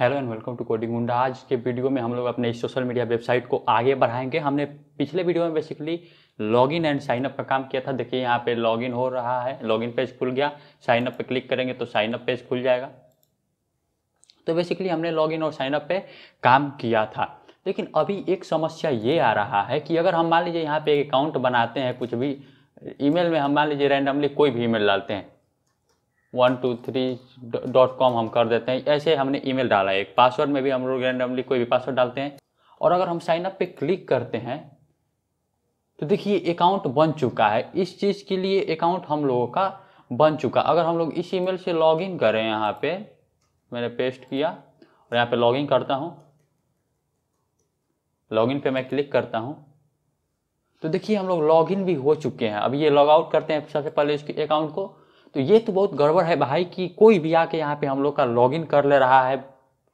Hello and welcome to coding Gunda आज के video में हम लोग अपने सोशल मीडिया वेबसाइट को आगे बढ़ाएंगे हमने पिछले वीडियो में basically login and sign up का काम किया था देखिए यहाँ पे लॉगिन हो रहा है लॉगिन पेज खुल गया साइन अप पे क्लिक करेंगे तो साइन अप पेज खुल जाएगा तो बेसिकली हमने लॉगिन और साइनअप पे काम किया था लेकिन अभी एक समस्या ये आ रहा है कि अगर हम मान लीजिए यहाँ पे अकाउंट बनाते हैं कुछ भी ईमेल में हम मान लीजिए रैंडमली कोई भी ईमेल डालते हैं one two three dot com हम कर देते हैं ऐसे हमने ईमेल डाला है एक पासवर्ड में भी हम लोग रैंडमली कोई भी पासवर्ड डालते हैं और अगर हम साइन अप पे क्लिक करते हैं तो देखिए अकाउंट बन चुका है इस चीज़ के लिए अकाउंट हम लोगों का बन चुका अगर हम लोग इस ईमेल से लॉगिन करें यहाँ पे मैंने पेस्ट किया और यहाँ पे लॉगिन करता हूँ लॉगिन पे मैं क्लिक करता हूँ तो देखिए हम लोग लॉगिन भी हो चुके हैं अब ये लॉग आउट करते हैं सबसे पहले इसके अकाउंट को तो ये तो बहुत गड़बड़ है भाई कि कोई भी आके यहाँ पे हम लोग का लॉगिन कर ले रहा है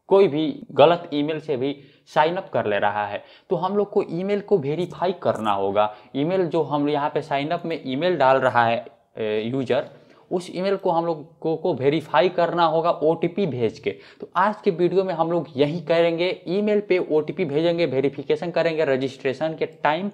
कोई भी गलत ईमेल से भी साइन अप कर ले रहा है तो हम लोग को ईमेल को वेरीफाई करना होगा ईमेल जो हम यहाँ पे साइन अप में ईमेल डाल रहा है यूजर उस ईमेल को हम लोग को, को वेरीफाई करना होगा ओ भेज के तो आज के वीडियो में हम लोग यही करेंगे ईमेल पे ओ भेजेंगे वेरीफिकेशन करेंगे रजिस्ट्रेशन के टाइम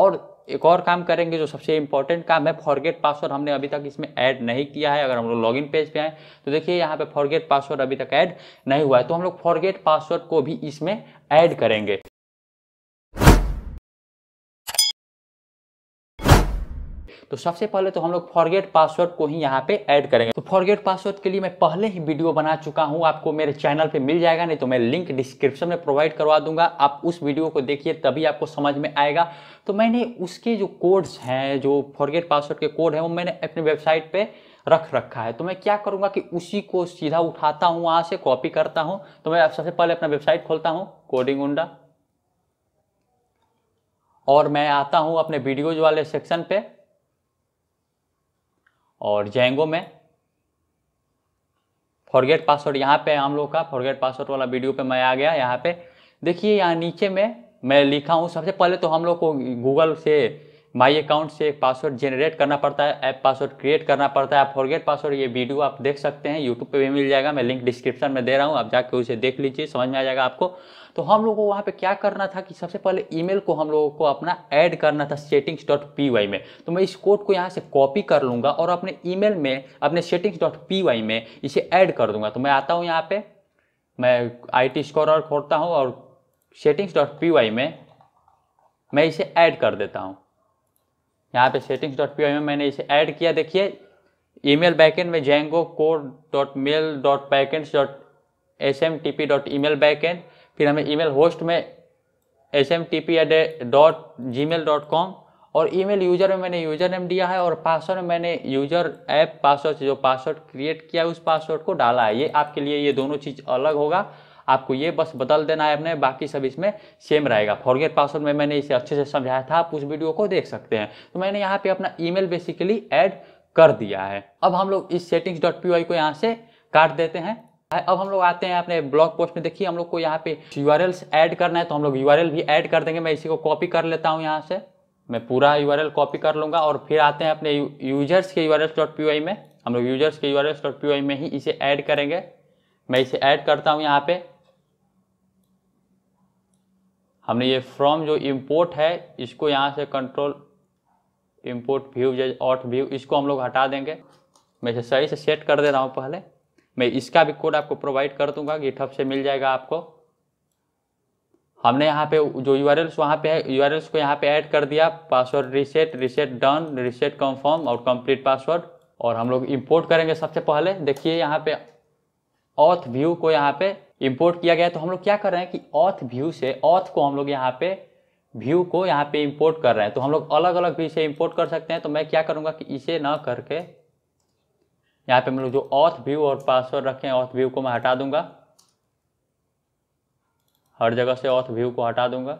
और एक और काम करेंगे जो सबसे इंपॉर्टेंट काम है फॉरगेट पासवर्ड हमने अभी तक इसमें ऐड नहीं किया है अगर हम लोग लॉगिन पेज पे आए तो देखिए यहाँ पे फॉरगेट पासवर्ड अभी तक ऐड नहीं हुआ है तो हम लोग फॉरगेट पासवर्ड को भी इसमें ऐड करेंगे तो सबसे पहले तो हम लोग फॉरगेट पासवर्ड को ही यहाँ पे ऐड करेंगे तो फॉरगेट पासवर्ड के लिए मैं पहले ही वीडियो बना चुका हूँ आपको मेरे चैनल पे मिल जाएगा नहीं तो मैं लिंक डिस्क्रिप्शन में प्रोवाइड करवा दूंगा आप उस वीडियो को देखिए तभी आपको समझ में आएगा तो मैंने उसके जो कोड्स हैं जो फॉरगेट पासवर्ड के कोड हैं वो मैंने अपनी वेबसाइट पर रख रखा है तो मैं क्या करूँगा कि उसी को सीधा उठाता हूँ वहाँ से कॉपी करता हूँ तो मैं सबसे पहले अपना वेबसाइट खोलता हूँ कोडिंग उंडा और मैं आता हूं अपने वीडियोज वाले सेक्शन पे और जेंगो में फॉरगेट पासवर्ड यहाँ पे हम लोग का फॉरगेट पासवर्ड वाला वीडियो पे मैं आ गया यहाँ पे देखिए यहाँ नीचे में मैं लिखा हूँ सबसे पहले तो हम लोग को गूगल से माई अकाउंट से एक पासवर्ड जनरेट करना पड़ता है ऐप पासवर्ड क्रिएट करना पड़ता है आप फॉरगेट पासवर्ड ये वीडियो आप देख सकते हैं यूट्यूब पे भी मिल जाएगा मैं लिंक डिस्क्रिप्शन में दे रहा हूँ आप जाके उसे देख लीजिए समझ में आ जाएगा आपको तो हम लोगों को वहाँ पे क्या करना था कि सबसे पहले ईमेल को हम लोगों को अपना ऐड करना था सेटिंग्स डॉट पी वाई में तो मैं इस कोड को यहाँ से कॉपी कर लूँगा और अपने ई में अपने सेटिंग्स डॉट पी वाई में इसे ऐड कर दूँगा तो मैं आता हूँ यहाँ पर मैं आई टी स्कोर खोलता हूँ और सेटिंग्स डॉट पी वाई में मैं इसे ऐड कर देता हूँ यहाँ पे सेटिंग्स डॉट पी में मैंने इसे ऐड किया देखिए ईमेल बैकेंड में Django core dot mail dot backend dot S M T P dot email backend फिर हमें ई मेल होस्ट में S M T P at dot Gmail dot com और email user में मैंने user name दिया है और password में मैंने यूजर ऐप पासवर्ड से जो पासवर्ड क्रिएट किया है उस पासवर्ड को डाला है ये आपके लिए ये दोनों चीज़ अलग होगा आपको ये बस बदल देना है अपने बाकी सब इसमें सेम रहेगा फॉरगेट पासवर्ड में मैंने इसे अच्छे से समझाया था आप उस वीडियो को देख सकते हैं तो मैंने यहाँ पे अपना ईमेल बेसिकली ऐड कर दिया है अब हम लोग इस सेटिंग्स डॉट पी को यहाँ से काट देते हैं अब हम लोग आते हैं अपने ब्लॉग पोस्ट में देखिए हम लोग को यहाँ पे यू ऐड करना है तो हम लोग यू भी ऐड कर देंगे मैं इसी को कॉपी कर लेता हूँ यहाँ से मैं पूरा यू कॉपी कर लूँगा और फिर आते हैं अपने यूजर्स के यू डॉट पी में हम लोग यूजर्स के यू डॉट पी में ही इसे ऐड करेंगे मैं इसे ऐड करता हूँ यहाँ पे हमने ये फ्रॉम जो इम्पोर्ट है इसको यहाँ से कंट्रोल इम्पोर्ट व्यू या ऑट व्यू इसको हम लोग हटा देंगे मैं इसे सही से सेट कर दे रहा हूँ पहले मैं इसका भी कोड आपको प्रोवाइड कर दूंगा गिटहब से मिल जाएगा आपको हमने यहाँ पे जो यू आर एल्स वहाँ पे है यू आर एल्स को यहाँ पे ऐड कर दिया password reset reset done reset confirm और कंप्लीट पासवर्ड और हम लोग इम्पोर्ट करेंगे सबसे पहले देखिए यहाँ पे ऑथ व्यू को यहाँ पे इम्पोर्ट किया गया तो हम लोग क्या कर रहे हैं कि ऑथ व्यू से ऑथ को हम लोग यहाँ पे व्यू को यहाँ पे इम्पोर्ट कर रहे हैं तो हम लोग अलग अलग व्यू से इम्पोर्ट कर सकते हैं तो मैं क्या करूँगा कि इसे ना करके यहाँ पे हम लोग जो ऑथ व्यू और पासवर्ड रखे हैं ऑथ व्यू को मैं हटा दूंगा हर जगह से ऑथ व्यू को हटा दूंगा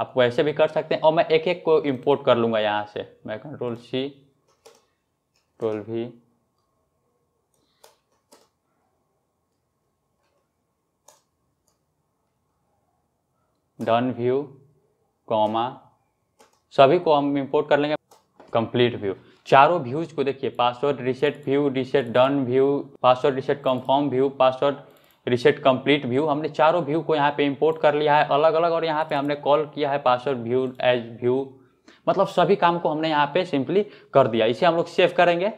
आप वैसे भी कर सकते हैं और मैं एक एक को इम्पोर्ट कर लूँगा यहाँ से मैं कंट्रोल सी ट्रोल भी डन व्यू कॉमा सभी को हम इंपोर्ट कर लेंगे कंप्लीट व्यू चारों व्यूज को देखिए password reset view reset done view password reset confirm view password reset complete view हमने चारों व्यू को यहाँ पे इंपोर्ट कर लिया है अलग अलग और यहाँ पे हमने कॉल किया है पासवर्ड व्यू एज व्यू मतलब सभी काम को हमने यहाँ पे सिंपली कर दिया इसे हम लोग सेव करेंगे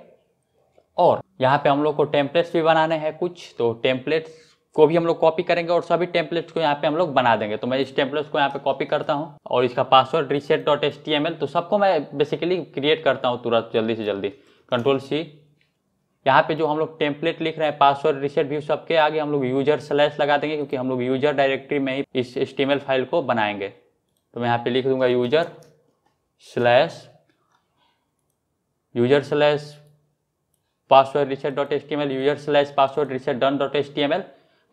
और यहाँ पे हम लोग को टेम्पलेट्स भी बनाने हैं कुछ तो टेम्पलेट्स को भी हम लोग कॉपी करेंगे और सभी टेम्पलेट्स को यहाँ पे हम लोग बना देंगे तो मैं इस टेम्पलेट्स को यहाँ पे कॉपी करता हूँ और इसका password reset dot S T M L तो सबको मैं बेसिकली क्रिएट करता हूँ तुरंत जल्दी से जल्दी कंट्रोल सी यहाँ पे जो हम लोग टेम्पलेट लिख रहे हैं पासवर्ड रिसेट भी सबके आगे हम लोग यूजर स्लैश लगा देंगे क्योंकि हम लोग यूजर डायरेक्टरी में ही इस H T M L file को बनाएंगे तो मैं यहाँ पे लिख दूंगा user slash user slash password reset dot S T M L user slash password reset done dot S T M L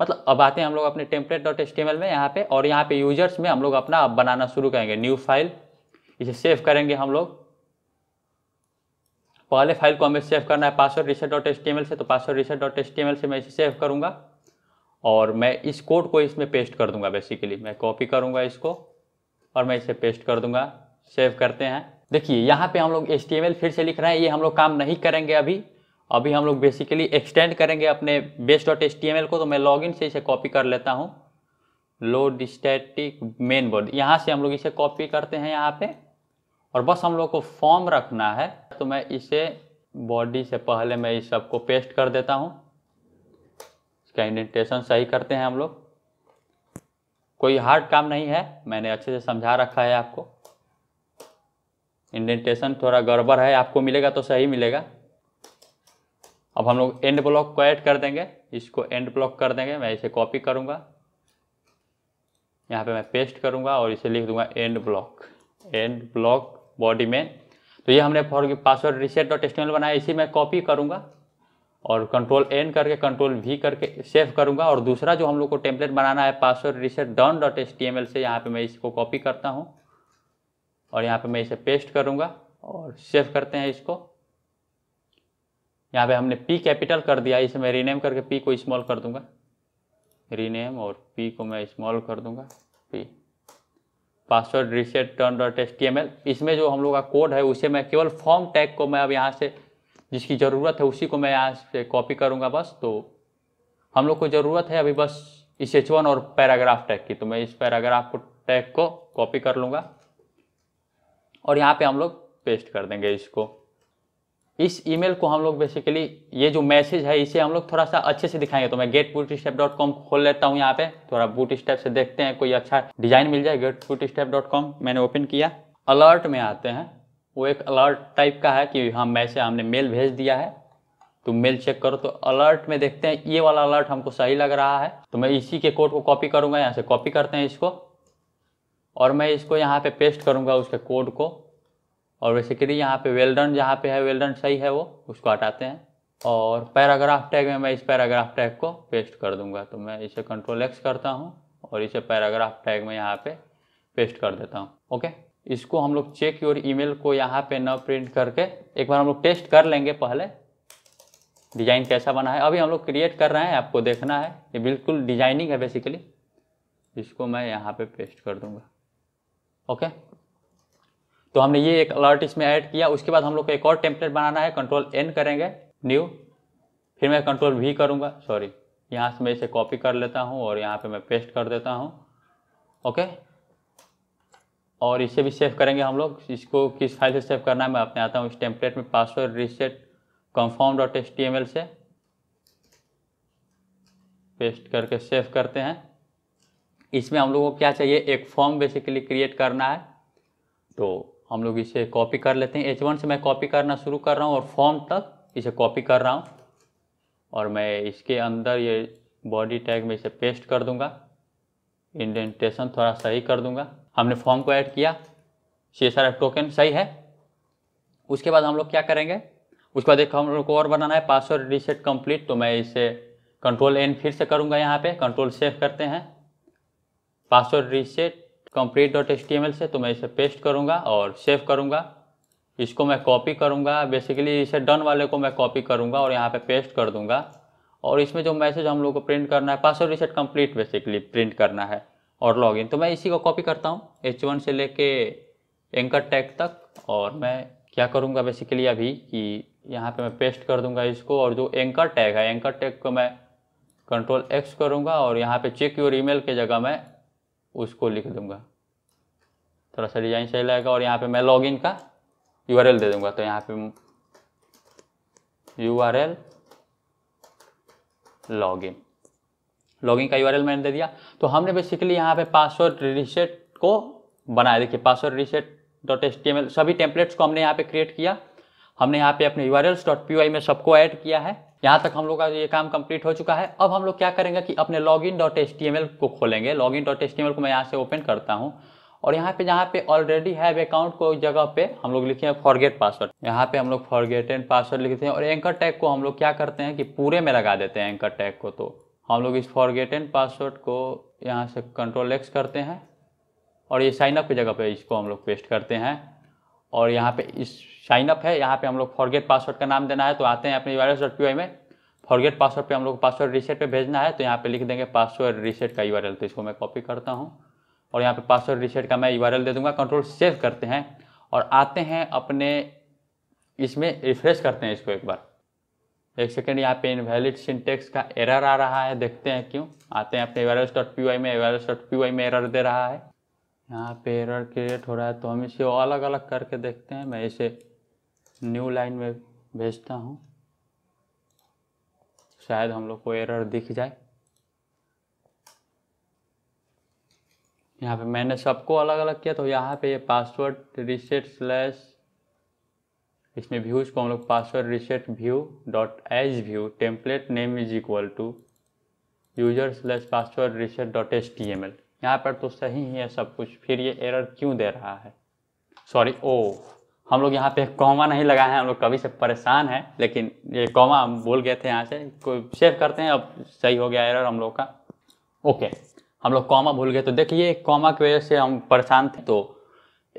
मतलब अब आते हैं हम लोग अपने टेम्पलेट डॉट एस्टेमल में यहाँ पे और यहाँ पे यूजर्स में हम लोग अपना बनाना शुरू करेंगे न्यू फाइल इसे सेव करेंगे हम लोग पहले फाइल को हमें सेव करना है पासवर्ड रिसेट डॉट एस्टेमल से तो पासवर्ड रिसेट डॉट एस्टेमल से मैं इसे सेव करूँगा और मैं इस कोड को इसमें पेस्ट कर दूंगा बेसिकली मैं कॉपी करूँगा इसको और मैं इसे पेस्ट कर दूंगा सेव करते हैं देखिए यहाँ पे हम लोग एस फिर से लिख रहे हैं ये हम लोग काम नहीं करेंगे अभी अभी हम लोग बेसिकली एक्सटेंड करेंगे अपने बेस डॉट एस को तो मैं लॉगिन से इसे कॉपी कर लेता हूँ लोड स्टैटिक मेन बोर्ड यहाँ से हम लोग इसे कॉपी करते हैं यहाँ पे और बस हम लोग को फॉर्म रखना है तो मैं इसे बॉडी से पहले मैं इस सबको पेस्ट कर देता हूँ इसका इंडेंटेशन सही करते हैं हम लोग कोई हार्ड काम नहीं है मैंने अच्छे से समझा रखा है आपको इंडेंटेशन थोड़ा गड़बड़ है आपको मिलेगा तो सही मिलेगा अब हम लोग एंड ब्लॉक को ऐड कर देंगे इसको एंड ब्लॉक कर देंगे मैं इसे कॉपी करूँगा यहाँ पे मैं पेस्ट करूँगा और इसे लिख दूंगा end block end block body में तो ये हमने for password reset dot HTML बनाया इसी मैं कॉपी करूँगा और कंट्रोल एन करके कंट्रोल वी करके सेव करूँगा और दूसरा जो हम लोग को टेम्पलेट बनाना है password reset done dot S T M L से यहाँ पर मैं इसको कॉपी करता हूँ और यहाँ पर मैं इसे पेस्ट करूँगा और सेव करते हैं इसको यहाँ पे हमने पी कैपिटल कर दिया इसे मैं रीनेम करके पी को स्मॉल कर दूंगा रीनेम और पी को मैं स्मॉल कर दूंगा P password reset turn dot S T M L इसमें जो हम लोग का कोड है उसे मैं केवल फॉर्म टैग को मैं अब यहाँ से जिसकी ज़रूरत है उसी को मैं यहाँ से कॉपी करूँगा बस तो हम लोग को ज़रूरत है अभी बस इस एच वन और पैराग्राफ टैग की तो मैं इस पैराग्राफ को टैग को कॉपी कर लूँगा और यहाँ पे हम लोग पेस्ट कर देंगे इसको इस ईमेल को हम लोग बेसिकली ये जो मैसेज है इसे हम लोग थोड़ा सा अच्छे से दिखाएंगे तो मैं get bootstrap dot com खोल लेता हूँ यहाँ पे थोड़ा बूट स्टेप से देखते हैं कोई अच्छा डिजाइन मिल जाए get bootstrap dot com मैंने ओपन किया अलर्ट में आते हैं वो एक अलर्ट टाइप का है कि हम हाँ, मैसेज हमने मेल भेज दिया है तो मेल चेक करो तो अलर्ट में देखते हैं ये वाला अलर्ट हमको सही लग रहा है तो मैं इसी के कोड को कॉपी करूँगा यहाँ से कॉपी करते हैं इसको और मैं इसको यहाँ पे पेस्ट करूँगा उसके कोड को और बेसिकली यहाँ पे वेल्डन जहाँ पे है वेल्डन सही है वो उसको हटाते हैं और पैराग्राफ टैग में मैं इस पैराग्राफ टैग को पेस्ट कर दूंगा तो मैं इसे कंट्रोल एक्स करता हूँ और इसे पैराग्राफ टैग में यहाँ पे पेस्ट कर देता हूँ ओके इसको हम लोग चेक योर ईमेल को यहाँ पे न प्रिंट करके एक बार हम लोग टेस्ट कर लेंगे पहले डिज़ाइन कैसा बना है अभी हम लोग क्रिएट कर रहे हैं आपको देखना है ये बिल्कुल डिजाइनिंग है बेसिकली इसको मैं यहाँ पे पेस्ट कर दूंगा ओके तो हमने ये एक अलर्ट इसमें ऐड किया उसके बाद हम लोग को एक और टेम्पलेट बनाना है कंट्रोल एन करेंगे न्यू फिर मैं कंट्रोल वी करूँगा सॉरी यहाँ से मैं इसे कॉपी कर लेता हूँ और यहाँ पे मैं पेस्ट कर देता हूँ ओके और इसे भी सेव करेंगे हम लोग इसको किस फाइल से सेव करना है मैं अपने आता हूँ इस टेम्पलेट में password reset confirm dot S T M L से पेस्ट करके सेव करते हैं इसमें हम लोगों को क्या चाहिए एक फॉर्म बेसिकली क्रिएट करना है तो हम लोग इसे कॉपी कर लेते हैं एच वन से मैं कॉपी करना शुरू कर रहा हूँ और फॉर्म तक इसे कॉपी कर रहा हूँ और मैं इसके अंदर ये बॉडी टैग में इसे पेस्ट कर दूंगा इंडेंटेशन थोड़ा सही कर दूंगा हमने फॉर्म को ऐड किया सी सारा टोकन सही है उसके बाद हम लोग क्या करेंगे उसके बाद एक हम लोग को और बनाना है पासवर्ड रीसेट कंप्लीट तो मैं इसे कंट्रोल एन फिर से करूँगा यहाँ पे कंट्रोल सेव करते हैं password reset complete dot H से तो मैं इसे पेस्ट करूँगा और सेव करूँगा इसको मैं कॉपी करूँगा बेसिकली इसे डन वाले को मैं कॉपी करूँगा और यहाँ पे पेस्ट कर दूँगा और इसमें जो मैसेज हम लोग को प्रिंट करना है password reset complete basically print करना है और लॉगिन तो मैं इसी को कॉपी करता हूँ एच वन से लेके एंकर टैग तक और मैं क्या करूँगा बेसिकली अभी कि यहाँ पे मैं पेस्ट कर दूँगा इसको और जो एंकर टैग है एंकर टैग को मैं कंट्रोल एक्स करूँगा और यहाँ पे चेक योर ईमेल के जगह मैं उसको लिख दूंगा थोड़ा सा डिज़ाइन सही लगेगा और यहाँ पे मैं लॉगिन का यूआरएल दे दूंगा तो यहाँ पे यूआरएल लॉगिन लॉगिन का यूआरएल मैंने दे दिया तो हमने बेसिकली यहाँ पे पासवर्ड रिसेट को बनाया देखिए पासवर्ड रिसेट डॉट एस सभी टेम्पलेट्स को हमने यहाँ पे क्रिएट किया हमने यहाँ पे अपने यू में सबको ऐड किया है यहाँ तक हम लोग का ये काम कंप्लीट हो चुका है अब हम लोग क्या करेंगे कि अपने log in dot S T M L को खोलेंगे log in dot S T M L को मैं यहाँ से ओपन करता हूँ और यहाँ पे जहाँ पे ऑलरेडी हैव अकाउंट को जगह पे हम लोग लिखे हैं फॉरगेट पासवर्ड यहाँ पे हम लोग फॉरगेट एंड पासवर्ड लिखते हैं और एंकर टैग को हम लोग क्या करते हैं कि पूरे में लगा देते हैं एंकर टैग को तो हम लोग इस फॉरगेट एंड पासवर्ड को यहाँ से कंट्रोल एक्स करते हैं और ये साइनअप की जगह पे इसको हम लोग पेस्ट करते हैं और यहाँ पे इस साइन अप है यहाँ पे हम लोग फॉरगेट पासवर्ड का नाम देना है तो आते हैं अपने वायरस डॉट पी में फॉरगेट पासवर्ड पे हम लोग पासवर्ड रीसेट पे भेजना है तो यहाँ पे लिख देंगे पासवर्ड रीसेट का यू तो इसको मैं कॉपी करता हूँ और यहाँ पे पासवर्ड रीसेट का मैं यू दे दूंगा कंट्रोल सेव करते हैं और आते हैं अपने इसमें रिफ्रेश करते हैं इसको एक बार एक सेकेंड यहाँ पे इनवैलिड सिंटेक्स का एरर आ रहा है देखते हैं क्यों आते हैं अपने वायरस डॉट पी में वायरस डॉट पी में एरर दे रहा है यहाँ पे एरर क्रिएट हो रहा है तो हम इसे अलग अलग करके देखते हैं मैं इसे न्यू लाइन में भेजता हूँ शायद हम लोग को एरर दिख जाए यहाँ पे मैंने सबको अलग अलग किया तो यहाँ पे ये पासवर्ड रिसेट स्लैश इसमें व्यूज़ को हम लोग password reset view dot as view template name is equal to user slash password reset dot H T M L यहाँ पर तो सही ही है सब कुछ फिर ये एरर क्यों दे रहा है सॉरी ओ oh। हम लोग यहाँ पे कौमा नहीं लगाए हैं हम लोग कभी से परेशान है लेकिन ये कौमा हम बोल गए थे यहाँ से कोई सेव करते हैं अब सही हो गया एरर हम लोग का ओके हम लोग कॉमा भूल गए तो देखिए कॉमा की वजह से हम परेशान थे तो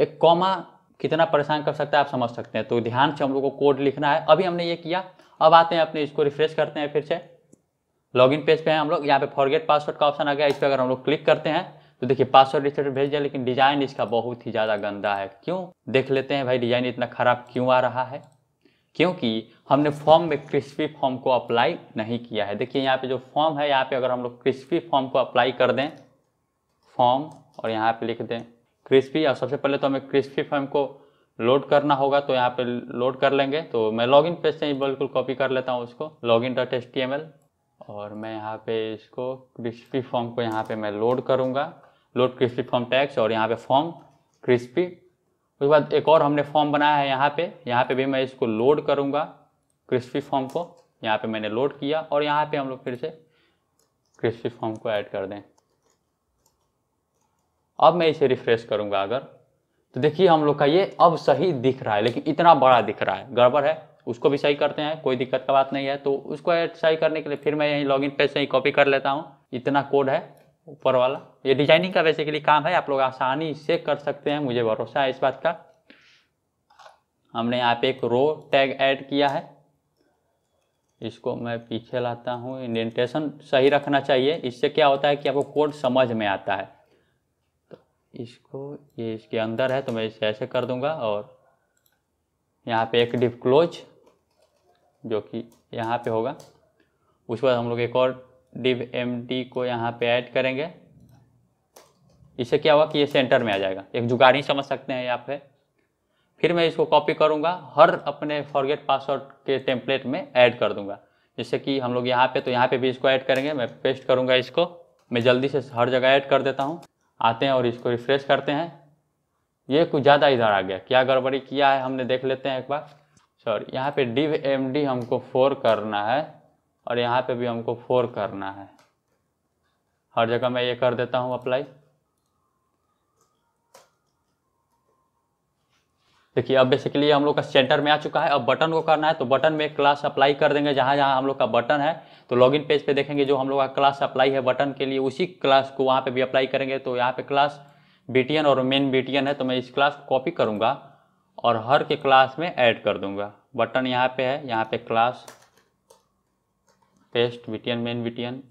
एक कौमा कितना परेशान कर सकता है आप समझ सकते हैं तो ध्यान से हम लोग को कोड लिखना है अभी हमने ये किया अब आते हैं अपने इसको रिफ्रेश करते हैं फिर से लॉगिन पेज पे हैं हम लोग यहाँ पे फॉरगेट पासवर्ड का ऑप्शन आ गया इस पर अगर हम लोग क्लिक करते हैं तो देखिए पासवर्ड रिसेट भेज दिया लेकिन डिज़ाइन इसका बहुत ही ज़्यादा गंदा है क्यों देख लेते हैं भाई डिज़ाइन इतना ख़राब क्यों आ रहा है क्योंकि हमने फॉर्म में क्रिस्पी फॉर्म को अप्लाई नहीं किया है देखिए यहाँ पे जो फॉर्म है यहाँ पे अगर हम लोग क्रिस्पी फॉर्म को अप्लाई कर दें फॉर्म और यहाँ पे लिख दें क्रिस्पी और सबसे पहले तो हमें क्रिस्पी फॉर्म को लोड करना होगा तो यहाँ पे लोड कर लेंगे तो मैं लॉगिन पेज से ही बिल्कुल कॉपी कर लेता हूँ उसको लॉगिन डॉट एस और मैं यहाँ पे इसको क्रिस्पी फॉर्म को यहाँ पे मैं लोड करूँगा लोड क्रिस्पी फॉर्म टैक्स और यहाँ पे फॉर्म क्रिस्पी उसके बाद एक और हमने फॉर्म बनाया है यहाँ पे यहाँ पे भी मैं इसको लोड करूँगा क्रिस्पी फॉर्म को यहाँ पे मैंने लोड किया और यहाँ पे हम लोग फिर से क्रिस्पी फॉर्म को ऐड कर दें अब मैं इसे रिफ्रेश करूँगा अगर तो देखिए हम लोग का ये अब सही दिख रहा है लेकिन इतना बड़ा दिख रहा है गड़बड़ है उसको भी सही करते हैं कोई दिक्कत का बात नहीं है तो उसको सही करने के लिए फिर मैं यहीं लॉगिन पेज से ही कॉपी कर लेता हूँ इतना कोड है ऊपर वाला ये डिजाइनिंग का बेसिकली काम है आप लोग आसानी से कर सकते हैं मुझे भरोसा है इस बात का हमने यहाँ पे एक रो टैग ऐड किया है इसको मैं पीछे लाता हूँ इंडेंटेशन सही रखना चाहिए इससे क्या होता है कि आपको कोड समझ में आता है तो इसको ये इसके अंदर है तो मैं इसे ऐसे कर दूँगा और यहाँ पे एक डिप क्लोज जो कि यहाँ पे होगा उसके बाद हम लोग एक और डिव एम डी को यहाँ पे ऐड करेंगे इसे क्या हुआ कि ये सेंटर में आ जाएगा एक जुगाड़ ही समझ सकते हैं यहाँ पे फिर मैं इसको कॉपी करूँगा हर अपने फॉरगेट पासवर्ड के टेम्पलेट में ऐड कर दूँगा जैसे कि हम लोग यहाँ पे तो यहाँ पे भी इसको ऐड करेंगे मैं पेस्ट करूँगा इसको मैं जल्दी से हर जगह ऐड कर देता हूँ आते हैं और इसको रिफ्रेश करते हैं ये कुछ ज़्यादा इधर आ गया क्या गड़बड़ी किया है हमने देख लेते हैं एक बार सॉरी यहाँ पे डिव एम डी हमको फोर करना है और यहाँ पे भी हमको फोर करना है हर जगह मैं ये कर देता हूँ अप्लाई देखिए अब बेसिकली हम लोग का सेंटर में आ चुका है अब बटन को करना है तो बटन में क्लास अप्लाई कर देंगे जहाँ जहाँ हम लोग का बटन है तो लॉगिन पेज पे देखेंगे जो हम लोग का क्लास अप्लाई है बटन के लिए उसी क्लास को वहाँ पे भी अप्लाई करेंगे तो यहाँ पे क्लास बी और मेन बी है तो मैं इस क्लास को कॉपी करूँगा और हर के क्लास में ऐड कर दूँगा बटन यहाँ पर है यहाँ पर class paste VTN main VTN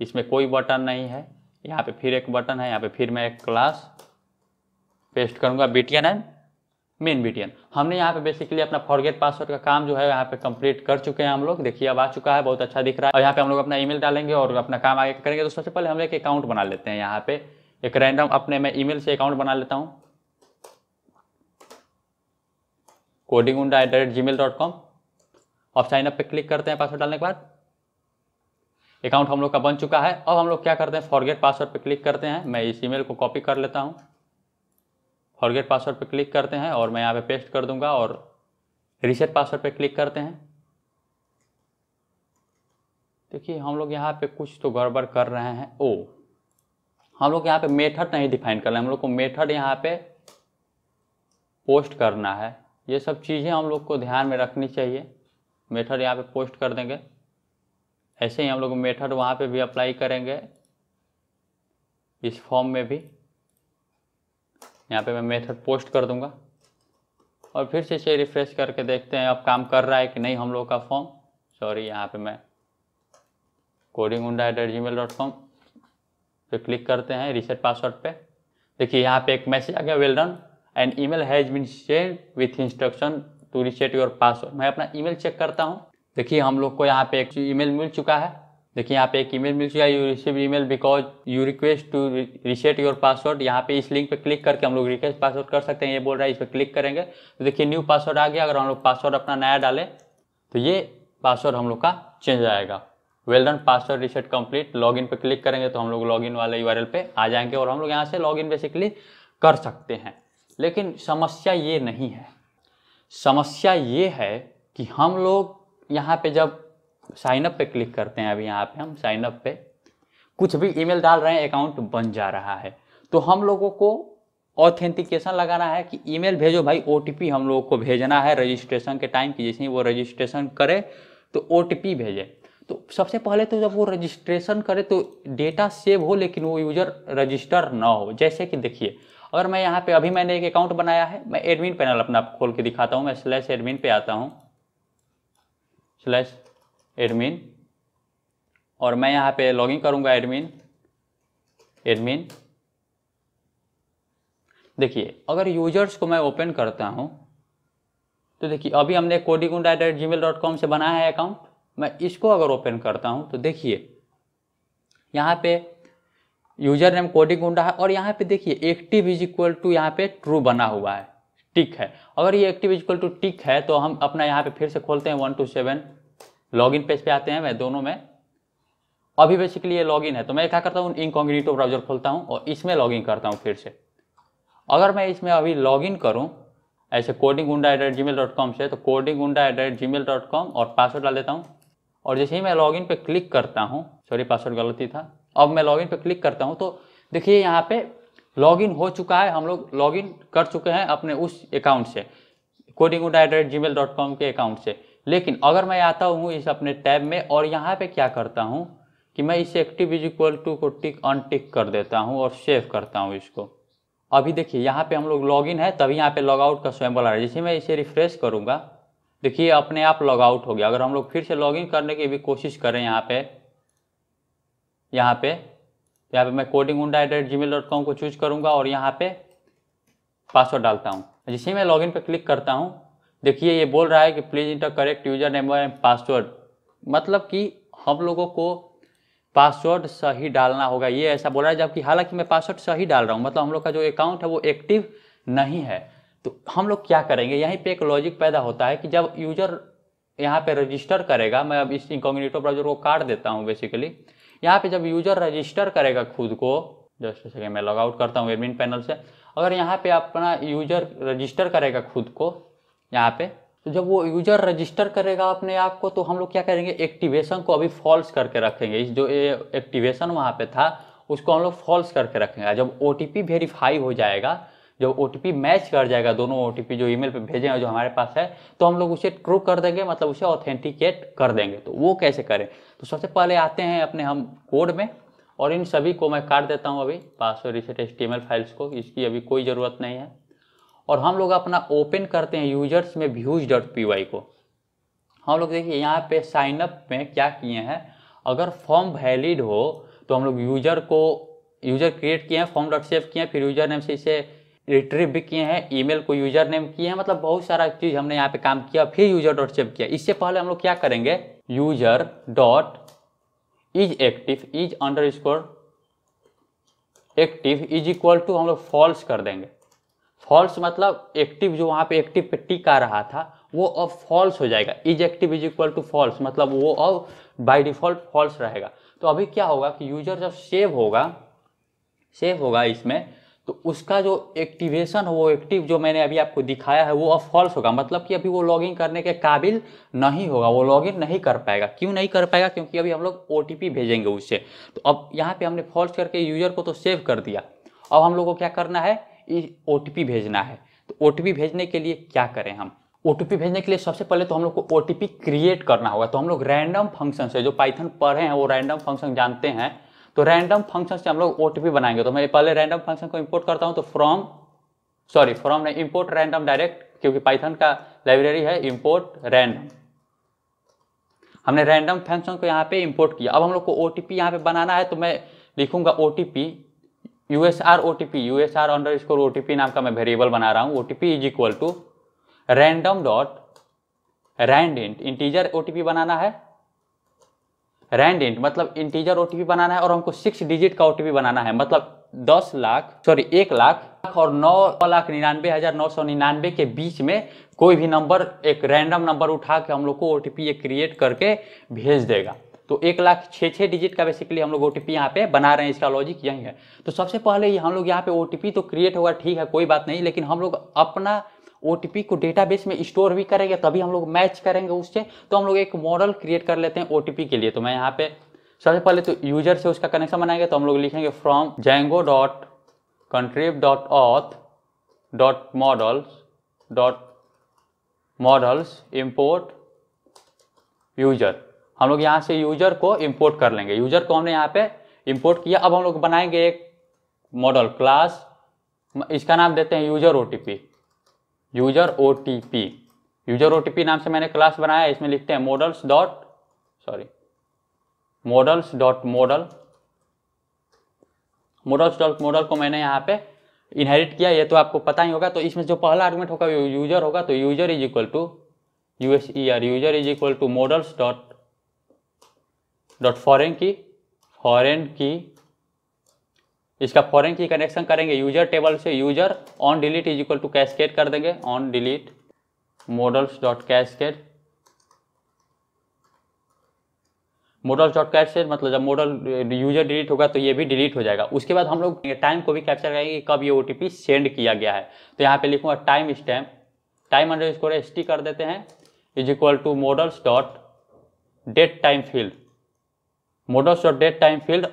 इसमें कोई बटन नहीं है यहाँ पे फिर एक बटन है यहाँ पे फिर मैं एक क्लास पेस्ट करूँगा बीटीएन एंड मेन बीटीएन हमने यहाँ पे बेसिकली अपना फॉरगेट पासवर्ड का काम जो है यहाँ पे कंप्लीट कर चुके हैं हम लोग देखिए अब आ चुका है बहुत अच्छा दिख रहा है और यहाँ पे हम लोग अपना ईमेल डालेंगे और अपना काम आगे करेंगे तो सबसे पहले हम एक अकाउंट बना लेते हैं यहाँ पे एक रैंडम अपने मैं ईमेल से अकाउंट बना लेता हूँ coding Gunda at the rate Gmail dot com और साइनअप पे क्लिक करते हैं पासवर्ड डालने के बाद अकाउंट हम लोग का बन चुका है अब हम लोग क्या करते हैं फॉरगेट पासवर्ड पर क्लिक करते हैं मैं इस ईमेल को कॉपी कर लेता हूँ फॉरगेट पासवर्ड पर क्लिक करते हैं और मैं यहाँ पे पेस्ट कर दूंगा और रिसेट पासवर्ड पर क्लिक करते हैं देखिए हम लोग यहाँ पे कुछ तो गड़बड़ कर रहे हैं ओ हम लोग यहाँ पे मेथड नहीं डिफाइन कर रहे हैं हम लोग को मेथड यहाँ पे पोस्ट करना है ये सब चीज़ें हम लोग को ध्यान में रखनी चाहिए मेथड यहाँ पे पोस्ट कर देंगे ऐसे ही हम लोग मेथड वहाँ पे भी अप्लाई करेंगे इस फॉर्म में भी यहाँ पे मैं मेथड पोस्ट कर दूँगा और फिर से इसे रिफ्रेश करके देखते हैं अब काम कर रहा है कि नहीं हम लोग का फॉर्म सॉरी यहाँ पे मैं coding Gunda at Gmail dot com पे क्लिक करते हैं रिसेट पासवर्ड पे देखिए यहाँ पे एक मैसेज आ गया well done and email has been send with instruction to reset your password मैं अपना ईमेल चेक करता हूँ देखिए हम लोग को यहाँ पे एक ईमेल मिल चुका है देखिए यहाँ पे एक ईमेल मिल चुका है you receive email because you request to reset your password यहाँ पे इस लिंक पे क्लिक करके हम लोग रिक्वेस्ट पासवर्ड कर सकते हैं ये बोल रहा है इस पर क्लिक करेंगे तो देखिए न्यू पासवर्ड आ गया अगर हम लोग पासवर्ड अपना नया डालें तो ये पासवर्ड हम लोग का चेंज आएगा well done password reset log in पर क्लिक करेंगे तो हम लोग इन वाले यूआरएल पे आ जाएंगे और हम लोग यहाँ से इन बेसिकली कर सकते हैं लेकिन समस्या ये नहीं है समस्या ये है कि हम लोग यहाँ पे जब साइनअप पे क्लिक करते हैं अभी यहाँ पे हम साइनअप पे कुछ भी ईमेल डाल रहे हैं अकाउंट बन जा रहा है तो हम लोगों को ऑथेंटिकेशन लगाना है कि ईमेल भेजो भाई ओ हम लोगों को भेजना है रजिस्ट्रेशन के टाइम की जैसे ही वो रजिस्ट्रेशन करे तो ओ भेजे तो सबसे पहले तो जब वो रजिस्ट्रेशन करे तो डेटा सेव हो लेकिन वो यूज़र रजिस्टर ना हो जैसे कि देखिए अगर मैं यहाँ पे अभी मैंने एक अकाउंट बनाया है मैं एडमिन पैनल अपना खोल के दिखाता हूँ मैं स्लैश एडमिन पे आता हूँ स्लैश एडमिन और मैं यहाँ पे लॉगिन करूँगा एडमिन एडमिन देखिए अगर यूजर्स को मैं ओपन करता हूँ तो देखिए अभी हमने कोडिकुंडा at Gmail dot com से बनाया है अकाउंट मैं इसको अगर ओपन करता हूँ तो देखिए यहाँ पे यूजर नेम कोडिकुंडा है और यहाँ पे देखिए एक्टिव इज इक्वल टू यहाँ पे ट्रू बना हुआ है टिक है अगर ये एक्टिव इक्वल टू टिक है तो हम अपना यहाँ पे फिर से खोलते हैं one two seven log in page पे आते हैं मैं दोनों में अभी बेसिकली ये लॉगिन है तो मैं क्या करता हूँ इनकॉन्ग्रीटो ब्राउजर खोलता हूँ और इसमें लॉगिन करता हूँ फिर से अगर मैं इसमें अभी लॉगिन करूँ ऐसे coding Gunda at Gmail dot com से तो coding Gunda at Gmail dot com और पासवर्ड डाल देता हूँ और जैसे ही मैं लॉगिन पे क्लिक करता हूँ सॉरी पासवर्ड गलती था अब मैं लॉगिन पे क्लिक करता हूँ तो देखिए यहाँ पे लॉगिन हो चुका है हम लोग लॉगिन कर चुके हैं अपने उस अकाउंट से कोडिंग के अकाउंट से लेकिन अगर मैं आता हूँ इस अपने टैब में और यहाँ पे क्या करता हूँ कि मैं इस एक्टिव इज इक्वल टू को टिक टिक कर देता हूँ और सेव करता हूँ इसको अभी देखिए यहाँ पे हम लोग लॉगिन है तभी यहाँ पे लॉगआउट का स्वयं आ रहा है जैसे मैं इसे रिफ्रेश करूँगा देखिए अपने आप लॉगआउट हो गया अगर हम लोग फिर से लॉगिन करने की भी कोशिश करें यहाँ पे यहाँ पे यहाँ पे मैं कोडिंग हुडा at rate Gmail dot com को चूज करूँगा और यहाँ पे पासवर्ड डालता हूँ जैसे मैं लॉगिन पे क्लिक करता हूँ देखिए ये बोल रहा है कि please enter correct user name and password मतलब कि हम लोगों को पासवर्ड सही डालना होगा ये ऐसा बोल रहा है जबकि हालांकि मैं पासवर्ड सही डाल रहा हूँ मतलब हम लोग का जो अकाउंट है वो एक्टिव नहीं है तो हम लोग क्या करेंगे यहीं पे एक लॉजिक पैदा होता है कि जब यूजर यहाँ पे रजिस्टर करेगा मैं अब इस इंकॉग्निटो ब्राउजर को काट देता हूँ बेसिकली यहाँ पे जब यूजर रजिस्टर करेगा खुद को जस्ट सेकेंड मैं लॉगआउट करता हूँ एडमिन पैनल से अगर यहाँ पे अपना यूजर रजिस्टर करेगा खुद को यहाँ पे तो जब वो यूजर रजिस्टर करेगा अपने आप को तो हम लोग क्या करेंगे एक्टिवेशन को अभी फॉल्स करके रखेंगे इस जो एक्टिवेशन वहाँ पे था उसको हम लोग फॉल्स करके रखेंगे जब ओ वेरीफाई हो जाएगा जब ओ मैच कर जाएगा दोनों ओ जो ईमेल पे भेजे हैं जो हमारे पास है तो हम लोग उसे ट्रू कर देंगे मतलब उसे ऑथेंटिकेट कर देंगे तो वो कैसे करें तो सबसे पहले आते हैं अपने हम कोड में और इन सभी को मैं काट देता हूँ अभी पासवर्ड रिसेट एस फाइल्स को इसकी अभी कोई ज़रूरत नहीं है और हम लोग अपना ओपन करते हैं यूजर्स में व्यूज डॉट पी वाई को हम लोग देखिए यहाँ पे साइनअप में क्या किए हैं अगर फॉर्म वैलिड हो तो हम लोग यूजर को यूजर क्रिएट किए हैं फॉर्म डॉट सेव किए हैं फिर यूजर नेम से इसे रिट्रीव भी किए हैं ईमेल को यूजर नेम किए हैं मतलब बहुत सारा चीज़ हमने यहाँ पे काम किया फिर यूजर डॉट सेव किया इससे पहले हम लोग क्या करेंगे user dot is active is under score active is equal to हम लोग फॉल्स कर देंगे फॉल्स मतलब एक्टिव जो वहाँ पे एक्टिव पे टिक आ रहा था वो अब फॉल्स हो जाएगा is active is equal to false मतलब वो अब बाय डिफॉल्ट फॉल्स रहेगा तो अभी क्या होगा कि यूजर जब सेव होगा सेव होगा इसमें तो उसका जो एक्टिवेशन वो एक्टिव जो मैंने अभी आपको दिखाया है वो अब फॉल्स होगा मतलब कि अभी वो लॉगिन करने के काबिल नहीं होगा वो लॉगिन नहीं कर पाएगा क्यों नहीं कर पाएगा क्योंकि अभी हम लोग ओ भेजेंगे उससे तो अब यहाँ पे हमने फॉल्स करके यूजर को तो सेव कर दिया अब हम लोग को क्या करना है ओ टी भेजना है तो ओ भेजने के लिए क्या करें हम ओ भेजने के लिए सबसे पहले तो हम लोग को ओ क्रिएट करना होगा तो हम लोग रैंडम फंक्शन से जो पाइथन पढ़े हैं वो रैंडम फंक्शन जानते हैं तो रैंडम फंक्शन से हम लोग ओटीपी बनाएंगे तो मैं पहले रैंडम फंक्शन को इम्पोर्ट करता हूँ तो फ्रॉम सॉरी फ्रॉम नहीं इम्पोर्ट रैंडम डायरेक्ट क्योंकि पाइथन का लाइब्रेरी है इम्पोर्ट रैंडम हमने रैंडम फंक्शन को यहाँ पे इम्पोर्ट किया अब हम लोग को ओ टी यहाँ पे बनाना है तो मैं लिखूंगा O T P U S R O T P U S R underscore O T P नाम का मैं वेरिएबल बना रहा हूँ O T P is equal to random dot rand int integer O T P बनाना है rand मतलब integer OTP बनाना है और हमको सिक्स डिजिट का ओटीपी बनाना है मतलब दस लाख सॉरी एक लाख और नौ लाख निन्यानवे हजार नौ सौ निन्यानवे के बीच में कोई भी नंबर एक रैंडम नंबर उठा के हम लोग को ओ ये क्रिएट करके भेज देगा तो एक लाख छः छः डिजिट का बेसिकली हम लोग ओ टी पी यहाँ पे बना रहे हैं इसका लॉजिक यही है तो सबसे पहले हम लोग यहाँ पे ओ तो क्रिएट होगा ठीक है कोई बात नहीं लेकिन हम लोग अपना ओ को डेटाबेस में स्टोर भी करेंगे तभी हम लोग मैच करेंगे उससे तो हम लोग एक मॉडल क्रिएट कर लेते हैं ओ के लिए तो मैं यहाँ पे सबसे पहले तो यूजर से उसका कनेक्शन बनाएंगे तो हम लोग लिखेंगे from Django dot contrib dot auth dot models dot models import user हम लोग यहाँ से यूजर को इम्पोर्ट कर लेंगे यूजर को हमने यहाँ पे इम्पोर्ट किया अब हम लोग बनाएंगे एक मॉडल क्लास इसका नाम देते हैं user O user O user O नाम से मैंने क्लास बनाया इसमें लिखते हैं models dot sorry models dot model models dot model को मैंने यहाँ पे इनहेरिट किया ये तो आपको पता ही होगा तो इसमें जो पहला आर्गूमेंट होगा वो यूजर होगा तो user is equal to U S E R user is equal to models dot dot foreign key foreign key इसका फॉरन की कनेक्शन करेंगे यूजर टेबल से user on delete is equal to cascade कर देंगे on delete models dot cascade models dot cascade मतलब जब model user delete होगा तो ये भी डिलीट हो जाएगा उसके बाद हम लोग टाइम को भी कैप्चर करेंगे कब ये ओ सेंड किया गया है तो यहाँ पे लिखूंगा timestamp time underscore S T कर देते हैं is equal to models dot date time field models dot date time field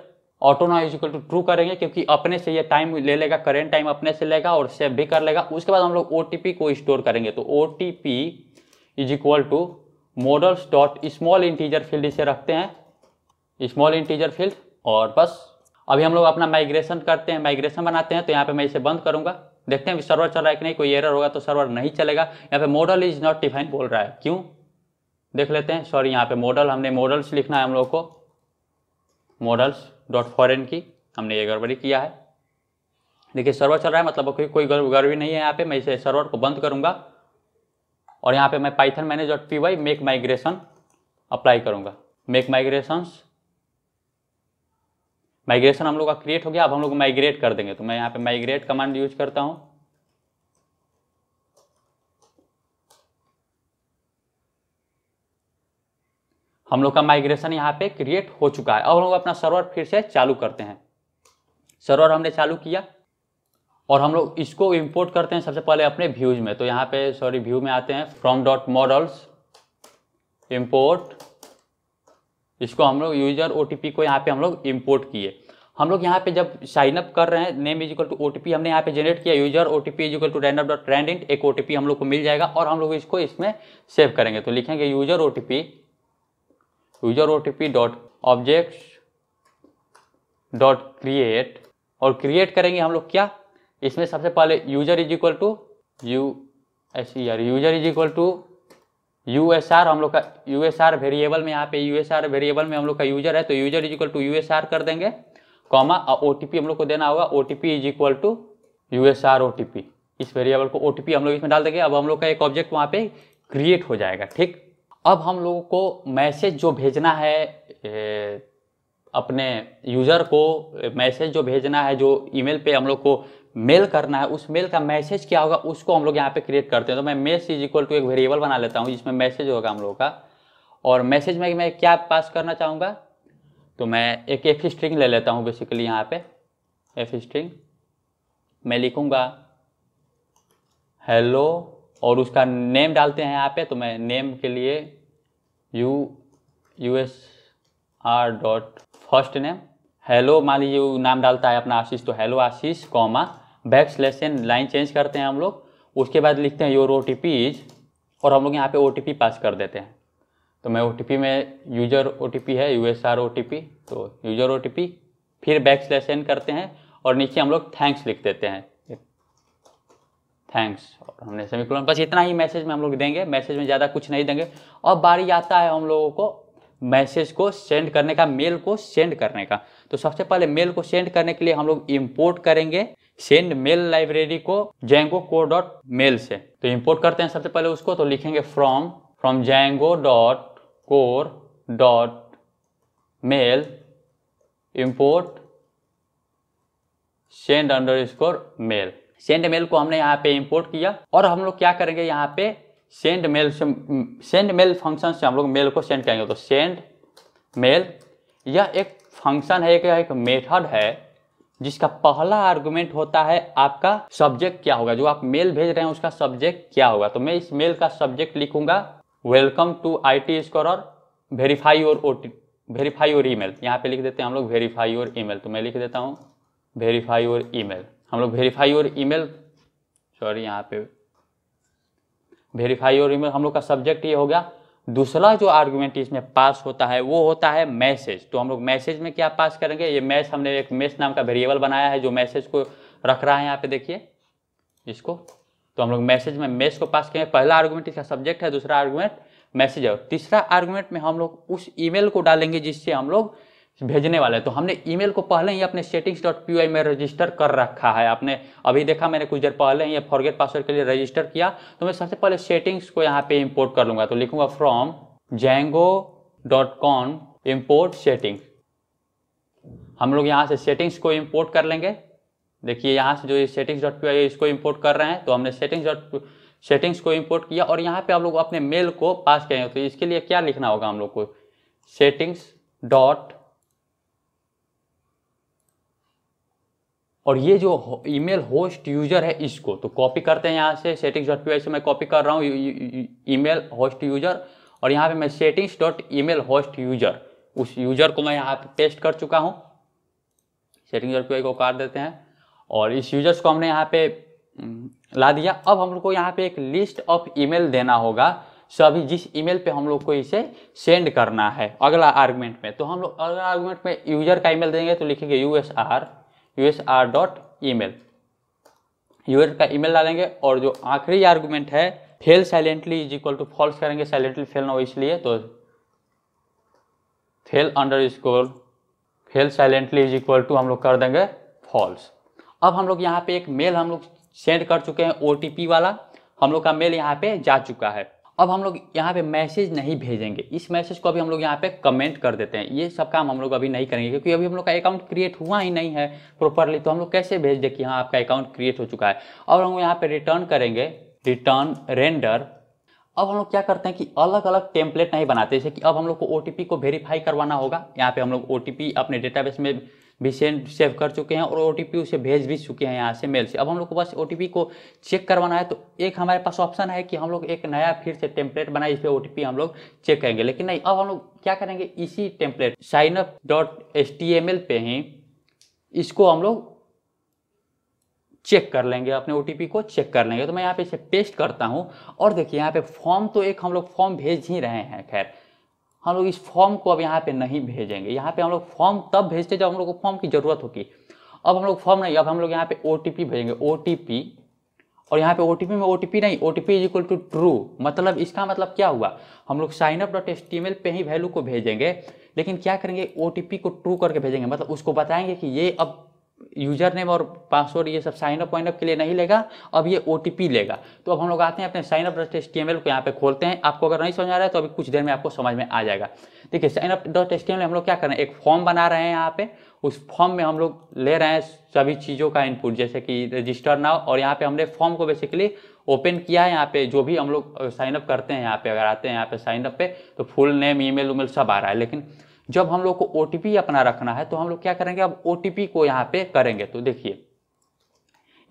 auto now is equal to true करेंगे क्योंकि अपने से ये टाइम ले लेगा करेंट टाइम अपने से लेगा और सेव भी कर लेगा उसके बाद हम लोग ओ को स्टोर करेंगे तो O T P is equal to models dot small integer field इसे रखते हैं स्मॉल इंटीजर फील्ड और बस अभी हम लोग अपना माइग्रेशन करते हैं माइग्रेशन बनाते हैं तो यहाँ पे मैं इसे बंद करूँगा देखते हैं सर्वर चल रहा है कि नहीं कोई एरर होगा तो सर्वर नहीं चलेगा यहाँ पे मॉडल इज नॉट डिफाइन बोल रहा है क्यों देख लेते हैं सॉरी यहाँ पे मॉडल हमने मॉडल्स लिखना है हम लोग को मॉडल्स डॉट फॉरन की हमने ये गड़बड़ी किया है देखिए सर्वर चल रहा है मतलब कोई कोई गड़बड़ी नहीं है यहाँ पे मैं इसे सर्वर को बंद करूँगा और यहाँ पे मैं Python manage dot P Y make migration apply करूँगा मेक माइग्रेशंस माइग्रेशन हम लोग का क्रिएट हो गया अब हम लोग माइग्रेट कर देंगे तो मैं यहाँ पे माइग्रेट कमांड यूज करता हूँ हम लोग का माइग्रेशन यहाँ पे क्रिएट हो चुका है अब हम लोग अपना सर्वर फिर से चालू करते हैं सर्वर हमने चालू किया और हम लोग इसको इंपोर्ट करते हैं सबसे पहले अपने व्यूज में तो यहाँ पे सॉरी व्यू में आते हैं फ्रॉम डॉट मॉडल्स इम्पोर्ट इसको हम लोग यूजर ओ को यहाँ पे हम लोग इम्पोर्ट किए हम लोग यहाँ पे जब साइन अप कर रहे हैं name is equal to O हमने यहाँ पे जनरेट किया user O T P is equal to random dot trend एक ओ हम लोग को मिल जाएगा और हम लोग इसको इसमें सेव करेंगे तो लिखेंगे user O T P user otp dot objects और क्रिएट करेंगे हम लोग क्या इसमें सबसे पहले user is equal to U S E R user is equal to U S R हम लोग का यू एस आर वेरिएबल में यहाँ पे यू एस आर वेरिएबल में हम लोग का यूजर है तो user is equal to U S R कर देंगे कॉमा और ओ टी पी हम लोग को देना होगा O T P is equal to U S R O T P इस वेरिएबल को ओ टी पी हम लोग इसमें डाल देंगे अब हम लोग का एक ऑब्जेक्ट वहाँ पे क्रिएट हो जाएगा ठीक अब हम लोगों को मैसेज जो भेजना है अपने यूज़र को मैसेज जो भेजना है जो ईमेल पे हम लोग को मेल करना है उस मेल का मैसेज क्या होगा उसको हम लोग यहाँ पे क्रिएट करते हैं तो मैं मेस इज इक्वल टू एक वेरिएबल बना लेता हूँ जिसमें मैसेज होगा हम लोग का और मैसेज में मैं क्या पास करना चाहूँगा तो मैं एक एफ स्ट्रिंग ले लेता हूँ बेसिकली यहाँ पे एफ स्ट्रिंग मैं लिखूँगा हेलो और उसका नेम डालते हैं यहाँ पे तो मैं नेम के लिए U U S R dot first name hello मान लीजिए वो नाम डालता है अपना आशीष तो hello Ashish comma back slash n line change करते हैं हम लोग उसके बाद लिखते हैं your O T P is और हम लोग यहाँ पे ओ टी पी पास कर देते हैं तो मैं ओ टी पी में यूजर ओ टी पी है U S R O T P तो यूजर ओ टी पी फिर बैक स्लेशन करते हैं और नीचे हम लोग थैंक्स लिख देते हैं थैंक्स और हमने सेमिकोलन बस इतना ही मैसेज में हम लोग देंगे मैसेज में ज़्यादा कुछ नहीं देंगे और बारी आता है हम लोगों को मैसेज को सेंड करने का मेल को सेंड करने का तो सबसे पहले मेल को सेंड करने के लिए हम लोग इम्पोर्ट करेंगे सेंड मेल लाइब्रेरी को जेंगो को डॉट मेल से तो इम्पोर्ट करते हैं सबसे पहले उसको तो लिखेंगे from from Django dot core dot mail import send underscore mail send mail को हमने यहाँ पे इंपोर्ट किया और हम लोग क्या करेंगे यहाँ पे सेंड मेल से सेंड मेल फंक्शन से हम लोग मेल को सेंड करेंगे तो सेंड मेल यह एक फंक्शन है एक मेथड है जिसका पहला आर्गुमेंट होता है आपका सब्जेक्ट क्या होगा जो आप मेल भेज रहे हैं उसका सब्जेक्ट क्या होगा तो मैं इस मेल का सब्जेक्ट लिखूंगा welcome to I T score और verify your O T verify your email यहाँ पे लिख देते हैं हम लोग वेरीफाई योर ई मेल तो मैं लिख देता हूँ वेरीफाई योर ई मेल हम लोग वेरीफाई और ईमेल सॉरी यहाँ पे वेरीफाई और ईमेल हम लोग का सब्जेक्ट ये हो गया दूसरा जो आर्गुमेंट इसमें पास होता है वो होता है मैसेज तो हम लोग मैसेज में क्या पास करेंगे ये मैस हमने एक मैस नाम का वेरिएबल बनाया है जो मैसेज को रख रहा है यहाँ पे देखिए इसको तो हम लोग मैसेज में मैस को पास करेंगे पहला आर्गुमेंट इसका सब्जेक्ट है दूसरा आर्गुमेंट मैसेज है तीसरा आर्गुमेंट में हम लोग उस ईमेल को डालेंगे जिससे हम लोग भेजने वाले हैं तो हमने ईमेल को पहले ही अपने सेटिंग्स डॉट पी में रजिस्टर कर रखा है आपने अभी देखा मैंने कुछ देर पहले ही फॉरगेट पासवर्ड के लिए रजिस्टर किया तो मैं सबसे पहले सेटिंग्स को यहाँ पे इम्पोर्ट कर लूँगा तो लिखूंगा from Django dot com import setting हम लोग यहाँ से सेटिंग्स को इम्पोर्ट कर लेंगे देखिए यहाँ से जो ये सेटिंग्स डॉट पी इसको इम्पोर्ट कर रहे हैं तो हमने सेटिंग्स डॉट सेटिंग्स को इम्पोर्ट किया और यहाँ पे आप लोग अपने मेल को पास करेंगे तो इसके लिए क्या लिखना होगा हम लोग को सेटिंग्स डॉट और ये जो ईमेल होस्ट यूजर है इसको तो कॉपी करते हैं यहाँ से सेटिंग्स डॉट पी से मैं कॉपी कर रहा हूँ ईमेल होस्ट यूजर और यहाँ पे मैं settings dot email host user उस यूजर को मैं यहाँ पे पेस्ट कर चुका हूँ सेटिंग्स डॉट पी को काट देते हैं और इस यूजर्स को हमने यहाँ पे ला दिया अब हम लोग को यहाँ पे एक लिस्ट ऑफ ई देना होगा सभी जिस ईमेल पे हम लोग को इसे सेंड करना है अगला आर्गुमेंट में तो हम लोग अगला आर्गुमेंट में यूजर का ईमेल देंगे तो लिखेंगे U S R U S R dot email user का ईमेल डालेंगे और जो आखिरी आर्गूमेंट है fail silently is equal to false करेंगे साइलेंटली फेल ना हो इसलिए तो fail underscore fail silently is equal to हम लोग कर देंगे फॉल्स अब हम लोग यहाँ पे एक मेल हम लोग सेंड कर चुके हैं ओ वाला हम लोग का मेल यहाँ पे जा चुका है अब हम लोग यहाँ पे मैसेज नहीं भेजेंगे इस मैसेज को अभी हम लोग यहाँ पे कमेंट कर देते हैं ये सब काम हम लोग अभी नहीं करेंगे क्योंकि अभी हम लोग का अकाउंट क्रिएट हुआ ही नहीं है प्रॉपरली तो हम लोग कैसे भेज दें कि हाँ आपका अकाउंट क्रिएट हो चुका है और हम यहाँ पर रिटर्न करेंगे रिटर्न रेंडर अब हम लोग क्या करते हैं कि अलग अलग टेम्पलेट नहीं बनाते जैसे कि अब हम लोग को ओ को वेरीफाई करवाना होगा यहाँ पे हम लोग ओ अपने डेटाबेस में भी सेंड सेव कर चुके हैं और ओ उसे भेज भी चुके हैं यहाँ से मेल से अब हम लोग को बस ओ को चेक करवाना है तो एक हमारे पास ऑप्शन है कि हम लोग एक नया फिर से टेम्पलेट बनाए इस पर ओ हम लोग चेक करेंगे लेकिन नहीं अब हम लोग क्या करेंगे इसी template signup dot S T M L पे ही इसको हम लोग चेक कर लेंगे अपने ओ को चेक कर लेंगे तो मैं यहाँ पे इसे पेस्ट करता हूँ और देखिए यहाँ पे फॉर्म तो एक हम लोग फॉर्म भेज ही रहे हैं खैर हम लोग इस फॉर्म को अब यहाँ पे नहीं भेजेंगे यहाँ पे हम लोग फॉर्म तब भेजते जब हम लोग को फॉर्म की ज़रूरत होगी अब हम लोग फॉर्म नहीं अब हम लोग यहाँ पे ओ भेजेंगे ओ और यहाँ पे ओ में ओ नहीं O T is equal to true मतलब इसका मतलब क्या हुआ हम लोग साइनअप डॉट एस पे ही वैल्यू को भेजेंगे लेकिन क्या करेंगे ओ को ट्रू करके भेजेंगे मतलब उसको बताएंगे कि ये अब यूजर नेम और पासवर्ड ये सब साइन वाइन अप के लिए नहीं लेगा अब ये ओ लेगा तो अब हम लोग आते हैं अपने साइनअप डॉट एस को यहाँ पे खोलते हैं आपको अगर नहीं समझ आ रहा है तो अभी कुछ देर में आपको समझ में आ जाएगा देखिए अप डॉट एस हम लोग क्या कर रहे हैं एक फॉर्म बना रहे हैं यहाँ पे उस फॉर्म में हम लोग ले रहे हैं सभी चीज़ों का इनपुट जैसे कि रजिस्टर नाव और यहाँ पे हमने फॉर्म को बेसिकली ओपन किया है यहाँ पे जो भी हम लोग साइनअप करते हैं यहाँ पे अगर आते हैं यहाँ पे साइनअप पे तो फुल नेम ईमेल उमेल सब आ रहा है लेकिन जब हम लोग को ओ अपना रखना है तो हम लोग क्या करेंगे अब ओ को यहाँ पे करेंगे तो देखिए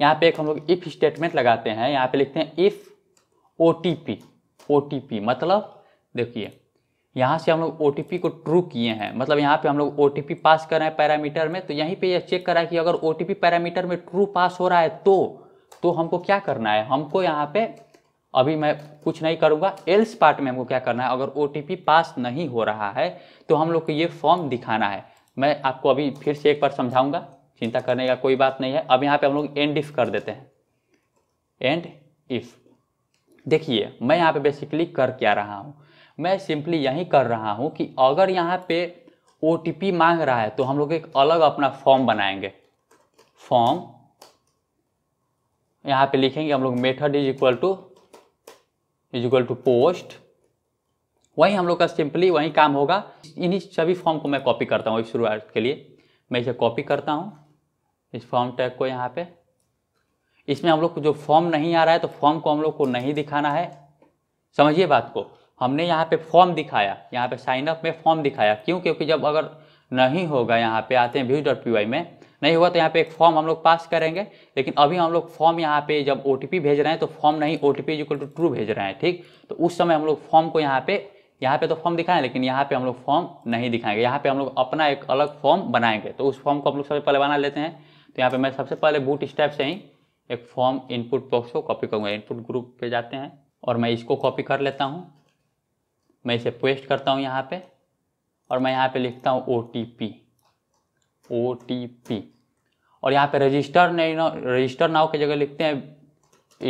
यहाँ पे एक हम लोग इफ स्टेटमेंट लगाते हैं यहाँ पे लिखते हैं इफ ओ टी मतलब देखिए यहाँ से हम लोग ओ को ट्रू किए हैं मतलब यहाँ पे हम लोग ओ पास कर रहे हैं पैरामीटर में तो यहीं पे यह चेक करा कि अगर ओ पैरामीटर में ट्रू पास हो रहा है तो तो हमको क्या करना है हमको यहाँ पे अभी मैं कुछ नहीं करूँगा एल्स पार्ट में हमको क्या करना है अगर ओ पास नहीं हो रहा है तो हम लोग को ये फॉर्म दिखाना है मैं आपको अभी फिर से एक बार समझाऊंगा चिंता करने का कोई बात नहीं है अब यहाँ पे हम लोग एंड इफ़ कर देते हैं एंड इफ़ देखिए मैं यहाँ पे बेसिकली कर क्या रहा हूँ मैं सिंपली यही कर रहा हूँ कि अगर यहाँ पे ओ मांग रहा है तो हम लोग एक अलग अपना फॉर्म बनाएंगे फॉर्म यहाँ पे लिखेंगे हम लोग method is equal to is equal to post वहीं हम लोग का सिंपली वहीं काम होगा इन्हीं सभी फॉर्म को मैं कॉपी करता हूँ इस शुरुआत के लिए मैं इसे कॉपी करता हूँ इस फॉर्म टैग को यहाँ पे इसमें हम लोग को जो फॉर्म नहीं आ रहा है तो फॉर्म को हम लोग को नहीं दिखाना है समझिए बात को हमने यहाँ पे फॉर्म दिखाया यहाँ पे साइन अप में फॉर्म दिखाया क्यों क्योंकि जब अगर नहीं होगा यहाँ पे आते हैं व्यू डॉट पी वाई में नहीं हुआ तो यहाँ पे एक फॉर्म हम लोग पास करेंगे लेकिन अभी हम लोग फॉर्म यहाँ पे जब ओ भेज रहे हैं तो फॉर्म नहीं O T P to true भेज रहे हैं ठीक तो उस समय हम लोग फॉर्म को यहाँ पे यहाँ पे तो फॉर्म दिखाएं लेकिन यहाँ पे हम लोग फॉर्म नहीं दिखाएंगे यहाँ पे हम लोग अपना एक अलग फॉर्म बनाएंगे तो उस फॉर्म को हम लोग सबसे पहले बना लेते हैं तो यहाँ पे मैं सबसे पहले बूट स्टेप से ही एक फॉर्म इनपुट बॉक्स को कॉपी करूँगा इनपुट ग्रुप पे जाते हैं और मैं इसको कॉपी कर लेता हूँ मैं इसे पोस्ट करता हूँ यहाँ पे और मैं यहाँ पे लिखता हूँ O T P O T P और यहाँ पे रजिस्टर नहीं ना रजिस्टर नाव की जगह लिखते हैं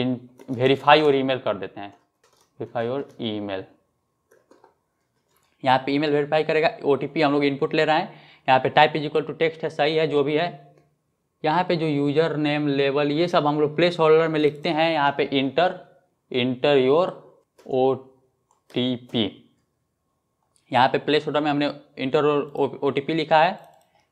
इन वेरीफाई और ईमेल कर देते हैं वेरीफाई और ईमेल यहाँ पे ईमेल वेरीफाई करेगा ओटीपी हम लोग इनपुट ले रहे हैं यहाँ पे type is equal to text है सही है जो भी है यहाँ पे जो यूजर नेम लेवल ये सब हम लोग प्लेस होल्डर में लिखते हैं यहाँ पे enter enter your O T P यहाँ पे प्लेस होल्डर में हमने इंटर ओ टी पी लिखा है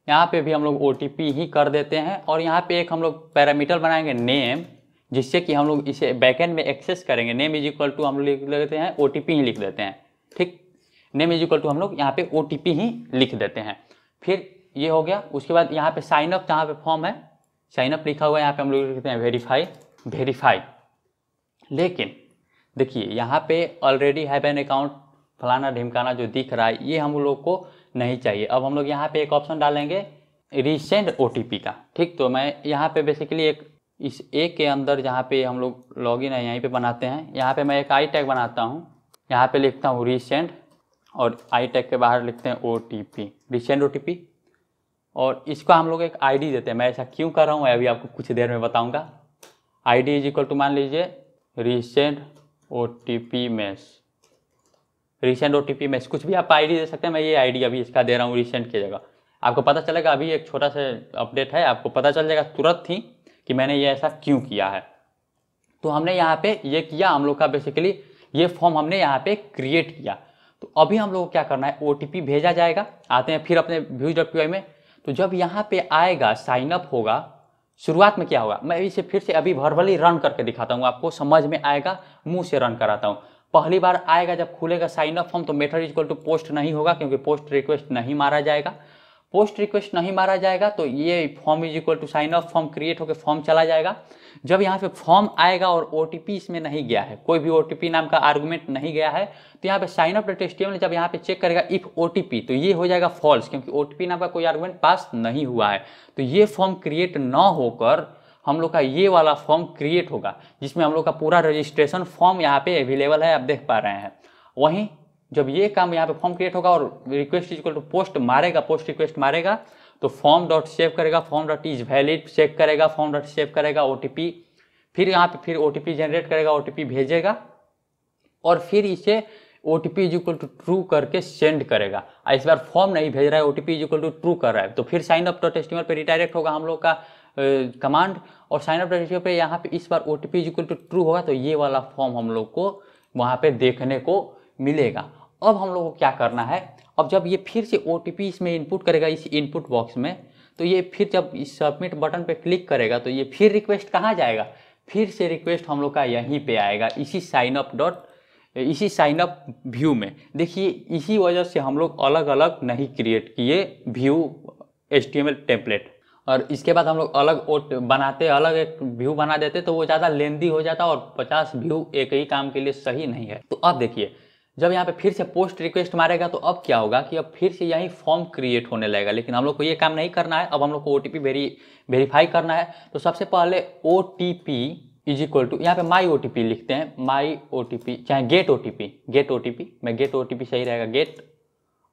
यहाँ पे भी हम लोग ओ ही कर देते हैं और यहाँ पे एक हम लोग पैरामीटर बनाएंगे नेम जिससे कि हम लोग इसे बैकेंड में एक्सेस करेंगे नेम इज इक्वल टू हम लोग लिख लेते हैं ओ ही लिख देते हैं ठीक नेम इज इक्वल टू हम लोग यहाँ पे ओ ही लिख देते हैं फिर ये हो गया उसके बाद यहाँ पे साइन अप जहाँ पे फॉर्म है साइन अप लिखा हुआ है यहाँ पे हम लोग लिखते हैं वेरीफाई वेरीफाई लेकिन देखिए यहाँ पे ऑलरेडी हैव एन अकाउंट फलाना ढिमकाना जो दिख रहा है ये हम लोग को नहीं चाहिए अब हम लोग यहाँ पे एक ऑप्शन डालेंगे रिसेंट ओ का ठीक तो मैं यहाँ पे बेसिकली एक इस ए के अंदर जहाँ पे हम लोग लॉगिन है यहीं पे बनाते हैं यहाँ पे मैं एक आई टैग बनाता हूँ यहाँ पे लिखता हूँ रिसेंट और आई टैग के बाहर लिखते हैं O T P recent O T P और इसको हम लोग एक आई देते हैं मैं ऐसा क्यों कर रहा हूँ अभी आपको कुछ देर में बताऊँगा I D is equal to मान लीजिए recent O T P mash recent O match कुछ भी आप आईडी दे सकते हैं मैं ये आईडी अभी इसका दे रहा हूँ रिसेंट की जगह आपको पता चलेगा अभी एक छोटा सा अपडेट है आपको पता चल जाएगा तुरंत ही कि मैंने ये ऐसा क्यों किया है तो हमने यहाँ पे ये किया हम लोग का बेसिकली ये फॉर्म हमने यहाँ पे क्रिएट किया तो अभी हम लोग को क्या करना है ओ भेजा जाएगा आते हैं फिर अपने व्यूज डॉट में तो जब यहाँ पे आएगा साइन अप होगा शुरुआत में क्या होगा मैं इसे फिर से अभी भरभली रन करके दिखाता हूँ आपको समझ में आएगा मुँह से रन कराता हूँ पहली बार आएगा जब खुलेगा साइन अप फॉर्म तो method is equal to post नहीं होगा क्योंकि पोस्ट रिक्वेस्ट नहीं मारा जाएगा पोस्ट रिक्वेस्ट नहीं मारा जाएगा तो ये form is equal to sign up form create होकर फॉर्म चला जाएगा जब यहाँ पे फॉर्म आएगा और ओ इसमें नहीं गया है कोई भी ओ नाम का आर्गूमेंट नहीं गया है तो यहाँ पे साइन अप डॉट जब यहाँ पे चेक करेगा इफ ओ तो ये हो जाएगा फॉल्स क्योंकि ओ नाम का कोई आर्गूमेंट पास नहीं हुआ है तो ये फॉर्म क्रिएट ना होकर हम लोग का ये वाला फॉर्म क्रिएट होगा जिसमें हम लोग का पूरा रजिस्ट्रेशन फॉर्म यहाँ पे अवेलेबल है आप देख पा रहे हैं वहीं जब ये काम यहाँ पे फॉर्म क्रिएट होगा और रिक्वेस्ट इज टू पोस्ट मारेगा पोस्ट रिक्वेस्ट मारेगा तो फॉर्म डॉट सेव करेगा form dot is valid check करेगा फॉर्म डॉट सेव करेगा ओ फिर यहाँ पे फिर ओ जनरेट करेगा ओ भेजेगा और फिर इसे O T P is equal to true करके सेंड करेगा इस बार फॉर्म नहीं भेज रहा है O T P is equal to true कर रहा है तो फिर साइन अप डॉट एस्टिमर पर रिडायरेक्ट होगा हम लोग का कमांड और साइनअप डॉट पे यहाँ पे इस बार O T P to true होगा तो ये वाला फॉर्म हम लोग को वहाँ पे देखने को मिलेगा अब हम लोग को क्या करना है अब जब ये फिर से ओ टी पी इसमें इनपुट करेगा इस इनपुट बॉक्स में तो ये फिर जब इस सबमिट बटन पर क्लिक करेगा तो ये फिर रिक्वेस्ट कहाँ जाएगा फिर से रिक्वेस्ट हम लोग का यहीं पर आएगा इसी साइनअप डॉट इसी साइनअप व्यू में देखिए इसी वजह से हम लोग अलग अलग नहीं क्रिएट किए view H T M L template और इसके बाद हम लोग अलग ओट बनाते अलग एक व्यू बना देते तो वो ज़्यादा लेंदी हो जाता और पचास व्यू एक ही काम के लिए सही नहीं है तो अब देखिए जब यहाँ पे फिर से पोस्ट रिक्वेस्ट मारेगा तो अब क्या होगा कि अब फिर से यहीं फॉर्म क्रिएट होने लगेगा लेकिन हम लोग को ये काम नहीं करना है अब हम लोग को ओ टी वेरी वेरीफाई करना है तो सबसे पहले O T P is equal to यहाँ पे माई ओ लिखते हैं माई ओ चाहे गेट ओ गेट ओ मैं गेट ओ सही रहेगा गेट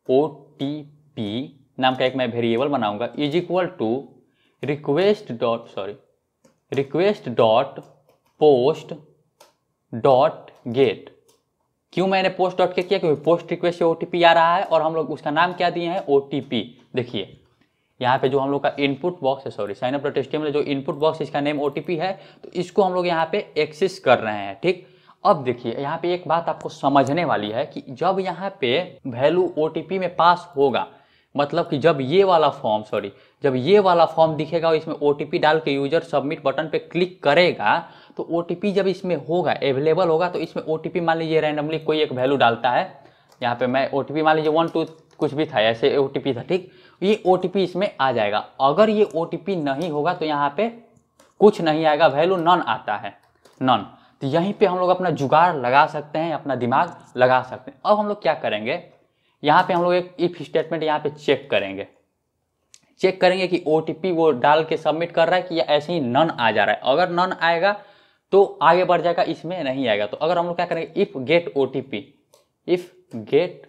ओ नाम का एक मैं वेरिएबल बनाऊंगा is equal to request dot sorry request dot post dot get क्यों मैंने पोस्ट डॉट के किया क्योंकि पोस्ट रिक्वेस्ट से ओ आ रहा है और हम लोग उसका नाम क्या दिए हैं ओ देखिए यहाँ पे जो हम लोग का इनपुट बॉक्स है सॉरी साइन अप डॉट जो इनपुट बॉक्स इसका नेम ओ है तो इसको हम लोग यहाँ पे एक्सेस कर रहे हैं ठीक अब देखिए यहाँ पे एक बात आपको समझने वाली है कि जब यहाँ पे वैल्यू ओ में पास होगा मतलब कि जब ये वाला फॉर्म सॉरी जब ये वाला फॉर्म दिखेगा और इसमें ओ डाल के यूजर सबमिट बटन पे क्लिक करेगा तो ओ जब इसमें होगा अवेलेबल होगा तो इसमें ओ मान लीजिए रैंडमली कोई एक वैल्यू डालता है यहाँ पे मैं ओ मान लीजिए वन टू कुछ भी था ऐसे ओ था ठीक ये ओ इसमें आ जाएगा अगर ये ओ नहीं होगा तो यहाँ पे कुछ नहीं आएगा वैल्यू नॉन आता है नॉन तो यहीं पर हम लोग अपना जुगाड़ लगा सकते हैं अपना दिमाग लगा सकते हैं अब हम लोग क्या करेंगे यहाँ पे हम लोग एक इफ स्टेटमेंट यहाँ पे चेक करेंगे चेक करेंगे कि ओ वो डाल के सबमिट कर रहा है कि या ऐसे ही नन आ जा रहा है अगर नन आएगा तो आगे बढ़ जाएगा इसमें नहीं आएगा तो अगर हम लोग क्या करेंगे if get O if get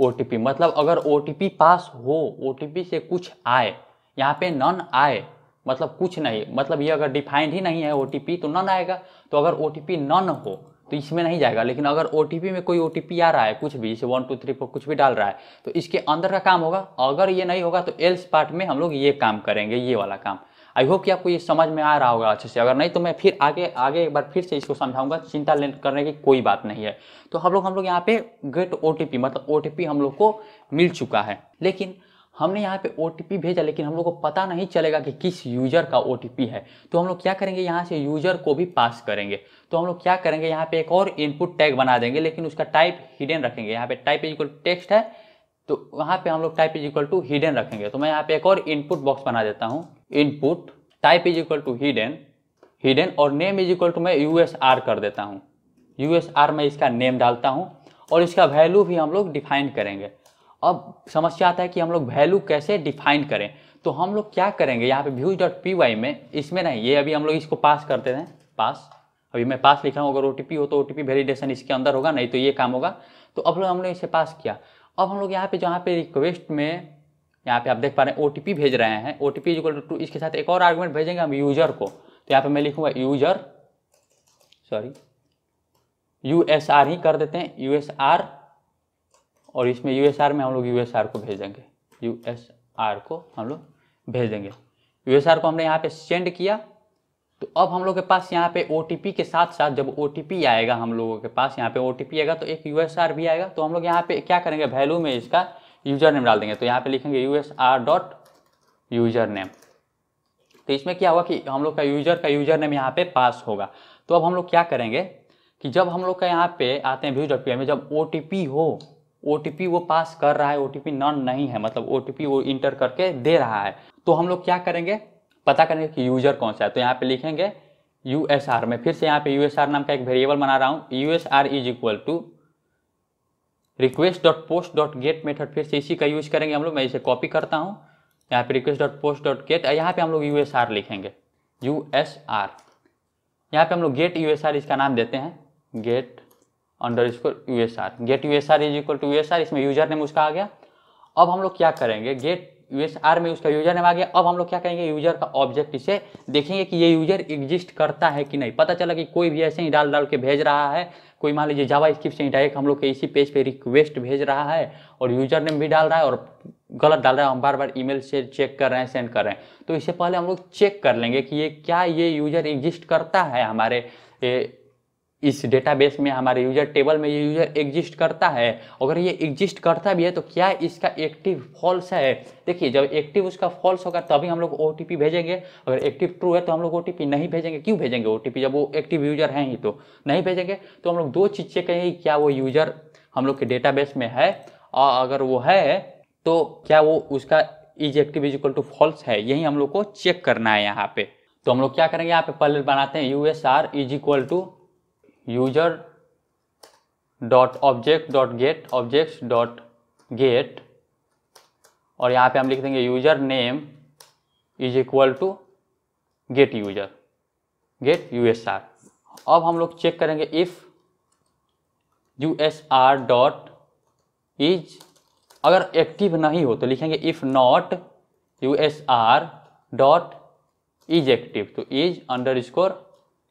O मतलब अगर ओ पास हो ओ से कुछ आए यहाँ पे नन आए मतलब कुछ नहीं मतलब ये अगर डिफाइंड ही नहीं है ओ तो नन आएगा तो अगर ओ नन हो तो इसमें नहीं जाएगा लेकिन अगर ओ में कोई ओ आ रहा है कुछ भी जैसे वन टू थ्री फोर कुछ भी डाल रहा है तो इसके अंदर का काम होगा अगर ये नहीं होगा तो एल्स पार्ट में हम लोग ये काम करेंगे ये वाला काम आई होप कि आपको ये समझ में आ रहा होगा अच्छे से अगर नहीं तो मैं फिर आगे आगे एक बार फिर से इसको समझाऊंगा चिंता करने की कोई बात नहीं है तो हम लोग हम लोग यहाँ पे गेट ओ मतलब ओ हम लोग को मिल चुका है लेकिन हमने यहाँ पे ओ भेजा लेकिन हम लोग को पता नहीं चलेगा कि किस यूज़र का ओ है तो हम लोग क्या करेंगे यहाँ से यूज़र को भी पास करेंगे तो हम लोग क्या करेंगे यहाँ पे एक और इनपुट टैग बना देंगे लेकिन उसका टाइप हिडन रखेंगे यहाँ पे टाइप इज इक्वल टेक्स्ट है तो वहाँ पे हम लोग type is equal to hidden रखेंगे तो मैं यहाँ पे एक और इनपुट बॉक्स बना देता हूँ input type is equal to hidden hidden और नेम इज इक्वल टू मैं यू कर देता हूँ यू मैं इसका नेम डालता हूँ और इसका वैल्यू भी हम लोग डिफाइन करेंगे अब समस्या आता है कि हम लोग वैल्यू कैसे डिफाइन करें तो हम लोग क्या करेंगे यहाँ पे व्यूज डॉट पी वाई में इसमें नहीं ये अभी हम लोग इसको पास करते हैं पास अभी मैं पास लिख रहा हूँ अगर ओ हो तो ओ वेलीडेशन इसके अंदर होगा नहीं तो ये काम होगा तो अब लोग हम लोग इसे पास किया अब हम लोग यहाँ पे जहाँ पे रिक्वेस्ट में यहाँ पे आप देख पा रहे हैं ओ भेज रहे हैं ओ टी पी टू इसके साथ एक और आर्गूमेंट भेजेंगे हम यूजर को तो यहाँ पे मैं लिखूँगा user sorry U S R ही कर देते हैं यू एस आर और इसमें यू में हम लोग यू को भेजेंगे यू को हम लोग भेजेंगे यू को हमने यहाँ पे सेंड किया तो अब हम लोग के पास यहाँ पे ओ के साथ साथ जब ओ आएगा हम लोगों के पास यहाँ पे ओ आएगा तो एक यू भी आएगा तो हम लोग यहाँ पे क्या करेंगे वैल्यू में इसका यूजर नेम डाल देंगे तो यहाँ पे लिखेंगे यू डॉट यूजर नेम तो इसमें क्या हुआ कि हम लोग का यूजर का यूजर नेम यहाँ पे पास होगा तो अब हम लोग क्या करेंगे कि जब हम लोग का यहाँ पे आते हैं व्यू डॉट पी में जब ओ हो ओ वो पास कर रहा है ओ नॉन नहीं है मतलब ओ वो इंटर करके दे रहा है तो हम लोग क्या करेंगे पता करेंगे कि यूजर कौन सा है तो यहाँ पे लिखेंगे यू में फिर से यहाँ पे यू नाम का एक वेरिएबल बना रहा हूँ U S R is equal to request dot post dot get method फिर से इसी का यूज करेंगे हम लोग मैं इसे कॉपी करता हूँ यहाँ पे request dot post dot get यहाँ पे हम लोग यू एस आर लिखेंगे यू एस आर यहाँ पे हम लोग गेट यू एस आर इसका नाम देते हैं get underscore U S R get U S R is equal to U S R इसमें यूजर नेम उसका आ गया अब हम लोग क्या करेंगे गेट यू एस आर में उसका यूजर नेम आ गया अब हम लोग क्या करेंगे यूजर का ऑब्जेक्ट इसे देखेंगे कि ये यूजर एग्जिस्ट करता है कि नहीं पता चला कि कोई भी ऐसे ही डाल डाल के भेज रहा है कोई मान लीजिए जावा स्क्रिप्ट से ही डायरेक्ट हम लोग के इसी पेज पे रिक्वेस्ट भेज रहा है और यूजर नेम भी डाल रहा है और गलत डाल रहा है हम बार बार ईमेल से चेक कर रहे हैं सेंड कर रहे हैं तो इससे पहले हम लोग चेक कर लेंगे कि ये क्या ये यूजर एग्जिस्ट करता है हमारे इस डेटाबेस में हमारे यूजर टेबल में ये यूजर एग्जिस्ट करता है अगर ये एग्जिस्ट करता भी है तो क्या इसका एक्टिव फॉल्स है देखिए जब एक्टिव उसका फॉल्स होगा तभी हम लोग ओ भेजेंगे अगर एक्टिव ट्रू है तो हम लोग ओ नहीं भेजेंगे क्यों भेजेंगे ओ जब वो एक्टिव यूजर हैं ही तो नहीं भेजेंगे तो हम लोग दो चीज़ चेक करेंगे क्या वो यूजर हम लोग के डेटा में है और अगर वो है तो क्या वो उसका is active is equal to false है यही हम लोग को चेक करना है यहाँ पे तो हम लोग क्या करेंगे यहाँ पे पहले बनाते हैं U S R is equal to user dot object dot get object dot get और यहाँ पे हम लिख देंगे user name is equal to get user get U S R अब हम लोग चेक करेंगे if U S R dot is अगर एक्टिव नहीं हो तो लिखेंगे if not U S R dot is active तो इज अंडर स्कोर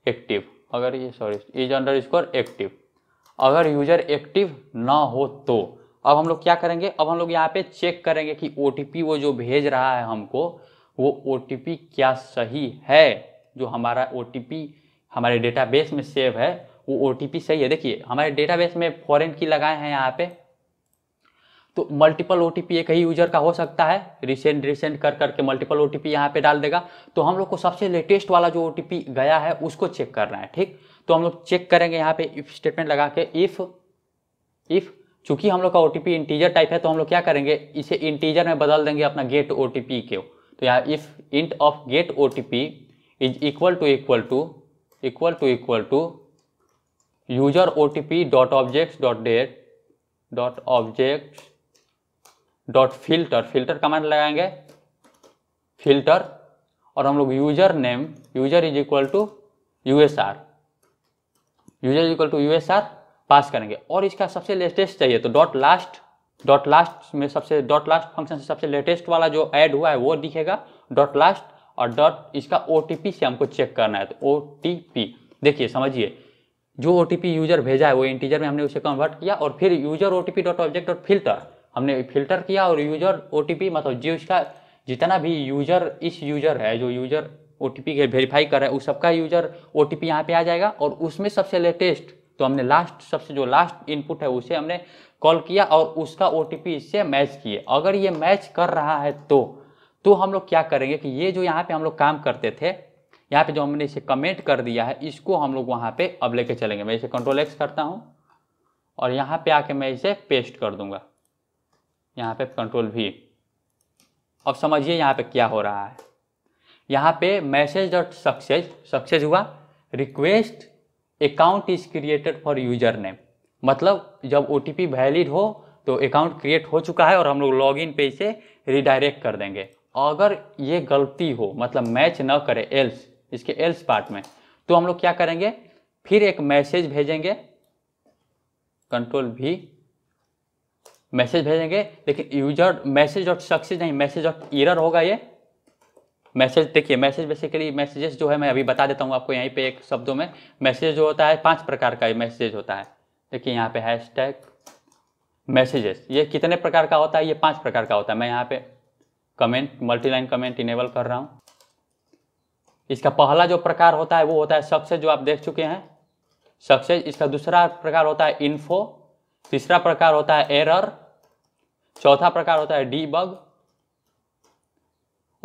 एक्टिव अगर ये sorry is under score active अगर यूजर एक्टिव ना हो तो अब हम लोग क्या करेंगे अब हम लोग यहाँ पे चेक करेंगे कि ओ वो जो भेज रहा है हमको वो ओ क्या सही है जो हमारा ओ हमारे डेटाबेस में सेव है वो ओ सही है देखिए हमारे डेटाबेस में फॉरेन की लगाए हैं यहाँ पे तो मल्टीपल ओ एक ही यूजर का हो सकता है रिसेंट रिसेंट कर करके मल्टीपल ओ टी पी यहाँ पर डाल देगा तो हम लोग को सबसे लेटेस्ट वाला जो ओ गया है उसको चेक करना है ठीक तो हम लोग चेक करेंगे यहाँ पे इफ स्टेटमेंट लगा के इफ़ इफ़ चूंकि हम लोग का ओ इंटीजर टाइप है तो हम लोग क्या करेंगे इसे इंटीजर में बदल देंगे अपना गेट ओ के तो यहाँ if int of get O is equal to equal to equal to equal to user O dot objects dot date dot objects dot filter filter command लगाएंगे फिल्टर और हम लोग user name user is equal to U S R user is equal to U S R pass करेंगे और इसका सबसे latest चाहिए तो डॉट लास्ट डॉट लास्ट में सबसे डॉट लास्ट फंक्शन से सबसे लेटेस्ट वाला जो ऐड हुआ है वो दिखेगा डॉट लास्ट और डॉट इसका ओ से हमको चेक करना है तो ओ देखिए समझिए जो ओ यूजर भेजा है वो इंटीजर में हमने उसे कन्वर्ट किया और फिर user O dot object dot filter हमने फिल्टर किया और यूजर ओ मतलब जी उसका जितना भी यूजर इस यूजर है जो यूजर ओ के वेरीफाई कर रहे हैं उस सबका यूजर ओ टी पी यहाँ पर आ जाएगा और उसमें सबसे लेटेस्ट तो हमने लास्ट सबसे जो लास्ट इनपुट है उसे हमने कॉल किया और उसका ओ टी इससे मैच किए अगर ये मैच कर रहा है तो तो हम लोग क्या करेंगे कि ये जो यहाँ पे हम लोग काम करते थे यहाँ पे जो हमने इसे कमेंट कर दिया है इसको हम लोग वहाँ पे अब लेके चलेंगे मैं इसे कंट्रोल एक्स करता हूँ और यहाँ पे आके मैं इसे पेस्ट कर दूंगा यहाँ पे कंट्रोल भी अब समझिए यहाँ पे क्या हो रहा है यहाँ पे मैसेज डॉट सक्सेस सक्सेस हुआ request account is created for user name मतलब जब ओ वैलिड हो तो अकाउंट क्रिएट हो चुका है और हम लोग इन पे इसे रिडायरेक्ट कर देंगे अगर ये गलती हो मतलब मैच ना करे एल्स इसके एल्स पार्ट में तो हम लोग क्या करेंगे फिर एक मैसेज भेजेंगे कंट्रोल भी मैसेज भेजेंगे लेकिन यूजर मैसेज ऑट सक्सेस नहीं मैसेज ऑफ ईरर होगा ये मैसेज देखिए मैसेज बेसिकली मैसेजेस जो है मैं अभी बता देता हूँ आपको यहीं पे एक शब्दों में मैसेज जो होता है पांच प्रकार का मैसेज होता है देखिए यहाँ पे हैश टैग मैसेजेस ये कितने प्रकार का होता है ये पांच प्रकार का होता है मैं यहाँ पे कमेंट मल्टीलाइन कमेंट इनेबल कर रहा हूँ इसका पहला जो प्रकार होता है वो होता है सक्सेस जो आप देख चुके हैं सक्सेस इसका दूसरा प्रकार होता है इन्फो तीसरा प्रकार होता है एरर चौथा प्रकार होता है डी बग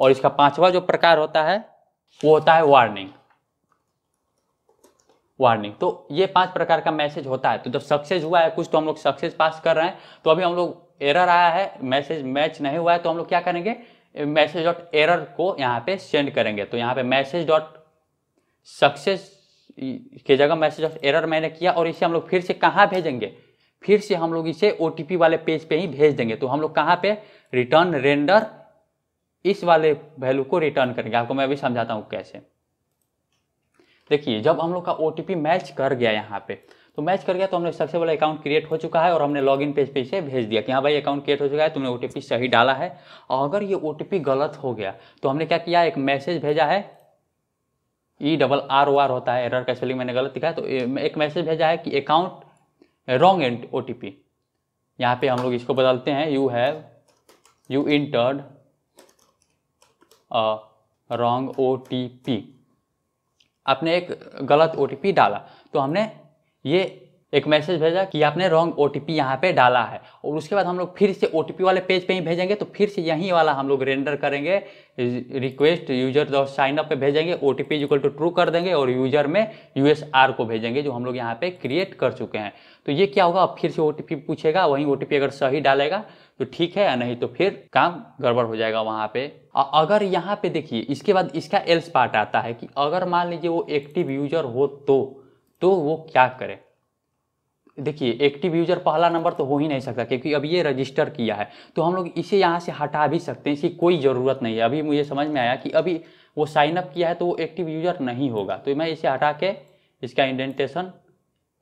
और इसका पांचवा जो प्रकार होता है वो होता है वार्निंग वार्निंग तो ये पांच प्रकार का मैसेज होता है तो जब सक्सेस हुआ है कुछ तो हम लोग सक्सेस पास कर रहे हैं तो अभी हम लोग एरर आया है मैसेज मैच नहीं हुआ है तो हम लोग क्या करेंगे मैसेज डॉट एरर को यहाँ पे सेंड करेंगे तो यहाँ पे मैसेज डॉट सक्सेस के जगह मैसेज ऑफ एरर मैंने किया और इसे हम लोग फिर से कहाँ भेजेंगे फिर से हम लोग इसे ओ वाले पेज पे ही भेज देंगे तो हम लोग कहाँ पे रिटर्न रेंडर इस वाले वैल्यू को रिटर्न करेंगे आपको मैं अभी समझाता हूँ कैसे देखिए जब हम लोग का ओ मैच कर गया यहाँ पे तो मैच कर गया तो हमने सबसे पहले अकाउंट क्रिएट हो चुका है और हमने लॉगिन पेज पे इसे भेज दिया कि हाँ भाई अकाउंट क्रिएट हो चुका है तुमने ओ सही डाला है और अगर ये ओ गलत हो गया तो हमने क्या किया एक मैसेज भेजा है E double R O R होता है एरर का स्पेलिंग मैंने गलत दिखाया तो एक मैसेज भेजा है कि account wrong and O T P यहाँ पर हम लोग इसको बदलते हैं you have you entered wrong O T P आपने एक गलत ओ टी पी डाला तो हमने ये एक मैसेज भेजा कि आपने रॉन्ग ओ टी पी यहाँ पर डाला है और उसके बाद हम लोग फिर से ओ टी पी वाले पेज पे ही भेजेंगे तो फिर से यहीं वाला हम लोग रेंडर करेंगे request user to sign up पे भेजेंगे O T P equal to true कर देंगे और यूजर में यू एस आर को भेजेंगे जो हम लोग यहाँ पे क्रिएट कर चुके हैं तो ये क्या होगा अब फिर से ओ टी पी पूछेगा वहीं ओ टी पी अगर सही डालेगा तो ठीक है या नहीं तो फिर काम गड़बड़ हो जाएगा वहाँ पे अगर यहाँ पे देखिए इसके बाद इसका एल्स पार्ट आता है कि अगर मान लीजिए वो एक्टिव यूजर हो तो, तो वो क्या करें देखिए एक्टिव यूजर पहला नंबर तो हो ही नहीं सकता क्योंकि अब ये रजिस्टर किया है तो हम लोग इसे यहाँ से हटा भी सकते हैं इसकी कोई ज़रूरत नहीं है अभी मुझे समझ में आया कि अभी वो साइन अप किया है तो वो एक्टिव यूजर नहीं होगा तो मैं इसे हटा के इसका इंडेंटेशन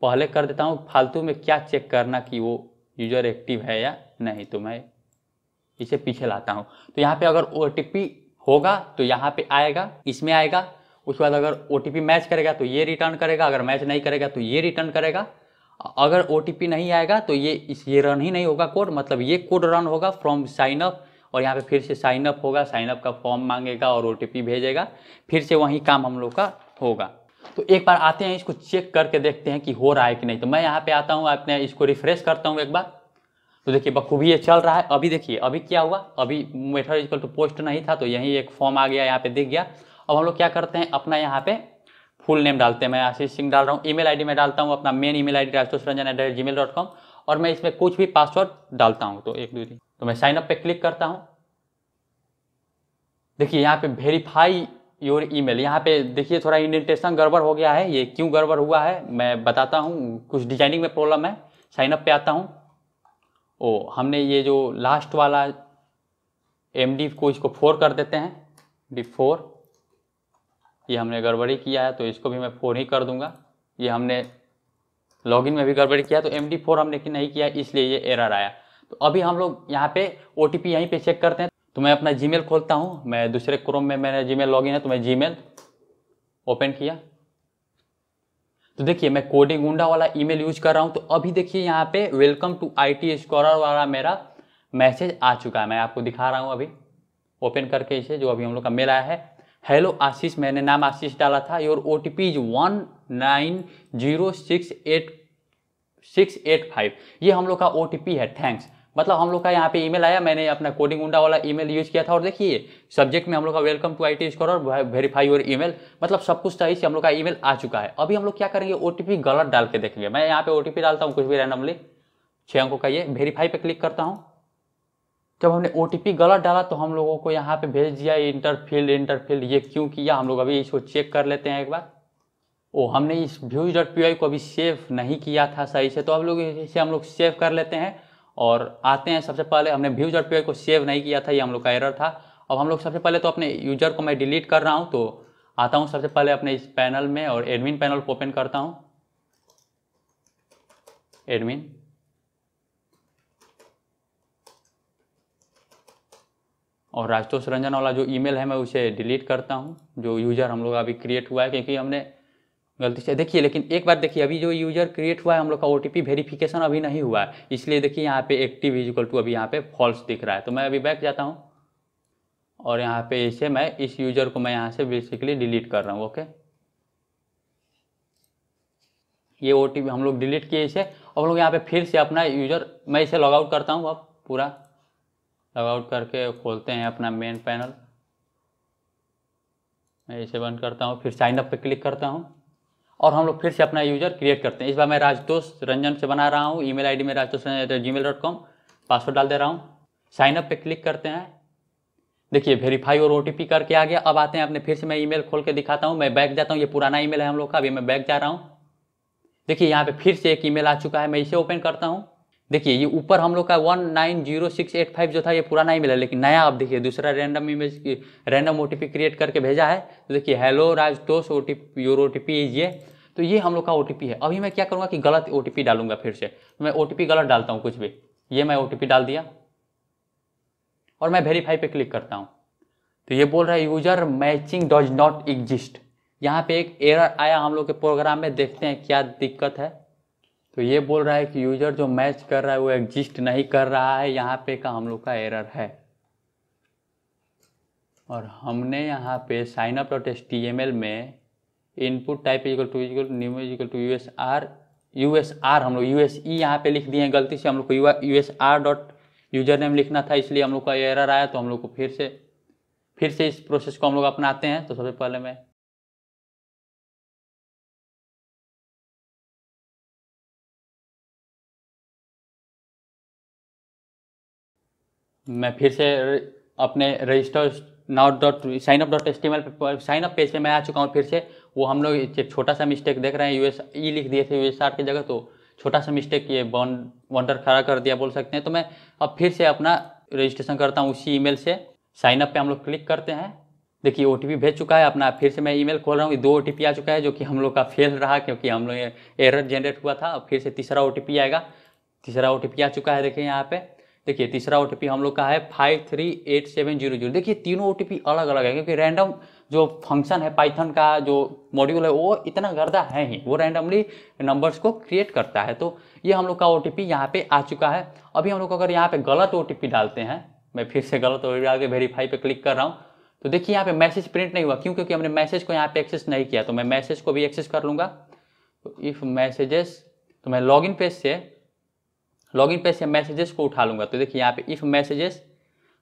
पहले कर देता हूँ फालतू में क्या चेक करना कि वो यूजर एक्टिव है या नहीं तो मैं इसे पीछे लाता हूँ तो यहाँ पर अगर ओ होगा तो यहाँ पर आएगा इसमें आएगा उसके बाद अगर ओ मैच करेगा तो ये रिटर्न करेगा अगर मैच नहीं करेगा तो ये रिटर्न करेगा अगर ओ नहीं आएगा तो ये इस ये रन ही नहीं होगा कोड मतलब ये कोड रन होगा फ्रॉम साइनअप और यहाँ पे फिर से साइनअप होगा साइनअप का फॉर्म मांगेगा और ओ भेजेगा फिर से वही काम हम लोग का होगा तो एक बार आते हैं इसको चेक करके देखते हैं कि हो रहा है कि नहीं तो मैं यहाँ पे आता हूँ अपने इसको रिफ्रेश करता हूँ एक बार तो देखिए बखूबी ये चल रहा है अभी देखिए अभी क्या हुआ अभी मेथड इसको तो पोस्ट नहीं था तो यहीं एक फॉर्म आ गया यहाँ पे दिख गया अब हम लोग क्या करते हैं अपना यहाँ पे फुल नेम डालते हैं मैं आशीष सिंह डाल रहा हूँ ईमेल आईडी में डालता हूँ अपना main email ID Ashish Ranjan at Gmail dot com और मैं इसमें कुछ भी पासवर्ड डालता हूँ तो एक दो तीन तो मैं साइनअप पे क्लिक करता हूँ देखिए यहाँ पे वेरीफाई योर ईमेल यहाँ पे देखिए थोड़ा इंडेंटेशन गड़बड़ हो गया है ये क्यों गड़बड़ हुआ है मैं बताता हूँ कुछ डिजाइनिंग में प्रॉब्लम है साइनअप पर पे आता हूँ ओ हमने ये जो लास्ट वाला एम को इसको फोर कर देते हैं डी फोर ये हमने गड़बड़ी किया है तो इसको भी मैं फोर ही कर दूंगा ये हमने लॉगिन में भी गड़बड़ी किया तो एम डी फोर हमने नहीं किया इसलिए ये एरर आया तो अभी हम लोग यहाँ पे ओ टी पी यहीं पर चेक करते हैं तो मैं अपना जी मेल खोलता हूँ मैं दूसरे क्रोम में मैंने जी मेल लॉगिन है तो मैं जी मेल ओपन किया तो देखिए मैं कोडिंग गुंडा वाला ईमेल यूज कर रहा हूँ तो अभी देखिए यहाँ पे वेलकम टू आई टी वाला मेरा मैसेज आ चुका है मैं आपको दिखा रहा हूँ अभी ओपन करके इसे जो अभी हम लोग का मेल आया है हेलो आशीष मैंने नाम आशीष डाला था your O T P is one nine zero six eight six eight five ये हम लोग का ओ टी पी है थैंक्स मतलब हम लोग का यहाँ पे ईमेल आया मैंने अपना कोडिंग उंडा वाला ईमेल यूज किया था और देखिए सब्जेक्ट में हम लोग का welcome to I T score और वेरीफाई योर ईमेल मतलब सब कुछ तो सही से हम लोग का ईमेल आ चुका है अभी हम लोग क्या करेंगे ओ टी पी गलत डाल के देखेंगे मैं यहाँ पे ओ टी पी डालता हूँ कुछ भी रैंडमली छः अंकों का ये वेरीफाई पे क्लिक करता हूँ जब हमने ओ गलत डाला तो हम लोगों को यहाँ पे भेज दिया इंटरफील्ड इंटरफील्ड ये क्यों किया हम लोग अभी इसको चेक कर लेते हैं एक बार ओ हमने इस व्यूज डॉट पी को अभी सेव नहीं किया था सही से तो हम लोग इसे हम लोग सेव कर लेते हैं और आते हैं सबसे पहले हमने व्यूज डॉट पी को सेव नहीं किया था ये हम लोग का एरर था अब हम लोग सबसे पहले तो अपने यूजर को मैं डिलीट कर रहा हूँ तो आता हूँ सबसे पहले अपने इस पैनल में और एडमिन पैनल को ओपन करता हूँ एडमिन और राजतोष रंजन वाला जो ईमेल है मैं उसे डिलीट करता हूँ जो यूज़र हम लोग अभी क्रिएट हुआ है क्योंकि हमने गलती से देखिए लेकिन एक बार देखिए अभी जो यूज़र क्रिएट हुआ है हम लोग का ओ टी अभी नहीं हुआ है इसलिए देखिए यहाँ पे एक्टिव इजिकल टू अभी यहाँ पे फॉल्स दिख रहा है तो मैं अभी बैक जाता हूँ और यहाँ पे इसे मैं इस यूज़र को मैं यहाँ से बेसिकली डिलीट कर रहा हूँ ओके ये ओ हम लोग डिलीट किए इसे और हम लोग यहाँ पर फिर से अपना यूज़र मैं इसे लॉगआउट करता हूँ अब पूरा लगआउट करके खोलते हैं अपना मेन पैनल मैं इसे बंद करता हूँ फिर साइन अप पे क्लिक करता हूँ और हम लोग फिर से अपना यूज़र क्रिएट करते हैं इस बार मैं राजदोष रंजन से बना रहा हूँ ईमेल आईडी में Rajdosh Gmail dot com password डाल दे रहा हूँ साइन अप पे क्लिक करते हैं देखिए वेरीफाई और ओ करके आ गया अब आते हैं अपने फिर से मैं ईमेल खोल के दिखाता हूँ मैं बैक जाता हूँ ये पुराना ईमेल है हम लोग का अभी मैं बैक जा रहा हूँ देखिए यहाँ पे फिर से एक ईमेल आ चुका है मैं इसे ओपन करता हूँ देखिए ये ऊपर हम लोग का one nine zero six eight five जो था ये पुराना ही मिला लेकिन नया आप देखिए दूसरा रैंडम इमेज की रैंडम ओ क्रिएट करके भेजा है तो देखिए hello Raj O T your O T ये तो ये हम लोग का ओ है अभी मैं क्या करूँगा कि गलत ओ डालूंगा फिर से तो मैं ओ गलत डालता हूँ कुछ भी ये मैं ओ डाल दिया और मैं वेरीफाई पर क्लिक करता हूँ तो ये बोल रहा है user matching does not exist यहाँ पे एक एरर आया हम लोग के प्रोग्राम में देखते हैं क्या दिक्कत है तो ये बोल रहा है कि यूजर जो मैच कर रहा है वो एग्जिस्ट नहीं कर रहा है यहाँ पे का हम लोग का एरर है और हमने यहाँ पे sign up dot S T M L में input type is equal to is equal new is equal to U S R U S R हम लोग यू एस ई यहाँ पे लिख दिए हैं गलती से हम लोग को U S R dot user name लिखना था इसलिए हम लोग का एरर आया तो हम लोग को फिर से फिर से इस प्रोसेस को हम लोग अपनाते हैं तो सबसे पहले मैं मैं फिर से अपने register now dot sign up dot S T M L sign up page पर मैं आ चुका हूँ फिर से वो हम लोग एक छोटा सा मिस्टेक देख रहे हैं यू एस ई लिख दिए थे यू एस आर की जगह तो छोटा सा मिस्टेक ये बॉन्ड वॉन्डर खड़ा कर दिया बोल सकते हैं तो मैं अब फिर से अपना रजिस्ट्रेशन करता हूँ उसी ईमेल से साइन अप पे हम लोग क्लिक करते हैं देखिए ओ भेज चुका है अपना फिर से मैं ईमेल खोल रहा हूँ दो ओ आ चुका है जो कि हम लोग का फेल रहा क्योंकि हम लोग एरर जनरेट हुआ था अब फिर से तीसरा ओ आएगा तीसरा ओ आ चुका है देखिए यहाँ पर देखिए तीसरा ओ हम लोग का है five three eight seven zero zero देखिए तीनों ओ अलग अलग है क्योंकि रैंडम जो फंक्शन है पाइथन का जो मॉड्यूल है वो इतना गर्दा है ही वो रैंडमली नंबर्स को क्रिएट करता है तो ये हम लोग का ओ टी यहाँ पे आ चुका है अभी हम लोग अगर यहाँ पे गलत ओ डालते हैं मैं फिर से गलत ओ टी डाल के वेरीफाई पर क्लिक कर रहा हूँ तो देखिए यहाँ पे मैसेज प्रिंट नहीं हुआ क्यों क्योंकि हमने मैसेज को यहाँ पे एक्सेस नहीं किया तो मैं मैसेज को भी एक्सेस कर लूँगा तो इफ़ मैसेजेस तो मैं लॉगिन पेज से लॉगिन पेज से मैसेजेस को उठा लूँगा तो देखिए यहाँ पे इफ़ मैसेजेस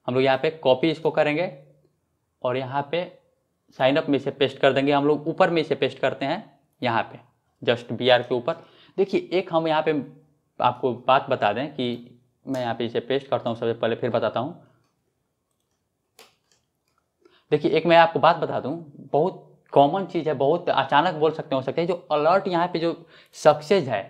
हम लोग यहाँ पे कॉपी इसको करेंगे और यहाँ पे साइन अप में से पेस्ट कर देंगे हम लोग ऊपर में से पेस्ट करते हैं यहाँ पे जस्ट बी के ऊपर देखिए एक हम यहाँ पे आपको बात बता दें कि मैं यहाँ पे इसे पेस्ट करता हूँ सबसे पहले फिर बताता हूँ देखिए एक मैं आपको बात बता दूँ बहुत कॉमन चीज़ है बहुत अचानक बोल सकते हो सकते हैं जो अलर्ट यहाँ पे जो सक्सेस है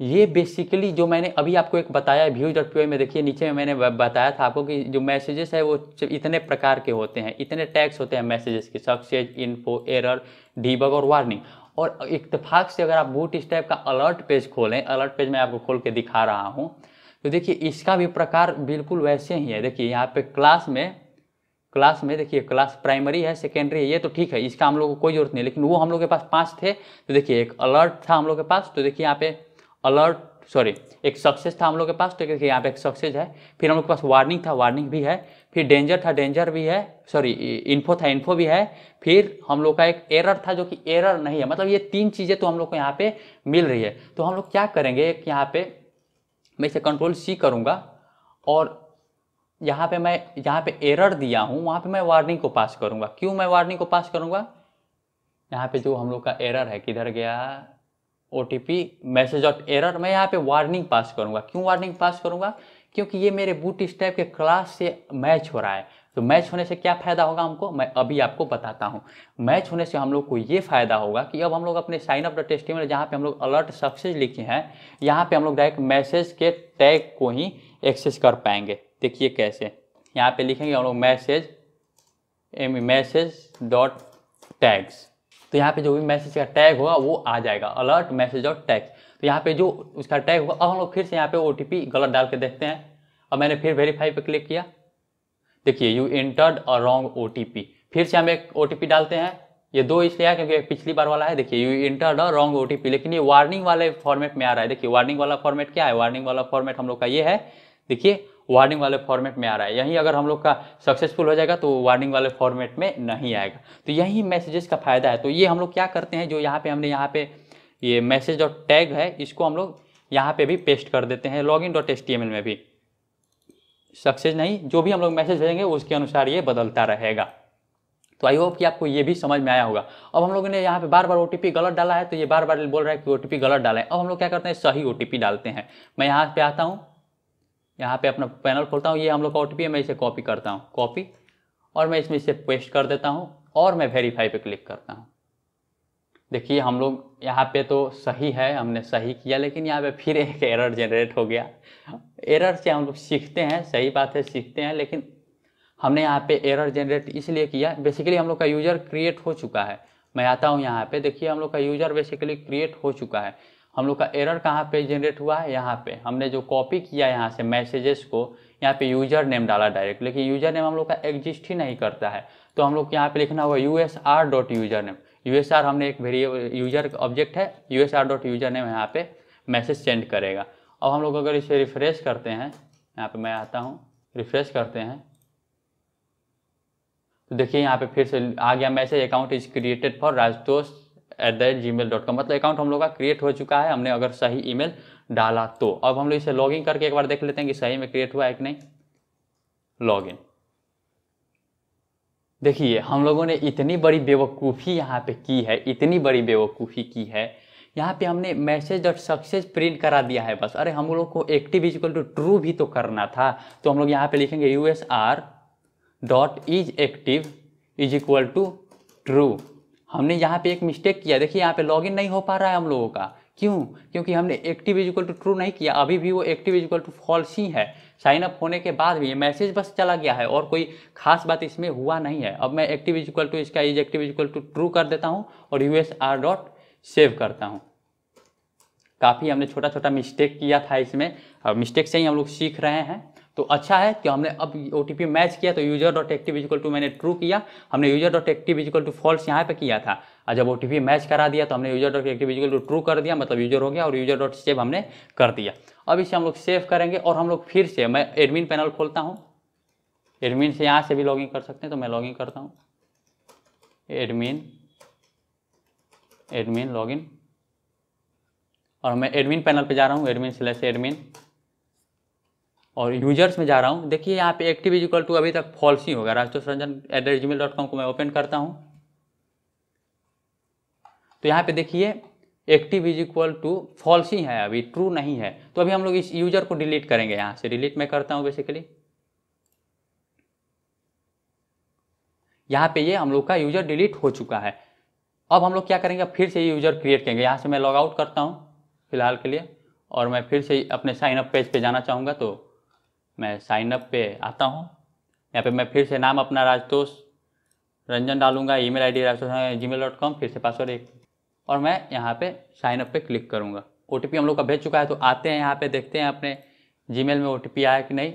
ये बेसिकली जो मैंने अभी आपको एक बताया है व्यू डॉट में देखिए नीचे में मैंने बताया था आपको कि जो मैसेजेस है वो इतने प्रकार के होते हैं इतने टैक्स होते हैं मैसेजेस के सक्सेस इन्फो एरर डीबग और वार्निंग और इतफाक से अगर आप बूट स्टैप का अलर्ट पेज खोलें अलर्ट पेज मैं आपको खोल के दिखा रहा हूँ तो देखिए इसका भी प्रकार बिल्कुल वैसे ही है देखिए यहाँ पे क्लास में क्लास में देखिए क्लास प्राइमरी है सेकेंडरी है ये तो ठीक है इसका हम लोग को कोई जरूरत नहीं लेकिन वो हम लोग के पास पाँच थे तो देखिए एक अलर्ट था हम लोग के पास तो देखिए यहाँ पे अलर्ट सॉरी एक सक्सेस था हम लोग के पास तो देखिए यहाँ पे एक सक्सेस है फिर हम लोग के पास वार्निंग था वार्निंग भी है फिर डेंजर था डेंजर भी है सॉरी इन्फो था इन्फो भी है फिर हम लोग का एक एरर था जो कि एरर नहीं है मतलब ये तीन चीज़ें तो हम लोग को यहाँ पे मिल रही है तो हम लोग क्या करेंगे एक यहाँ पे मैं इसे कंट्रोल सी करूँगा और यहाँ पे मैं यहाँ पे एरर दिया हूँ वहाँ पे मैं वार्निंग को पास करूँगा क्यों मैं वार्निंग को पास करूँगा यहाँ पे जो हम लोग का एरर है किधर गया O T P message of error मैं यहाँ पे वार्निंग पास करूँगा क्यों वार्निंग पास करूँगा क्योंकि ये मेरे बूट स्टैप के क्लास से मैच हो रहा है तो मैच होने से क्या फ़ायदा होगा हमको मैं अभी आपको बताता हूँ मैच होने से हम लोग को ये फ़ायदा होगा कि अब हम लोग अपने साइन अप टेस्टी में जहाँ पे हम लोग अलर्ट सक्सेस लिखे हैं यहाँ पे हम लोग डायरेक्ट मैसेज के टैग को ही एक्सेस कर पाएंगे देखिए कैसे यहाँ पे लिखेंगे हम लोग मैसेज मैसेज डॉट टैग्स तो यहाँ पे जो भी मैसेज का टैग होगा वो आ जाएगा अलर्ट मैसेज और टैग तो यहाँ पे जो उसका टैग होगा अब हम लोग फिर से यहाँ पे ओ गलत डाल के देखते हैं अब मैंने फिर वेरीफाई पे क्लिक किया देखिए यू इंटर्ड और रॉन्ग ओ फिर से हम एक ओ डालते हैं ये दो इसलिए आया क्योंकि पिछली बार वाला है देखिए यू इंटर्ड और रॉन्ग ओ लेकिन ये वार्निंग वाले फॉर्मेट में आ रहा है देखिए वार्निंग वाला फॉर्मेट क्या है वार्निंग वाला फॉर्मेट हम लोग का ये है देखिए वार्निंग वाले फॉर्मेट में आ रहा है यहीं अगर हम लोग का सक्सेसफुल हो जाएगा तो वार्निंग वाले फॉर्मेट में नहीं आएगा तो यही मैसेजेस का फ़ायदा है तो ये हम लोग क्या करते हैं जो यहाँ पर हमने यहाँ पर ये मैसेज और टैग है इसको हम लोग यहाँ पर भी पेस्ट कर देते हैं लॉग इन एम एल में भी सक्सेस नहीं जो भी हम लोग मैसेज भेजेंगे उसके अनुसार ये बदलता रहेगा तो आई होप कि आपको ये भी समझ में आया होगा अब हम लोगों ने यहाँ पे बार बार ओ गलत डाला है तो ये बार बार बोल रहा है कि ओ गलत डाला है अब हम लोग क्या करते हैं सही ओ डालते हैं मैं यहाँ पे आता हूँ यहाँ पे अपना पैनल खोलता हूँ ये हम लोग का ओ है मैं इसे कॉपी करता हूँ कॉपी और मैं इसमें इसे पेस्ट कर देता हूँ और मैं वेरीफाई पे क्लिक करता हूँ देखिए हम लोग यहाँ पे तो सही है हमने सही किया लेकिन यहाँ पे फिर एक एरर जनरेट हो गया एरर से हम लोग सीखते हैं सही बात है सीखते हैं लेकिन हमने यहाँ पे एरर जनरेट इसलिए किया बेसिकली हम लोग का यूज़र क्रिएट हो चुका है मैं आता हूँ यहाँ पे देखिए हम लोग का यूज़र बेसिकली क्रिएट हो चुका है हम लोग का एरर कहाँ पे जनरेट हुआ है यहाँ पे हमने जो कॉपी किया यहाँ से मैसेजेस को यहाँ पे यूजर नेम डाला डायरेक्ट लेकिन यूजर नेम हम लोग का एग्जिस्ट ही नहीं करता है तो हम लोग यहाँ पे लिखना हुआ U S R dot user name U S R हमने एक वेरिए यूजर ऑब्जेक्ट है U S R dot user name यहाँ पे मैसेज सेंड करेगा अब हम लोग अगर इसे रिफ्रेश करते हैं यहाँ पे मैं आता हूँ रिफ्रेश करते हैं तो देखिए यहाँ पे फिर से आ गया message account is created for Rajtosh at the rate Gmail dot com मतलब अकाउंट हम लोग का क्रिएट हो चुका है हमने अगर सही ईमेल डाला तो अब हम लोग इसे लॉगिन करके एक बार देख लेते हैं कि सही में क्रिएट हुआ है कि नहीं लॉगिन देखिए हम लोगों ने इतनी बड़ी बेवकूफ़ी यहाँ पे की है इतनी बड़ी बेवकूफ़ी की है यहाँ पे हमने मैसेज डॉट सक्सेस प्रिंट करा दिया है बस अरे हम लोग को एक्टिव इजिकल टू ट्रू भी तो करना था तो हम लोग यहाँ पे लिखेंगे U S R dot is active is equal to true हमने यहाँ पे एक मिस्टेक किया देखिए यहाँ पे लॉगिन नहीं हो पा रहा है हम लोगों का क्यों क्योंकि हमने active is equal to true नहीं किया अभी भी वो active is equal to false ही है साइन अप होने के बाद भी ये मैसेज बस चला गया है और कोई खास बात इसमें हुआ नहीं है अब मैं एक्टिव इज इक्वल टू इसका is active is equal to true कर देता हूँ और U S R dot save करता हूँ काफ़ी हमने छोटा छोटा मिस्टेक किया था इसमें मिस्टेक से ही हम लोग सीख रहे हैं तो अच्छा है कि हमने अब ओ मैच किया तो user dot active is equal to मैंने ट्रू किया हमने user dot active is equal to false यहाँ पे किया था और जब ओ मैच करा दिया तो हमने user dot active is equal to true कर दिया मतलब यूजर हो गया और यूजर डॉट सेव हमने कर दिया अब इसे हम लोग सेव करेंगे और हम लोग फिर से मैं एडमिन पैनल खोलता हूँ एडमिन से यहाँ से भी लॉगिन कर सकते हैं तो मैं लॉगिन करता हूँ एडमिन एडमिन लॉगिन और मैं एडमिन पैनल पर जा रहा हूँ एडमिन स्लैश एडमिन और यूजर्स में जा रहा हूँ देखिए यहाँ पे एक्टिव इज इक्वल टू अभी तक फॉल्स ही होगा Rajtosh Ranjan at the Gmail dot com को मैं ओपन करता हूँ तो यहाँ पे देखिए active is equal to false ही है अभी ट्रू नहीं है तो अभी हम लोग इस यूजर को डिलीट करेंगे यहाँ से डिलीट मैं करता हूँ बेसिकली यहाँ पे ये हम लोग का यूजर डिलीट हो चुका है अब हम लोग क्या करेंगे फिर से ये यूजर क्रिएट करेंगे यहाँ से मैं लॉग आउट करता हूँ फिलहाल के लिए और मैं फिर से अपने साइनअप पेज पे जाना चाहूँगा तो मैं साइनअप पे आता हूँ यहाँ पे मैं फिर से नाम अपना राजतोष रंजन डालूंगा email ID Rajtosh Gmail dot com फिर से पासवर्ड एक और मैं यहाँ पे साइनअप पे क्लिक करूँगा ओ हम लोग का भेज चुका है तो आते हैं यहाँ पे देखते हैं अपने जी में ओ आया कि नहीं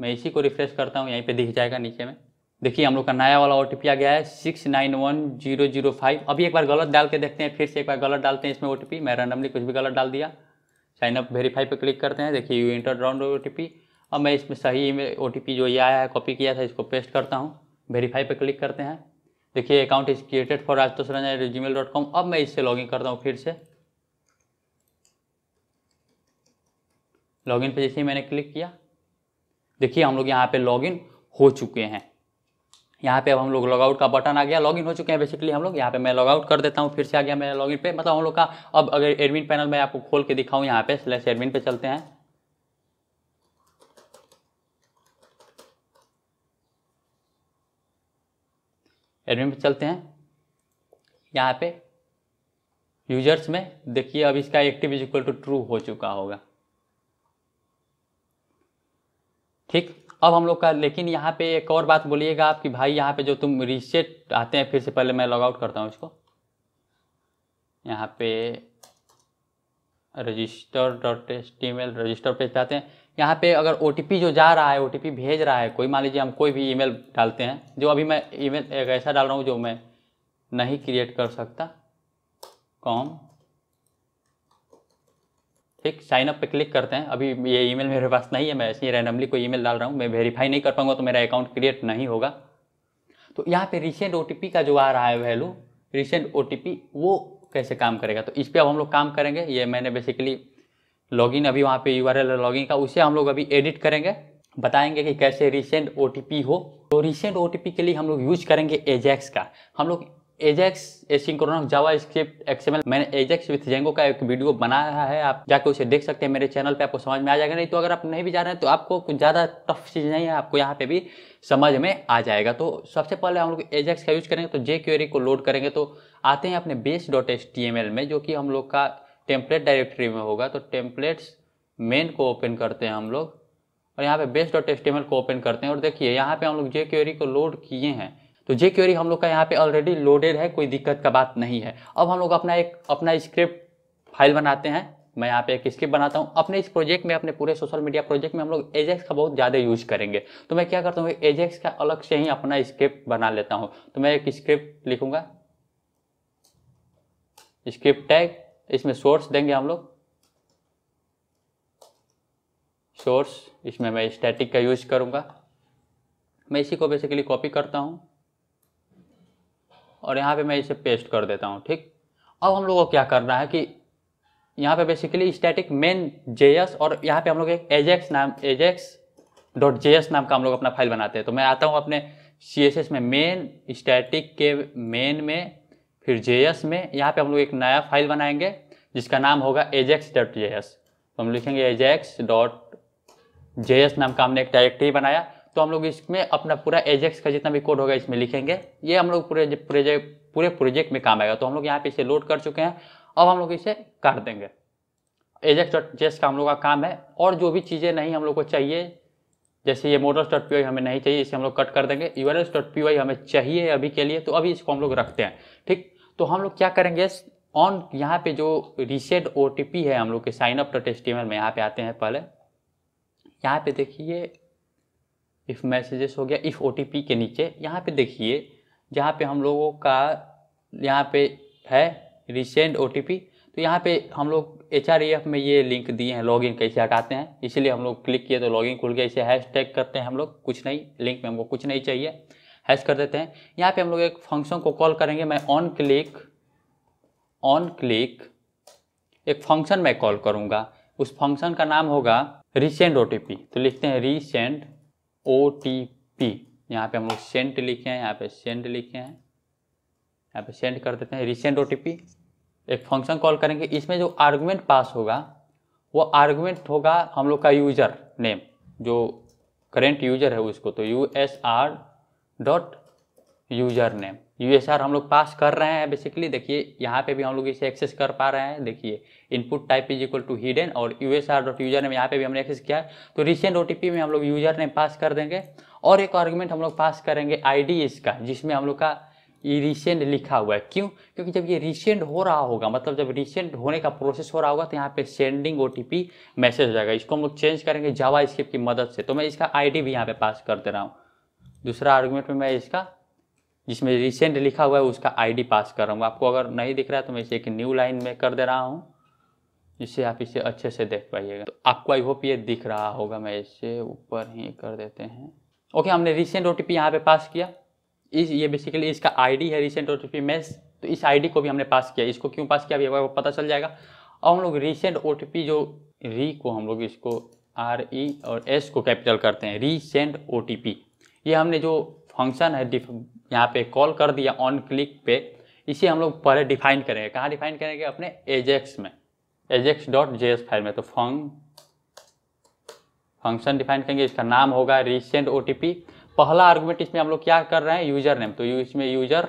मैं इसी को रिफ्रेश करता हूँ यहीं पर दिख जाएगा नीचे में देखिए हम लोग का नया वाला ओ आ गया है six nine one zero zero five अभी एक बार गलत डाल के देखते हैं फिर से एक बार गलत डालते हैं इसमें ओ मैं रैंडमली कुछ भी गलत डाल दिया साइनअप वेरीफाई पर क्लिक करते हैं देखिए you enter round O T P अब मैं इसमें सही में ओ जो ये आया है कॉपी किया था इसको पेस्ट करता हूँ वेरीफाई पर क्लिक करते हैं देखिए अकाउंट इज क्रिएटेड फॉर आज तो सर अब मैं इससे लॉगिन करता हूँ फिर से लॉगिन पे जैसे ही मैंने क्लिक किया देखिए हम लोग यहाँ पे लॉगिन हो चुके हैं यहाँ पे अब हम लोग लॉगआउट का बटन आ गया लॉगिन हो चुके हैं बेसिकली हम लोग यहाँ पे मैं लॉगआउट कर देता हूँ फिर से आ गया मैं लॉगिन पे मतलब हम लोग का अब अगर एडमिन पैनल मैं आपको खोल के दिखाऊँ यहाँ पे स्लैश एडमिन पे चलते हैं एडमिन पे चलते हैं यहाँ पे यूजर्स में देखिए अब इसका active is equal to true हो चुका होगा ठीक अब हम लोग का लेकिन यहाँ पे एक और बात बोलिएगा आप कि भाई यहाँ पे जो तुम रीसेट आते हैं फिर से पहले मैं लॉग आउट करता हूँ इसको यहाँ पे register dot S T mail register पे जाते हैं यहाँ पे अगर ओ जो जा रहा है ओ भेज रहा है कोई मान लीजिए हम कोई भी ईमेल डालते हैं जो अभी मैं ईमेल एक ऐसा डाल रहा हूँ जो मैं नहीं क्रिएट कर सकता कॉम ठीक साइनअप पे क्लिक करते हैं अभी ये ईमेल मेरे पास नहीं है मैं ऐसे ही रैंडमली कोई ईमेल डाल रहा हूँ मैं वेरीफाई नहीं कर पाऊंगा तो मेरा अकाउंट क्रिएट नहीं होगा तो यहाँ पे रिसेंट ओ का जो आ रहा है वैल्यू रिसेंट ओ वो कैसे काम करेगा तो इस पर अब हम लोग काम करेंगे ये मैंने बेसिकली लॉगिन अभी वहाँ पे यू आर लॉगिन का उसे हम लोग अभी एडिट करेंगे बताएंगे कि कैसे रिसेंट ओ हो तो रिसेंट ओ के लिए हम लोग यूज करेंगे एजैक्स का हम लोग Ajax asynchronous JavaScript XML मैंने एजेक्स विथ जेंगो का एक वीडियो बनाया है आप जाके उसे देख सकते हैं मेरे चैनल पे आपको समझ में आ जाएगा नहीं तो अगर आप नहीं भी जा रहे हैं तो आपको कुछ ज़्यादा टफ चीज़ नहीं है आपको यहाँ पे भी समझ में आ जाएगा तो सबसे पहले हम लोग एजेक्स का यूज़ करेंगे तो जे क्यूरी को लोड करेंगे तो आते हैं अपने base dot S T M L में जो कि हम लोग का टेम्पलेट डायरेक्टरी में होगा तो टेम्पलेट्स मेन को ओपन करते हैं हम लोग और यहाँ पे बेस्ट डॉट एस्टेम को ओपन करते हैं और देखिए यहाँ पे हम लोग जे क्यूरी को लोड किए हैं तो जे क्यूरी हम लोग का यहाँ पे ऑलरेडी लोडेड है कोई दिक्कत का बात नहीं है अब हम लोग अपना एक अपना स्क्रिप्ट फाइल बनाते हैं मैं यहाँ पे एक स्क्रिप्ट बनाता हूँ अपने इस प्रोजेक्ट में अपने पूरे सोशल मीडिया प्रोजेक्ट में हम लोग एजेक्स का बहुत ज़्यादा यूज करेंगे तो मैं क्या करता हूँ एजेक्स का अलग से ही अपना स्क्रिप्ट बना लेता हूँ तो मैं एक स्क्रिप्ट लिखूंगा स्क्रिप्ट टैग इसमें सोर्स देंगे हम लोग सोर्स इसमें मैं स्टैटिक का यूज करूँगा मैं इसी को बेसिकली कॉपी करता हूँ और यहाँ पे मैं इसे पेस्ट कर देता हूँ ठीक अब हम लोगों को क्या करना है कि यहाँ पे बेसिकली स्टैटिक मेन जेएस और यहाँ पे हम लोग एक एजेक्स नाम एजेक्स डॉट जेएस नाम का हम लोग अपना फाइल बनाते हैं तो मैं आता हूँ अपने सी एस एस में मेन स्टैटिक के मेन में फिर जे में यहाँ पे हम लोग एक नया फाइल बनाएंगे जिसका नाम होगा एजेक्स डॉट जे तो हम लिखेंगे एजेक्स डॉट जे नाम का हमने एक डायरेक्टरी बनाया तो हम लोग इसमें अपना पूरा एजेक्स का जितना भी कोड होगा इसमें लिखेंगे ये हम लोग पूरे प्रोजेक्ट पूरे प्रोजेक्ट में काम आएगा तो हम लोग यहाँ पे इसे लोड कर चुके हैं अब हम लोग इसे काट देंगे एजेक्स डॉट एस का हम लोग का काम है और जो भी चीज़ें नहीं हम लोग को चाहिए जैसे ये मोडल्स डॉट पी हमें नहीं चाहिए इसे हम लोग कट कर देंगे यू डॉट पी हमें चाहिए अभी के लिए तो अभी इसको हम लोग रखते हैं ठीक तो हम लोग क्या करेंगे ऑन यहाँ पे जो रिसेंट ओ है हम लोग के साइन अप टेस्टिमल में यहाँ पे आते हैं पहले यहाँ पे देखिए इफ़ मैसेजेस हो गया इफ़ ओ के नीचे यहाँ पे देखिए जहाँ पे हम लोगों का यहाँ पे है रिसेंट ओ तो यहाँ पे हम लोग एच e में ये लिंक दिए हैं लॉगिन कैसे हटाते हैं इसीलिए हम लोग क्लिक किए तो लॉगिन खुल गया इसे हैश टैग करते हैं हम लोग कुछ नहीं लिंक में हमको कुछ नहीं चाहिए हैश कर देते हैं यहाँ पे हम लोग एक फंक्शन को कॉल करेंगे मैं ऑन क्लिक ऑन क्लिक एक फंक्शन मैं कॉल करूँगा उस फंक्शन का नाम होगा रिसेंट ओ तो लिखते हैं रिसेंट ओ टी पी यहाँ पर हम लोग सेंट लिखे हैं यहाँ पे सेंड लिखे हैं यहाँ पे सेंड कर देते हैं रिसेंट ओ एक फंक्शन कॉल करेंगे इसमें जो आर्गुमेंट पास होगा वो आर्गुमेंट होगा हम लोग का यूजर नेम जो करेंट यूजर है उसको तो U S R dot user name आर हम लोग पास कर रहे हैं बेसिकली देखिए यहाँ पे भी हम लोग इसे एक्सेस कर पा रहे हैं देखिए input type is equal to hidden और U S R dot user name यहाँ पे भी हमने एक्सेस किया है तो रिसेंट पी में हम लोग यूजर नेम पास कर देंगे और एक आर्ग्यूमेंट हम लोग पास करेंगे डी इसका जिसमें हम लोग का रिसेंट लिखा हुआ है क्यों क्योंकि जब ये रिसेंट हो रहा होगा मतलब जब रिसेंट होने का प्रोसेस हो रहा होगा तो यहाँ पे सेंडिंग ओ मैसेज हो जाएगा इसको हम लोग चेंज करेंगे जावा स्क्रिप्ट की मदद से तो मैं इसका आईडी भी यहाँ पे पास कर दे रहा हूँ दूसरा आर्गूमेंट में मैं इसका जिसमें रिसेंट लिखा हुआ है उसका आईडी पास कर रहा हूँ आपको अगर नहीं दिख रहा है तो मैं इसे एक न्यू लाइन में कर दे रहा हूँ जिससे आप इसे अच्छे से देख पाइएगा तो आपको आई होप ये दिख रहा होगा मैं इसे ऊपर ही कर देते हैं ओके हमने रिसेंट ओ टी पी यहाँ पर पास किया इस ये बेसिकली इसका आई है रिसेंट ओ टी पी तो इस आई को भी हमने पास किया इसको क्यों पास किया अभी पता चल जाएगा और हम लोग रिसेंट ओ जो री को हम लोग इसको आर ई e और एस को कैपिटल करते हैं रीसेंट ओ टी पी ये हमने जो फंक्शन है यहाँ पे कॉल कर दिया ऑन क्लिक पे इसे हम लोग पहले डिफाइन करेंगे कहाँ डिफाइन करेंगे अपने एजेक्स में एजेक्स डॉट जे फाइल में तो फंग फंक्शन डिफाइन करेंगे इसका नाम होगा रिसेंट ओ पहला आर्गूमेंट इसमें हम लोग क्या कर रहे हैं यूजर नेम तो इसमें यूजर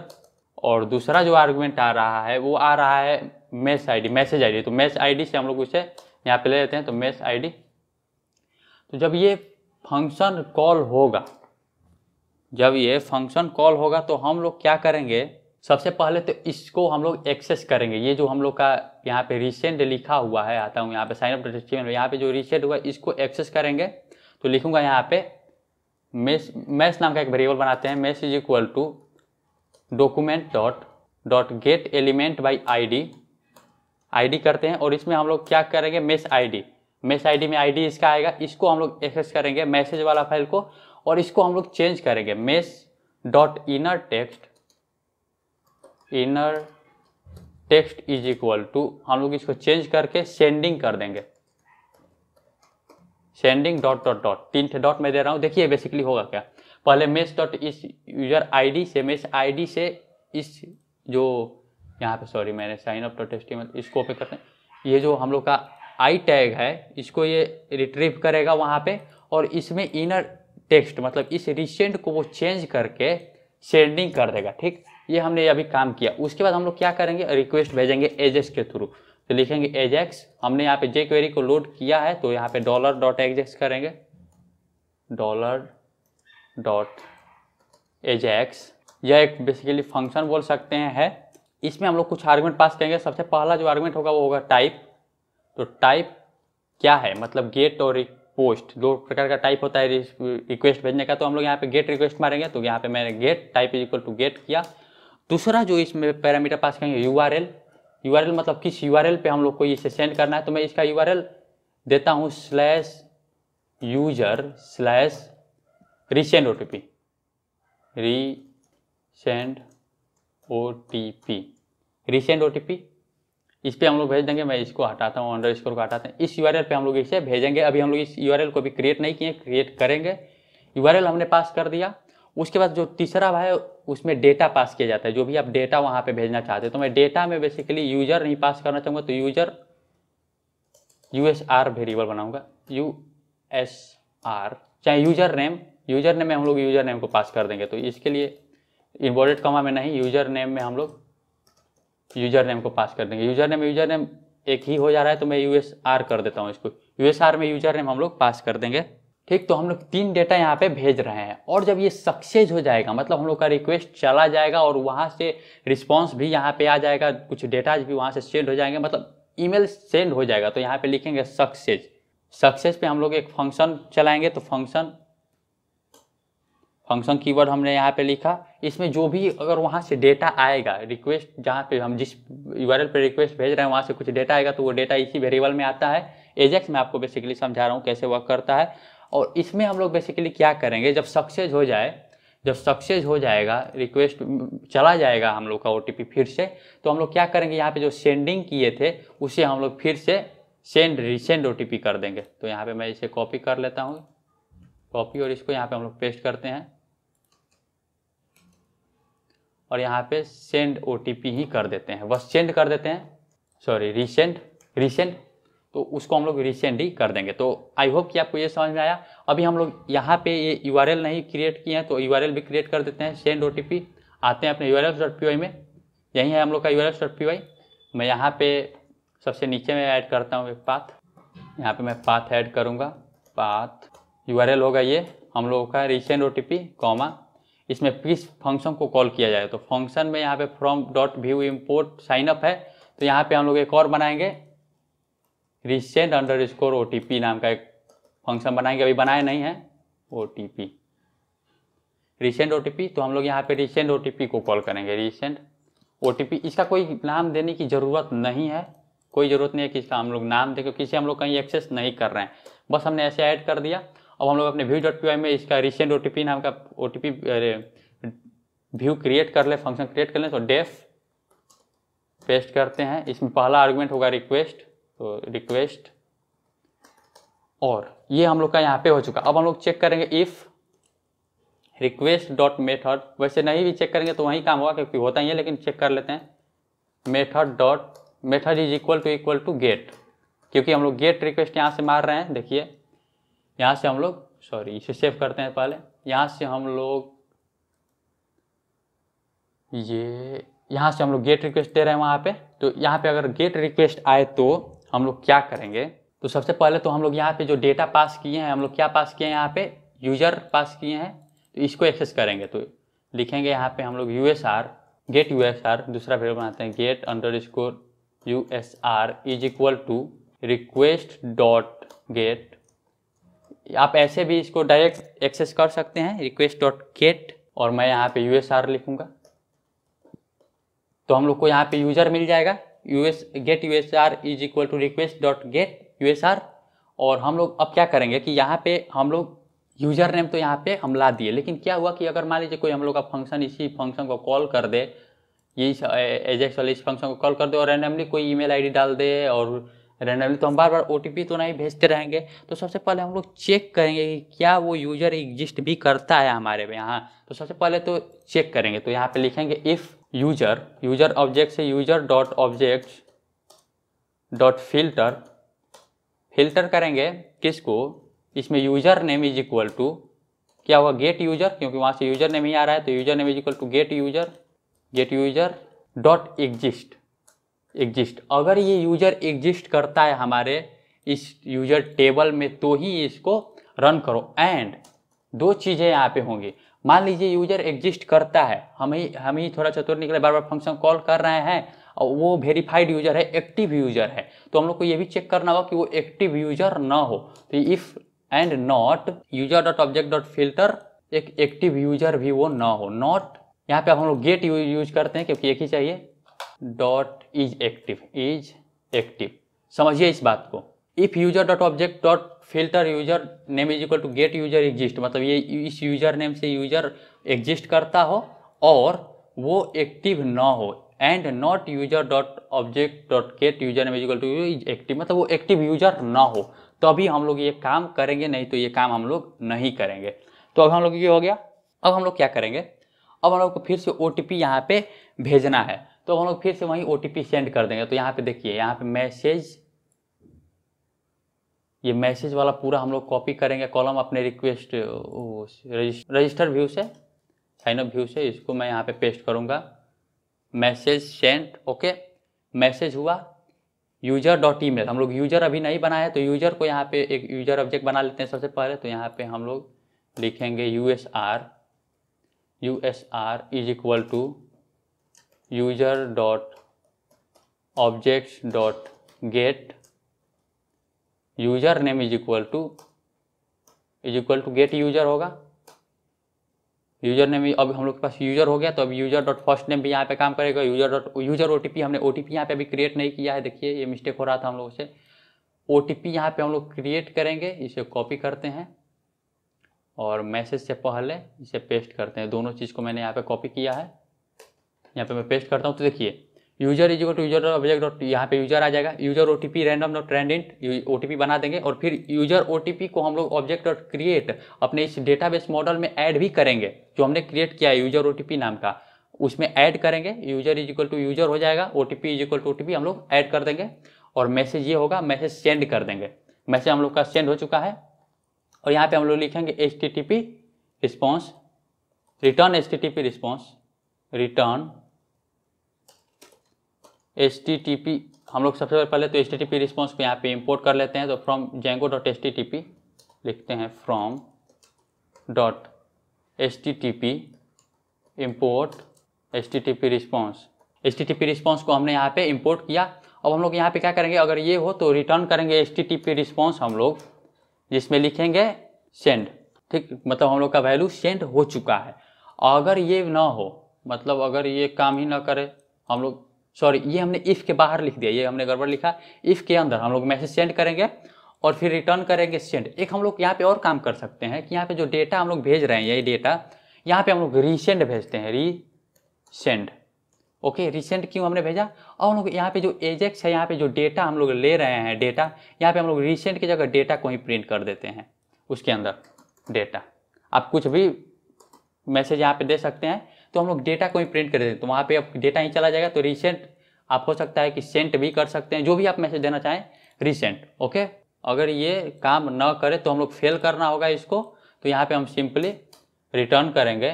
और दूसरा जो आर्गूमेंट आ रहा है वो आ रहा है मेस आईडी मैसेज आईडी तो आई आईडी से हम लोग उसे यहाँ पे ले लेते हैं तो आई आईडी तो जब ये फंक्शन कॉल होगा जब ये फंक्शन कॉल होगा तो हम लोग क्या करेंगे सबसे पहले तो इसको हम लोग एक्सेस करेंगे ये जो हम लोग का यहाँ पे रिसेंट लिखा हुआ है आता हूँ यहाँ पे साइन अप यहाँ पे जो रिसेंट हुआ है इसको एक्सेस करेंगे तो लिखूंगा यहाँ पे मेस मेस नाम का एक वेरिएबल बनाते हैं mess is equal to document dot dot get element by I D I D करते हैं और इसमें हम लोग क्या करेंगे mess I D mess I D में आई डी इसका आएगा इसको हम लोग एक्सेस करेंगे मैसेज वाला फाइल को और इसको हम लोग चेंज करेंगे mess dot inner text inner text is equal to हम लोग इसको चेंज करके सेंडिंग कर देंगे सेंडिंग डॉट डॉट डॉट तीन डॉट मैं दे रहा हूँ देखिए बेसिकली होगा क्या पहले मेस डॉट इस यूजर आईडी से मेस आईडी से इस जो यहाँ पे सॉरी मैंने साइन अप डॉट एच इसको ओपन करते हैं ये जो हम लोग का आई टैग है इसको ये रिट्रीव करेगा वहाँ पे और इसमें इनर टेक्स्ट मतलब इस रिसेंट को वो चेंज करके सेंडिंग कर देगा ठीक ये हमने अभी काम किया उसके बाद हम लोग क्या करेंगे रिक्वेस्ट भेजेंगे एजेक्स के थ्रू तो लिखेंगे एजेक्स हमने यहाँ पे जे क्वेरी को लोड किया है तो यहाँ पे डॉलर डॉट एजेक्स करेंगे डॉलर डॉट एजेक्स यह एक बेसिकली फंक्शन बोल सकते हैं है इसमें हम लोग कुछ आर्गुमेंट पास करेंगे सबसे पहला जो आर्गुमेंट होगा वो होगा टाइप तो टाइप क्या है मतलब गेट और पोस्ट दो प्रकार का टाइप होता है रिक्वेस्ट भेजने का तो हम लोग यहाँ पे गेट रिक्वेस्ट मारेंगे तो यहाँ पे मैंने get type is equal to get किया दूसरा जो इसमें पैरामीटर पास करेंगे U R L U R L मतलब किस यू आर एल पर हम लोग को इसे सेंड करना है तो मैं इसका यू आर एल देता हूँ slash user slash resend O T P resend O T P O T P इस पर हम लोग भेज देंगे मैं इसको हटाता हूँ अंडर स्कोर को हटाते हैं इस यू पे हम लोग इसे भेजेंगे अभी हम लोग इस यू को भी क्रिएट नहीं किए क्रिएट करेंगे यू हमने पास कर दिया उसके बाद जो तीसरा भाई उसमें डेटा पास किया जाता है जो भी आप डेटा वहाँ पे भेजना चाहते हैं तो मैं डेटा में बेसिकली यूजर नहीं पास करना चाहूँगा तो user U S R variable बनाऊँगा यू एस आर चाहे यूजर नेम यूजर नेम में हम लोग यूजर नेम को पास कर देंगे तो इसके लिए इन्वॉल्डेड कमा में नहीं यूजर नेम में हम लोग यूजर नेम को पास कर देंगे यूजर नेम यूजर नेम एक ही हो जा रहा है तो मैं यू कर देता हूँ इसको यू में यूजर नेम हम लोग पास कर देंगे ठीक तो हम लोग तीन डेटा यहाँ पे भेज रहे हैं और जब ये सक्सेस हो जाएगा मतलब हम लोग का रिक्वेस्ट चला जाएगा और वहाँ से रिस्पॉन्स भी यहाँ पे आ जाएगा कुछ डेटाज भी वहाँ से सेंड हो जाएंगे मतलब ईमेल सेंड हो जाएगा तो यहाँ पे लिखेंगे सक्सेस सक्सेस पे हम लोग एक फंक्शन चलाएंगे तो फंक्शन फंक्शन कीवर्ड हमने यहाँ पे लिखा इसमें जो भी अगर वहाँ से डेटा आएगा रिक्वेस्ट जहाँ पे हम जिस यूआरएल पे रिक्वेस्ट भेज रहे हैं वहाँ से कुछ डेटा आएगा तो वो डेटा इसी वेरिएबल में आता है एजेक्स में आपको बेसिकली समझा रहा हूँ कैसे वर्क करता है और इसमें हम लोग बेसिकली क्या करेंगे जब सक्सेस हो जाए जब सक्सेस हो जाएगा रिक्वेस्ट चला जाएगा हम लोग का ओ फिर से तो हम लोग क्या करेंगे यहाँ पे जो सेंडिंग किए थे उसे हम लोग फिर से सेंड रिसेंड ओ कर देंगे तो यहाँ पे मैं इसे कॉपी कर लेता हूँ कॉपी और इसको यहाँ पे हम लोग पेस्ट करते हैं और यहाँ पे सेंड ओ ही कर देते हैं बस सेंड कर देते हैं सॉरी रिसेंट रिसेंट तो उसको हम लोग रिसेंट ही कर देंगे तो आई होप कि आपको ये समझ में आया अभी हम लोग यहाँ पे ये यू नहीं क्रिएट किए हैं तो यू भी क्रिएट कर देते हैं सेंड ओ आते हैं अपने यू आर में यही है हम लोग का यू आर मैं यहाँ पे सबसे नीचे में ऐड करता हूँ एक पाथ यहाँ पे मैं पाथ ऐड करूँगा पाथ यू होगा ये हम लोगों का रिसेंट ओ टी कॉमा इसमें किस फंक्शन को कॉल किया जाए तो फंक्शन में यहाँ पे from dot view import signup है तो यहाँ पे हम लोग एक और बनाएंगे रिसेंट अंडर स्कोर ओ नाम का एक फंक्शन बनाएंगे अभी बनाया नहीं है O T P recent O तो हम लोग यहाँ पे रिसेंट ओ को कॉल करेंगे रिसेंट ओ इसका कोई नाम देने की ज़रूरत नहीं है कोई ज़रूरत नहीं है कि इसका हम लोग नाम दें क्योंकि हम लोग कहीं एक्सेस नहीं कर रहे हैं बस हमने ऐसे ऐड कर दिया अब हम लोग अपने व्यू डॉट पी में इसका रिसेंट ओ टी पी नाम का O T P view create कर ले फंक्शन क्रिएट कर लें तो डेफ पेस्ट करते हैं इसमें पहला आर्गूमेंट होगा रिक्वेस्ट तो रिक्वेस्ट और ये हम लोग का यहाँ पे हो चुका अब हम लोग चेक करेंगे इफ़ रिक्वेस्ट डॉट मेथड वैसे नहीं भी चेक करेंगे तो वही काम होगा क्योंकि होता ही है लेकिन चेक कर लेते हैं method dot method is equal to equal to get क्योंकि हम लोग गेट रिक्वेस्ट यहाँ से मार रहे हैं देखिए यहाँ से हम लोग सॉरी इसे सेव करते हैं पहले यहाँ से हम लोग ये यहाँ से हम लोग गेट रिक्वेस्ट दे रहे हैं वहाँ पे तो यहाँ पे अगर गेट रिक्वेस्ट आए तो हम लोग क्या करेंगे तो सबसे पहले तो हम लोग यहाँ पे जो डेटा पास किए हैं हम लोग क्या पास किए हैं यहाँ पे यूजर पास किए हैं तो इसको एक्सेस करेंगे तो लिखेंगे यहाँ पे हम लोग U S R get U S R दूसरा वेरिएबल बनाते हैं get underscore U S R is equal to request dot get आप ऐसे भी इसको डायरेक्ट एक्सेस कर सकते हैं रिक्वेस्ट डॉट गेट और मैं यहाँ पे यू लिखूंगा तो हम लोग को यहाँ पे यूजर मिल जाएगा U S get U S R is equal to request dot get U S R और हम लोग अब क्या करेंगे कि यहाँ पे हम लोग यूजर नेम तो यहाँ पे हम ला दिए लेकिन क्या हुआ कि अगर मान लीजिए कोई हम लोग का फंक्शन इसी फंक्शन को कॉल कर दे ये एजेक्स वाले इस फंक्शन को कॉल कर दे और रैंडमली कोई ईमेल आईडी डाल दे और रैंडमली तो हम बार बार ओ तो नहीं भेजते रहेंगे तो सबसे पहले हम लोग चेक करेंगे कि क्या वो यूज़र एग्जिस्ट भी करता है हमारे यहाँ तो सबसे पहले तो चेक करेंगे तो यहाँ पे लिखेंगे इफ़ यूजर यूजर ऑब्जेक्ट से user dot object dot filter filter करेंगे किसको इसमें user name is equal to क्या हुआ गेट यूजर क्योंकि वहाँ से यूजर नेम ही आ रहा है तो user name is equal to get user get user dot exist exist अगर ये यूजर एग्जिस्ट करता है हमारे इस यूजर टेबल में तो ही इसको रन करो एंड दो चीज़ें यहाँ पे होंगी मान लीजिए यूजर एग्जिस्ट करता है हम ही हम ही थोड़ा चतुर निकले बार बार फंक्शन कॉल कर रहे हैं और वो वेरीफाइड यूजर है एक्टिव यूजर है तो हम लोग को ये भी चेक करना होगा कि वो एक्टिव यूजर ना हो तो if and not user dot object dot filter एक एक्टिव यूजर भी वो ना हो नॉट यहाँ पे हम लोग गेट यूज करते हैं क्योंकि एक ही चाहिए dot is active is active समझिए इस बात को if user dot object dot filter user name is equal to get user exist मतलब ये इस यूजर नेम से यूजर एग्जिस्ट करता हो और वो एक्टिव ना हो and not user dot object dot get user name is equal to is active मतलब वो एक्टिव यूजर ना हो तो अभी हम लोग ये काम करेंगे नहीं तो ये काम हम लोग नहीं करेंगे तो अब हम लोग ये हो गया अब हम लोग क्या करेंगे अब हम लोग को फिर से ओ टी पी यहाँ पर भेजना है तो हम लोग फिर से वहीं ओ सेंड कर देंगे तो यहाँ पे देखिए यहाँ पे मैसेज ये मैसेज वाला पूरा हम लोग कॉपी करेंगे कॉलम अपने रिक्वेस्ट रजिस्टर व्यू से साइन व्यू से इसको मैं यहाँ पे पेस्ट करूँगा मैसेज सेंड ओके मैसेज हुआ यूजर डॉट ई हम लोग यूजर अभी नहीं बनाए तो यूजर को यहाँ पे एक यूजर ऑब्जेक्ट बना लेते हैं सबसे पहले तो यहाँ पे हम लोग लिखेंगे U S R U S R is equal to user dot objects dot get user name is equal to is equal to get user होगा यूजर नेम अब हम लोग के पास यूजर हो गया तो अब यूजर डॉट फर्स्ट नेम भी यहाँ पे काम करेगा यूजर डॉट यूजर ओ हमने ओ टी यहाँ पे अभी क्रिएट नहीं किया है देखिए ये मिस्टेक हो रहा था हम लोगों से ओ टी यहाँ पे हम लोग क्रिएट करेंगे इसे कॉपी करते हैं और मैसेज से पहले इसे पेस्ट करते हैं दोनों चीज़ को मैंने यहाँ पे कॉपी किया है यहाँ पे मैं पेस्ट करता हूँ तो देखिए user is to user object dot यहाँ पे यूजर आ जाएगा user O T P random dot trend int O T P बना देंगे और फिर यूजर ओ टी पी को हम लोग ऑब्जेक्ट डॉट क्रिएट अपने इस डेटाबेस मॉडल में ऐड भी करेंगे जो हमने क्रिएट किया है यूजर ओ टी पी नाम का उसमें ऐड करेंगे user is equal to user हो जाएगा O T P is equal to O T P हम लोग ऐड कर देंगे और मैसेज ये होगा मैसेज सेंड कर देंगे मैसेज हम लोग का सेंड हो चुका है और यहाँ पे हम लोग लिखेंगे H T T P response return H T T P response return S T T P हम लोग सबसे पहले तो S T T P response को यहाँ पे इम्पोर्ट कर लेते हैं तो from Django dot S T T P लिखते हैं from dot S T T P import S T T P response S T T P response को हमने यहाँ पे इम्पोर्ट किया अब हम लोग यहाँ पे क्या करेंगे अगर ये हो तो रिटर्न करेंगे S T T P response हम लोग जिसमें लिखेंगे सेंड ठीक मतलब हम लोग का वैल्यू सेंड हो चुका है अगर ये ना हो मतलब अगर ये काम ही ना करे हम लोग सॉरी ये हमने इफ़ के बाहर लिख दिया ये हमने गड़बड़ लिखा इफ़ के अंदर हम लोग मैसेज सेंड करेंगे और फिर रिटर्न करेंगे सेंड एक हम लोग यहाँ पे और काम कर सकते हैं कि यहाँ पे जो डेटा हम लोग भेज रहे हैं यही डेटा यहाँ पे हम लोग रीसेंड भेजते हैं सेंड ओके रिसेंट क्यों हमने भेजा और हम लोग यहाँ पे जो एजेक्स है यहाँ पे जो डेटा हम लोग ले रहे हैं डेटा यहाँ पे हम लोग रिसेंट की जगह डेटा को ही प्रिंट कर देते हैं उसके अंदर डेटा आप कुछ भी मैसेज यहाँ पे दे सकते हैं तो हम लोग डेटा को ही प्रिंट कर देते हैं तो वहाँ पे आप डेटा ही चला जाएगा तो रिसेंट आप हो सकता है कि सेंट भी कर सकते हैं जो भी आप मैसेज देना चाहें रिसेंट ओके अगर ये काम न करे तो हम लोग फेल करना होगा इसको तो यहाँ पर हम सिंपली रिटर्न करेंगे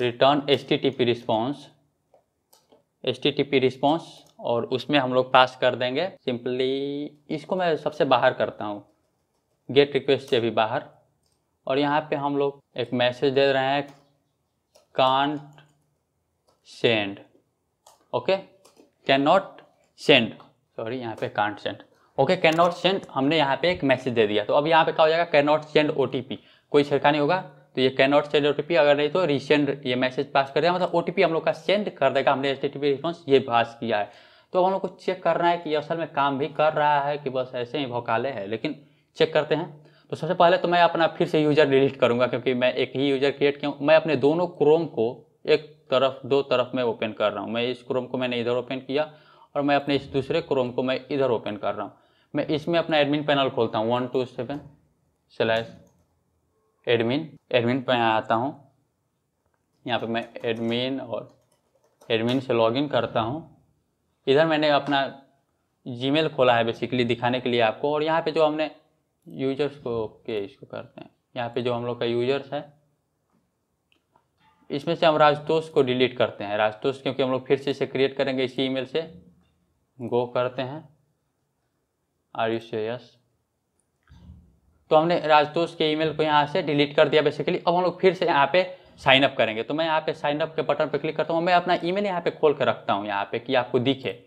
return S T T P response S T T P response और उसमें हम लोग पास कर देंगे सिंपली इसको मैं सबसे बाहर करता हूँ गेट रिक्वेस्ट से भी बाहर और यहाँ पे हम लोग एक मैसेज दे रहे हैं can't send okay cannot send send sorry यहाँ पे can't send okay cannot send हमने यहाँ पे एक मैसेज दे दिया तो अब यहाँ पे क्या हो जाएगा कैन नॉट सेंड ओ कोई छिड़का नहीं होगा तो ये कैन नॉट सेंड ओ अगर नहीं तो रिसेंड ये मैसेज पास कर देगा मतलब ओ हम लोग का सेंड कर देगा हमने एस टी रिस्पॉन्स ये पास किया है तो अब हम लोग को चेक करना है कि असल में काम भी कर रहा है कि बस ऐसे ही भौकाले है लेकिन चेक करते हैं तो सबसे पहले तो मैं अपना फिर से यूज़र डिलीट करूँगा क्योंकि मैं एक ही यूज़र क्रिएट किया मैं अपने दोनों क्रोम को एक तरफ दो तरफ में ओपन कर रहा हूँ मैं इस क्रोम को मैंने इधर ओपन किया और मैं अपने इस दूसरे क्रोम को मैं इधर ओपन कर रहा हूँ मैं इसमें अपना एडमिन पैनल खोलता हूँ one two seven slash admin admin पे आता हूँ यहाँ पे मैं एडमिन और एडमिन से लॉगिन करता हूँ इधर मैंने अपना जीमेल खोला है बेसिकली दिखाने के लिए आपको और यहाँ पे जो हमने यूजर्स को के इसको करते हैं यहाँ पे जो हम लोग का यूजर्स है इसमें से हम राजतोष को डिलीट करते हैं राजतोष क्योंकि हम लोग फिर से इसे क्रिएट करेंगे इसी ईमेल से गो करते हैं आर यू यस तो हमने राजतोष के ईमेल को यहाँ से डिलीट कर दिया बेसिकली अब हम लोग फिर से यहाँ पे साइन अप करेंगे तो मैं यहाँ पे साइन अप के बटन पर क्लिक करता हूँ मैं अपना ई मेल यहाँ पे खोल के रखता हूँ यहाँ पे कि आपको दिखे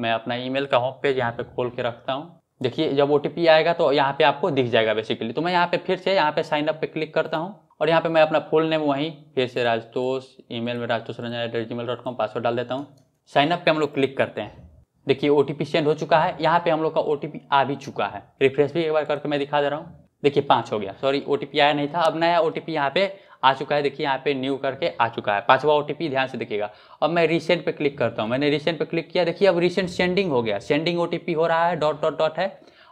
मैं अपना मेल का होम पेज यहाँ पे खोल के रखता हूँ देखिए जब ओ आएगा तो यहाँ पे आपको दिख जाएगा बेसिकली तो मैं यहाँ पे फिर से यहाँ पे साइन अप पे क्लिक करता हूँ और यहाँ पे मैं अपना फुल नेम वहीं फिर से राजतोष ईमेल में Rajtosh Ranjan at Gmail dot com password डाल देता हूँ साइनअप पे हम लोग क्लिक करते हैं देखिए ओ सेंड हो चुका है यहाँ पे हम लोग का ओ आ भी चुका है रिफ्रेश भी एक बार करके मैं दिखा दे रहा हूँ देखिए पाँच हो गया सॉरी ओ आया नहीं था अब नया ओ टी पी यहाँ पे आ चुका है देखिए यहाँ पे न्यू करके आ चुका है पांचवा ओ ध्यान से देखिएगा अब मैं रिसेंट पे क्लिक करता हूँ मैंने रिसेंट पे क्लिक किया देखिए अब रिसेंट सेंडिंग हो गया सेंडिंग ओ हो रहा है डॉट डॉट डॉट है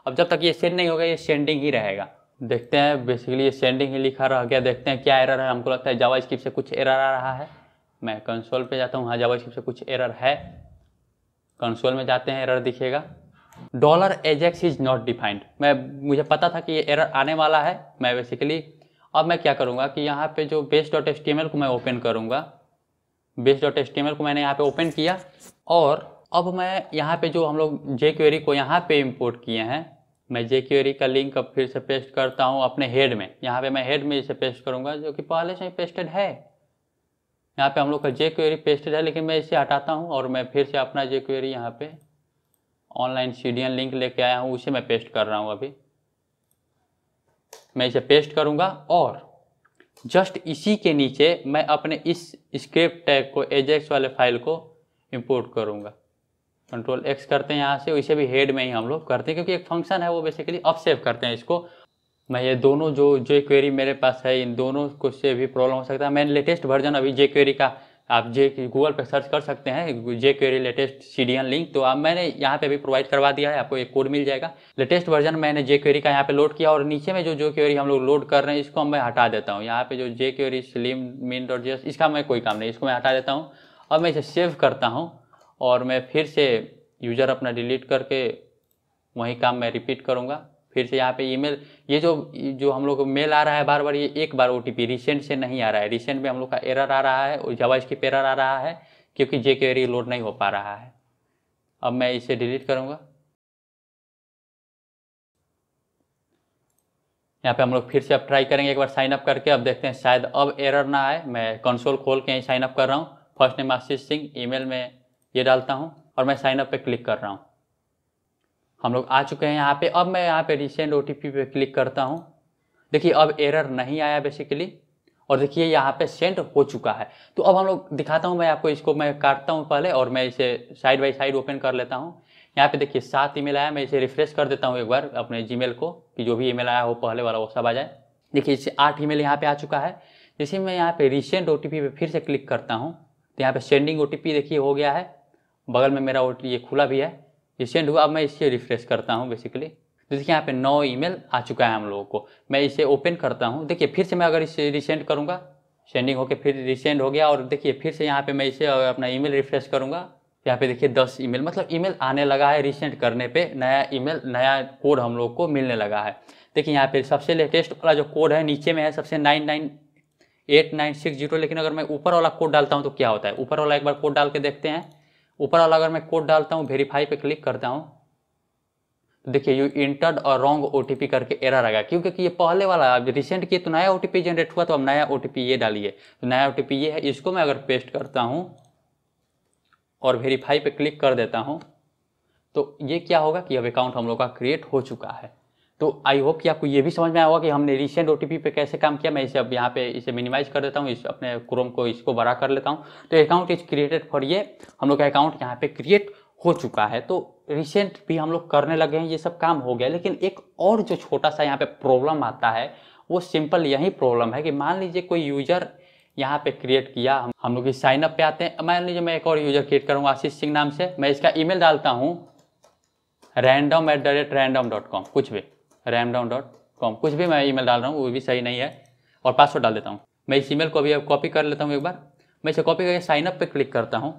अब जब तक ये सेंड नहीं होगा ये सेंडिंग ही रहेगा देखते हैं बेसिकली ये सेंडिंग ही लिखा रह गया देखते हैं क्या एरर है हमको लगता है जावा स्क्रिप्ट से कुछ एरर आ रहा है मैं कंसोल पे जाता हूँ हाँ जावा स्क्रिप्ट से कुछ एरर है कंसोल में जाते हैं एरर दिखेगा dollar Ajax is not defined मैं मुझे पता था कि ये एरर आने वाला है मैं बेसिकली अब मैं क्या करूँगा कि यहाँ पे जो बेस डॉट एस को मैं ओपन करूँगा बेस डॉट एस को मैंने यहाँ पे ओपन किया और अब मैं यहाँ पे जो हम लोग जे क्वेरी को यहाँ पे इंपोर्ट किए हैं मैं जे क्वेरी का लिंक अब फिर से पेस्ट करता हूँ अपने हेड में यहाँ पे मैं हेड में इसे पेस्ट करूँगा जो कि पहले से ही पेस्टेड है यहाँ पे हम लोग का जे क्वेरी पेस्टेड है लेकिन मैं इसे हटाता हूँ और मैं फिर से अपना जे क्वेरी यहाँ पे ऑनलाइन सी लिंक लेके आया हूँ उसे मैं पेस्ट कर रहा हूँ अभी मैं इसे पेस्ट करूँगा और जस्ट इसी के नीचे मैं अपने इस स्क्रिप्ट टैग को एजेक्स वाले फाइल को इंपोर्ट करूँगा कंट्रोल एक्स करते हैं यहाँ से इसे भी हेड में ही हम लोग करते हैं क्योंकि एक फंक्शन है वो बेसिकली अपसेव करते हैं इसको मैं ये दोनों जो जे क्वेरी मेरे पास है इन दोनों को से भी प्रॉब्लम हो सकता है मैंने लेटेस्ट वर्जन अभी जे क्वेरी का आप जे गूगल पर सर्च कर सकते हैं jQuery latest C link तो आप मैंने यहाँ पे भी प्रोवाइड करवा दिया है आपको एक कोड मिल जाएगा लेटेस्ट वर्जन मैंने जे क्वेरी का यहाँ पे लोड किया और नीचे में जो जो क्वेरी हम लोग लोड कर रहे हैं इसको मैं हटा देता हूँ यहाँ पे जो jQuery slim min dot JS इसका मैं कोई काम नहीं इसको मैं हटा देता हूँ अब मैं इसे सेव करता हूँ और मैं फिर से यूज़र अपना डिलीट करके वही काम मैं रिपीट करूँगा फिर से यहाँ पे ईमेल ये जो जो हम लोग को मेल आ रहा है बार बार ये एक बार ओ रिसेंट से नहीं आ रहा है रिसेंट में हम लोग का एरर आ रहा है और जवा इसकी पेरर आ रहा है क्योंकि जे क्वेरी लोड नहीं हो पा रहा है अब मैं इसे डिलीट करूँगा यहाँ पे हम लोग फिर से अब ट्राई करेंगे एक बार साइन अप करके अब देखते हैं शायद अब एरर ना आए मैं कंसोल खोल के यहीं साइन अप कर रहा हूँ first name Ashish Singh email में ये डालता हूँ और मैं साइन अप पे क्लिक कर रहा हूँ हम लोग आ चुके हैं यहाँ पे अब मैं यहाँ पे रिसेंट ओ पे क्लिक करता हूँ देखिए अब एरर नहीं आया बेसिकली और देखिए यहाँ पे सेंड हो चुका है तो अब हम लोग दिखाता हूँ मैं आपको इसको मैं काटता हूँ पहले और मैं इसे साइड बाई साइड ओपन कर लेता हूँ यहाँ पे देखिए सात ईमेल आया मैं इसे रिफ्रेश कर देता हूँ एक बार अपने जी को कि जो भी ईमेल आया हो पहले वाला वो सब आ जाए देखिए इससे आठ ईमेल यहाँ पे आ चुका है जैसे मैं यहाँ पे रिसेंट ओ पे फिर से क्लिक करता हूँ तो यहाँ पे सेंडिंग ओ देखिए हो गया है बगल में मेरा ओ ये खुला भी है ये सेंड हुआ अब मैं इसे रिफ्रेश करता हूँ बेसिकली तो देखिए यहाँ पे नौ ईमेल आ चुका है हम लोगों को मैं इसे ओपन करता हूँ देखिए फिर से मैं अगर इसे रिसेंड करूँगा सेंडिंग होके फिर रिसेंड हो गया और देखिए फिर से यहाँ पे मैं इसे अपना ईमेल रिफ्रेश करूँगा यहाँ पे देखिए दस ईमेल मतलब ईमेल आने लगा है रिसेंट करने पे नया ईमेल नया कोड हम लोग को मिलने लगा है देखिए यहाँ पे सबसे लेटेस्ट वाला जो कोड है नीचे में है सबसे nine nine eight nine six zero लेकिन अगर मैं ऊपर वाला कोड डालता हूँ तो क्या होता है ऊपर वाला एक बार कोड डाल के देखते हैं ऊपर वाला अगर मैं कोड डालता हूँ वेरीफाई पे क्लिक करता हूँ तो देखिए यू इंटर्ड और रॉन्ग ओ करके एरर गया क्योंकि ये पहले वाला अब रिसेंट किए तो नया ओ जनरेट हुआ तो अब नया ओ ये डालिए तो नया ओ ये है इसको मैं अगर पेस्ट करता हूँ और वेरीफाई पे क्लिक कर देता हूँ तो ये क्या होगा कि अब अकाउंट हम लोग का क्रिएट हो चुका है तो आई होप कि आपको ये भी समझ में आया होगा कि हमने रिसेंट ओ पे कैसे काम किया मैं इसे अब यहाँ पे इसे मिनिमाइज कर देता हूँ इस अपने क्रोम को इसको बड़ा कर लेता हूँ तो अकाउंट इज क्रिएटेड फॉर ये हम लोग का अकाउंट यहाँ पे क्रिएट हो चुका है तो रिसेंट भी हम लोग करने लगे हैं ये सब काम हो गया लेकिन एक और जो छोटा सा यहाँ पे प्रॉब्लम आता है वो सिंपल यही प्रॉब्लम है कि मान लीजिए कोई यूजर यहाँ पे क्रिएट किया हम हम लोग इस साइनअप पे आते हैं मान लीजिए मैं एक और यूजर क्रिएट करूँगा आशीष सिंह नाम से मैं इसका ईमेल डालता हूँ random at the rate random dot com कुछ भी रैम डाउन डॉट कॉम कुछ भी मैं ईमेल डाल रहा हूँ वो भी सही नहीं है और पासवर्ड डाल देता हूँ मैं इस ईमेल को अभी कॉपी कर लेता हूँ एक बार मैं इसे कॉपी करके साइनअप पर क्लिक करता हूँ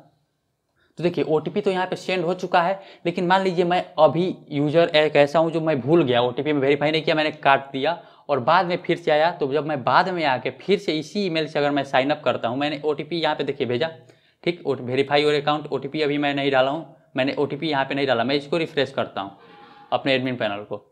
तो देखिए ओ तो यहाँ पे सेंड हो चुका है लेकिन मान लीजिए मैं अभी यूजर एक ऐसा हूँ जो मैं भूल गया ओ में वेरीफाई नहीं किया मैंने काट दिया और बाद में फिर से आया तो जब मैं बाद में आके फिर से इसी ईमेल से अगर मैं साइनअप करता हूँ मैंने ओ टी पी यहाँ पर देखिए भेजा ठीक वेरीफाई और अकाउंट ओ अभी मैं नहीं डाला हूँ मैंने ओ टी पी यहाँ पर नहीं डाला मैं इसको रिफ्रेश करता हूँ अपने एडमिन पैनल को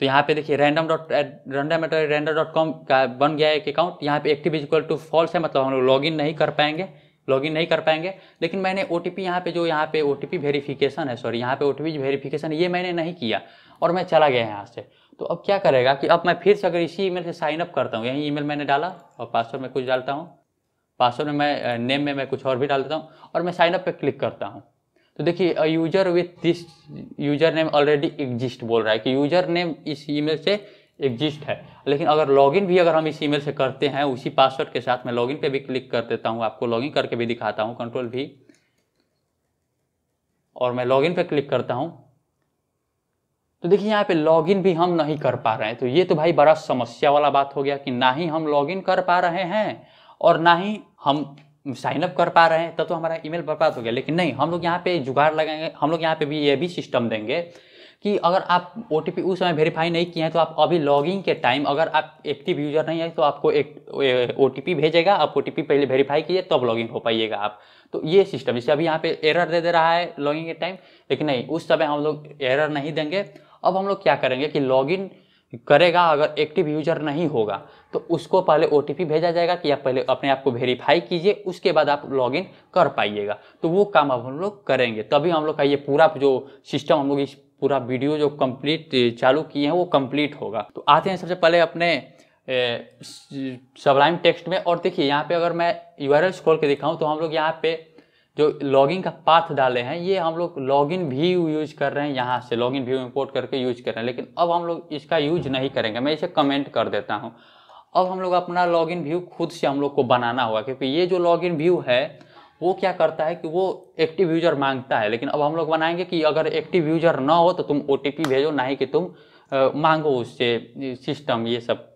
तो यहाँ पे देखिए random dot random random dot com का बन गया एक अकाउंट यहाँ पे active is equal to false है मतलब हम लोग लॉगिन नहीं कर पाएंगे लॉगिन नहीं कर पाएंगे लेकिन मैंने ओ टी यहाँ पे जो यहाँ पे ओ टी पी वेरीफ़िकेशन है सॉरी यहाँ पे ओ टी पी वेरीफिकेशन ये मैंने नहीं किया और मैं चला गया यहाँ से तो अब क्या करेगा कि अब मैं फिर से अगर इसी ईमेल से साइन अप करता हूँ यही ईमेल मैंने डाला और पासवर्ड में कुछ डालता हूँ पासवर्ड में मैं नेम में मैं कुछ और भी डाल देता हूँ और मैं साइन अप पर क्लिक करता हूँ तो देखिए a user with this user name already exist बोल रहा है कि यूजर नेम इस ईमेल से एग्जिस्ट है लेकिन अगर लॉगिन भी अगर हम इस ईमेल से करते हैं उसी पासवर्ड के साथ मैं लॉगिन पे भी क्लिक कर देता हूँ आपको लॉगिन करके भी दिखाता हूँ कंट्रोल भी और मैं लॉगिन पे क्लिक करता हूँ तो देखिए यहाँ पे लॉगिन भी हम नहीं कर पा रहे हैं तो ये तो भाई बड़ा समस्या वाला बात हो गया कि ना ही हम लॉगिन कर पा रहे हैं और ना ही हम साइन अप कर पा रहे हैं तब तो हमारा ईमेल बर्बाद हो गया लेकिन नहीं हम लोग यहाँ पे जुगाड़ लगाएंगे हम लोग यहाँ पे भी ये भी सिस्टम देंगे कि अगर आप ओ उस समय वेरीफाई नहीं किए हैं तो आप अभी लॉगिंग के टाइम अगर आप एक्टिव यूजर नहीं है तो आपको एक ओ भेजेगा आप ओ पहले वेरीफाई कीजिए तब लॉगिन हो पाइएगा आप तो ये सिस्टम इसे अभी यहाँ पे एरर दे दे रहा है लॉगिंग के टाइम लेकिन नहीं उस समय हम लोग एरर नहीं देंगे अब हम लोग क्या करेंगे कि लॉगिन करेगा अगर एक्टिव यूजर नहीं होगा तो उसको पहले ओ भेजा जाएगा कि आप पहले अपने आप को वेरीफाई कीजिए उसके बाद आप लॉगिन कर पाइएगा तो वो काम अब हम लोग करेंगे तभी हम लोग का ये पूरा जो सिस्टम हम लोग इस पूरा वीडियो जो कंप्लीट चालू किए हैं वो कंप्लीट होगा तो आते हैं सबसे पहले अपने सबलाइम टेक्स्ट में और देखिए यहाँ पे अगर मैं यू खोल के दिखाऊँ तो हम लोग यहाँ पे जो लॉगिन का पाथ डाले हैं ये हम लोग लॉगिन भी यूज कर रहे हैं यहाँ से लॉगिन व्यू इम्पोर्ट करके यूज कर रहे हैं लेकिन अब हम लोग इसका यूज नहीं करेंगे मैं इसे कमेंट कर देता हूँ अब हम लोग अपना लॉगिन व्यू खुद से हम लोग को बनाना होगा क्योंकि ये जो लॉगिन व्यू है वो क्या करता है कि वो एक्टिव यूजर मांगता है लेकिन अब हम लोग बनाएंगे कि अगर एक्टिव यूजर ना हो तो तुम ओ भेजो ना ही कि तुम आ, मांगो उससे सिस्टम ये सब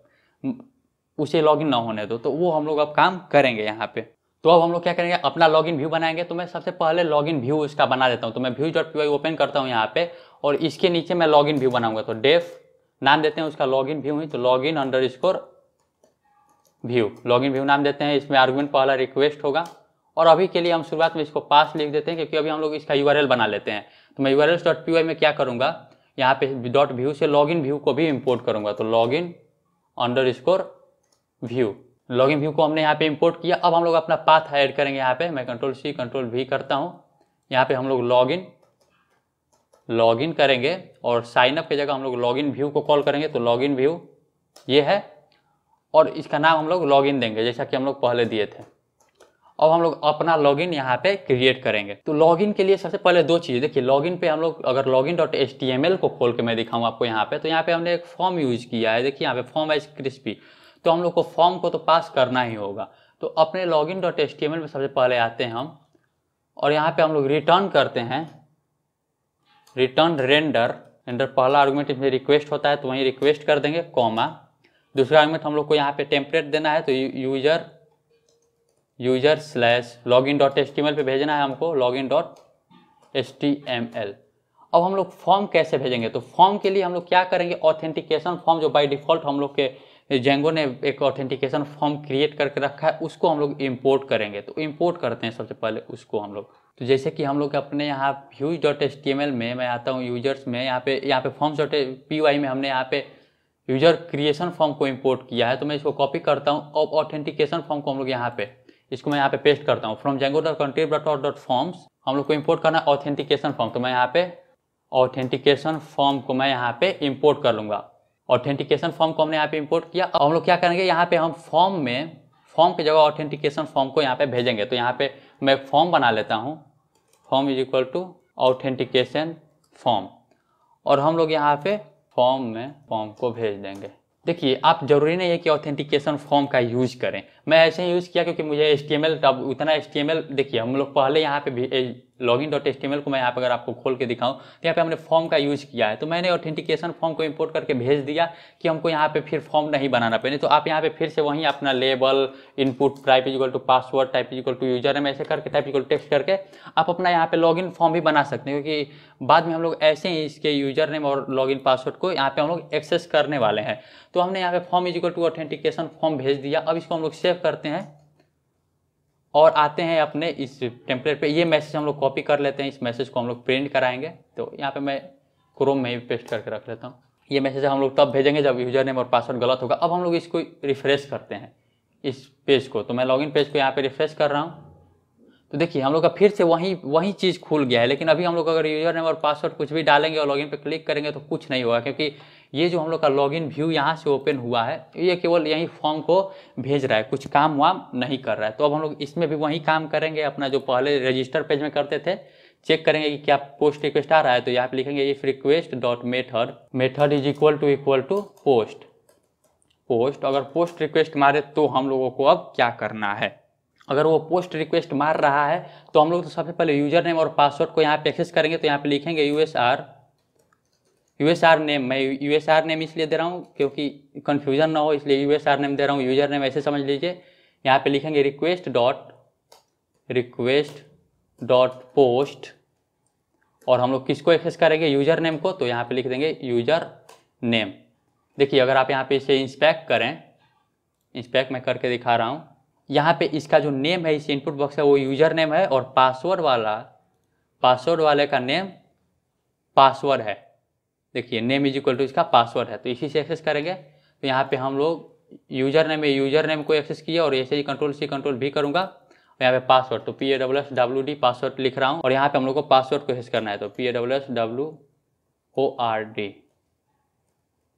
उसे लॉगिन ना होने दो तो वो हम लोग अब काम करेंगे यहाँ पे तो अब हम लोग क्या करेंगे अपना लॉगिन व्यू बनाएंगे तो मैं सबसे पहले लॉगिन व्यू इसका बना देता हूँ तो मैं view dot P Y open करता हूँ यहाँ पे और इसके नीचे मैं लॉगिन व्यू बनाऊंगा तो डेफ नाम देते हैं उसका लॉगिन व्यू ही तो login underscore view login view नाम देते हैं इसमें आर्गुमेंट पहला रिक्वेस्ट होगा और अभी के लिए हम शुरुआत में इसको पास लिख देते हैं क्योंकि अभी हम लोग इसका यू बना लेते हैं तो मैं यू डॉट पी वाई में क्या करूँगा यहाँ पे डॉट व्यू से लॉग इन व्यू को भी इम्पोर्ट करूँगा तो log in underscore view login view को हमने यहाँ पे इंपोर्ट किया अब हम लोग अपना पाथ ऐड करेंगे यहाँ पे मैं कंट्रोल सी कंट्रोल वी करता हूँ यहाँ पे हम लोग लॉगिन लॉगिन करेंगे और साइनअप की जगह हम लोग लॉगिन व्यू को कॉल करेंगे तो लॉगिन व्यू ये है और इसका नाम हम लोग लॉगिन देंगे जैसा कि हम लोग पहले दिए थे अब हम लोग अपना लॉगिन यहाँ पे क्रिएट करेंगे तो लॉगिन के लिए सबसे पहले दो चीज़ देखिए लॉगिन पे हम लोग अगर लॉगिन डॉट एच को खोल के मैं दिखाऊँ आपको यहाँ पे तो यहाँ पे हमने एक फॉर्म यूज किया है देखिए यहाँ पे फॉर्म एज क्रिस्पी तो हम लोग को फॉर्म को तो पास करना ही होगा तो अपने log in dot S T M L में सबसे पहले आते हैं हम और यहाँ पे हम लोग रिटर्न करते हैं रिटर्न रेंडर रेंडर पहला आर्गूमेंट इसमें रिक्वेस्ट होता है तो वहीं रिक्वेस्ट कर देंगे कॉमा दूसरा आर्गूमेंट हम लोग को यहाँ पे टेम्परेट देना है तो user user slash log in dot S T M L पे भेजना है हमको log in dot S T M L अब हम लोग फॉर्म कैसे भेजेंगे तो फॉर्म के लिए हम लोग क्या करेंगे ऑथेंटिकेशन फॉर्म जो बाई डिफॉल्ट हम लोग के जेंगो ने एक ऑथेंटिकेशन फॉर्म क्रिएट करके रखा है उसको हम लोग इम्पोर्ट करेंगे तो इम्पोर्ट करते हैं सबसे पहले उसको हम लोग तो जैसे कि हम लोग अपने यहाँ views dot S T M L में मैं आता हूँ यूजर्स में यहाँ पे यहाँ पे फॉर्म्स डॉट पी वाई में हमने यहाँ पे यूजर क्रिएशन फॉर्म को इम्पोर्ट किया है तो मैं इसको कॉपी करता हूँ और ऑथेंटिकेशन फॉर्म को हम लोग यहाँ पे इसको मैं यहाँ पे पेस्ट करता हूँ from Django dot contrib dot dot forms हम लोग को इम्पोर्ट करना है ऑथेंटिकेशन फॉर्म तो मैं यहाँ पे ऑथेंटिकेशन फॉर्म को मैं यहाँ पे इम्पोर्ट कर लूँगा ऑथेंटिकेशन फॉर्म को हमने यहाँ पे इंपोर्ट किया और हम लोग क्या करेंगे यहाँ पे हम फॉर्म में फॉर्म की जगह ऑथेंटिकेशन फॉर्म को यहाँ पे भेजेंगे तो यहाँ पे मैं फॉर्म बना लेता हूँ form is equal to authentication form और हम लोग यहाँ पे फॉर्म में फॉर्म को भेज देंगे देखिए आप जरूरी नहीं है कि ऑथेंटिकेशन फॉर्म का यूज करें मैं ऐसे ही यूज़ किया क्योंकि मुझे एच टी अब उतना एच देखिए हम लोग पहले यहाँ पे भी लॉगिन डॉट एस को मैं यहाँ पर अगर आपको खोल के दिखाऊँ तो यहाँ पे हमने फॉर्म का यूज़ किया है तो मैंने ऑथेंटिकेशन फॉर्म को इम्पोर्ट करके भेज दिया कि हमको यहाँ पे फिर फॉर्म नहीं बनाना पड़े तो आप यहाँ पे फिर से वहीं अपना label input type is equal to password type is equal to user M ऐसे करके टाइप इजिकल टेक्स्ट करके आप अपना यहाँ पे लॉग फॉर्म भी बना सकते हैं क्योंकि बाद में हम लोग ऐसे ही इसके यूजर नेम और लॉग पासवर्ड को यहाँ पे हम लोग एक्सेस करने वाले हैं तो हमने यहाँ पे form is equal to authentication form भेज दिया अब इसको हम लोग सेव करते हैं और आते हैं अपने इस टेम्पलेट पे ये मैसेज हम लोग कॉपी कर लेते हैं इस मैसेज को हम लोग प्रिंट कराएंगे तो यहाँ पे मैं क्रोम में ही पेस्ट करके रख लेता हूँ ये मैसेज हम लोग तब भेजेंगे जब यूजर नेम और पासवर्ड गलत होगा अब हम लोग इसको रिफ्रेश करते हैं इस पेज को तो मैं लॉगिन पेज को यहाँ पर रिफ्रेश कर रहा हूँ तो देखिए हम लोग का फिर से वही वही चीज़ खुल गया है लेकिन अभी हम लोग अगर यूजर नेम और पासवर्ड कुछ भी डालेंगे और लॉगिन पर क्लिक करेंगे तो कुछ नहीं होगा क्योंकि ये जो हम लोग का लॉगिन व्यू यहाँ से ओपन हुआ है ये केवल यही फॉर्म को भेज रहा है कुछ काम वाम नहीं कर रहा है तो अब हम लोग इसमें भी वही काम करेंगे अपना जो पहले रजिस्टर पेज में करते थे चेक करेंगे कि क्या पोस्ट रिक्वेस्ट आ रहा है तो यहाँ पे लिखेंगे if request dot method method is equal to equal to post post अगर पोस्ट रिक्वेस्ट मारे तो हम लोगों को अब क्या करना है अगर वो पोस्ट रिक्वेस्ट मार रहा है तो हम लोग तो सबसे पहले यूजर नेम और पासवर्ड को यहाँ पे एक्सेस करेंगे तो यहाँ पे लिखेंगे USR S U S R name मैं यू एस आर नेम इसलिए दे रहा हूँ क्योंकि कन्फ्यूजन ना हो इसलिए यू एस आर नेम दे रहा हूँ यूजर नेम ऐसे समझ लीजिए यहाँ पे लिखेंगे request dot request dot post और हम लोग किसको एक्सेस करेंगे यूजर नेम को तो यहाँ पे लिख देंगे यूजर नेम देखिए अगर आप यहाँ पे इसे इंस्पेक्ट करें इंस्पेक्ट मैं करके दिखा रहा हूँ यहाँ पे इसका जो नेम है इस इनपुट बॉक्स है वो यूजर नेम है और पासवर्ड वाला पासवर्ड वाले का नेम पासवर्ड है देखिए नेम इज इक्वल टू इसका पासवर्ड है तो इसी से एक्सेस करेंगे तो यहाँ पे हम लोग यूजर नेम यूजर नेम को एक्सेस किया और ऐसे ही कंट्रोल सी कंट्रोल भी करूँगा और यहाँ पे पासवर्ड तो P A W S W D password लिख रहा हूँ और यहाँ पे हम लोग को पासवर्ड को एक्सेस करना है तो P A W S W O R D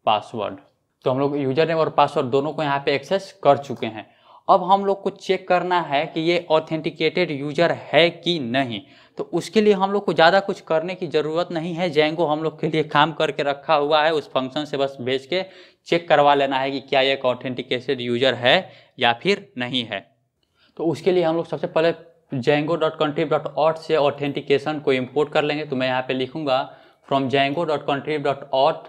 password तो हम लोग यूजर नेम और पासवर्ड दोनों को यहाँ पे एक्सेस कर चुके हैं अब हम लोग को चेक करना है कि ये ऑथेंटिकेटेड यूजर है कि नहीं तो उसके लिए हम लोग को ज़्यादा कुछ करने की ज़रूरत नहीं है जेंगो हम लोग के लिए काम करके रखा हुआ है उस फंक्शन से बस भेज के चेक करवा लेना है कि क्या एक ऑथेंटिकेटेड यूजर है या फिर नहीं है तो उसके लिए हम लोग सबसे पहले Django dot contrib dot auth से ऑथेंटिकेशन को इम्पोर्ट कर लेंगे तो मैं यहाँ पर लिखूँगा from Django dot contrib dot auth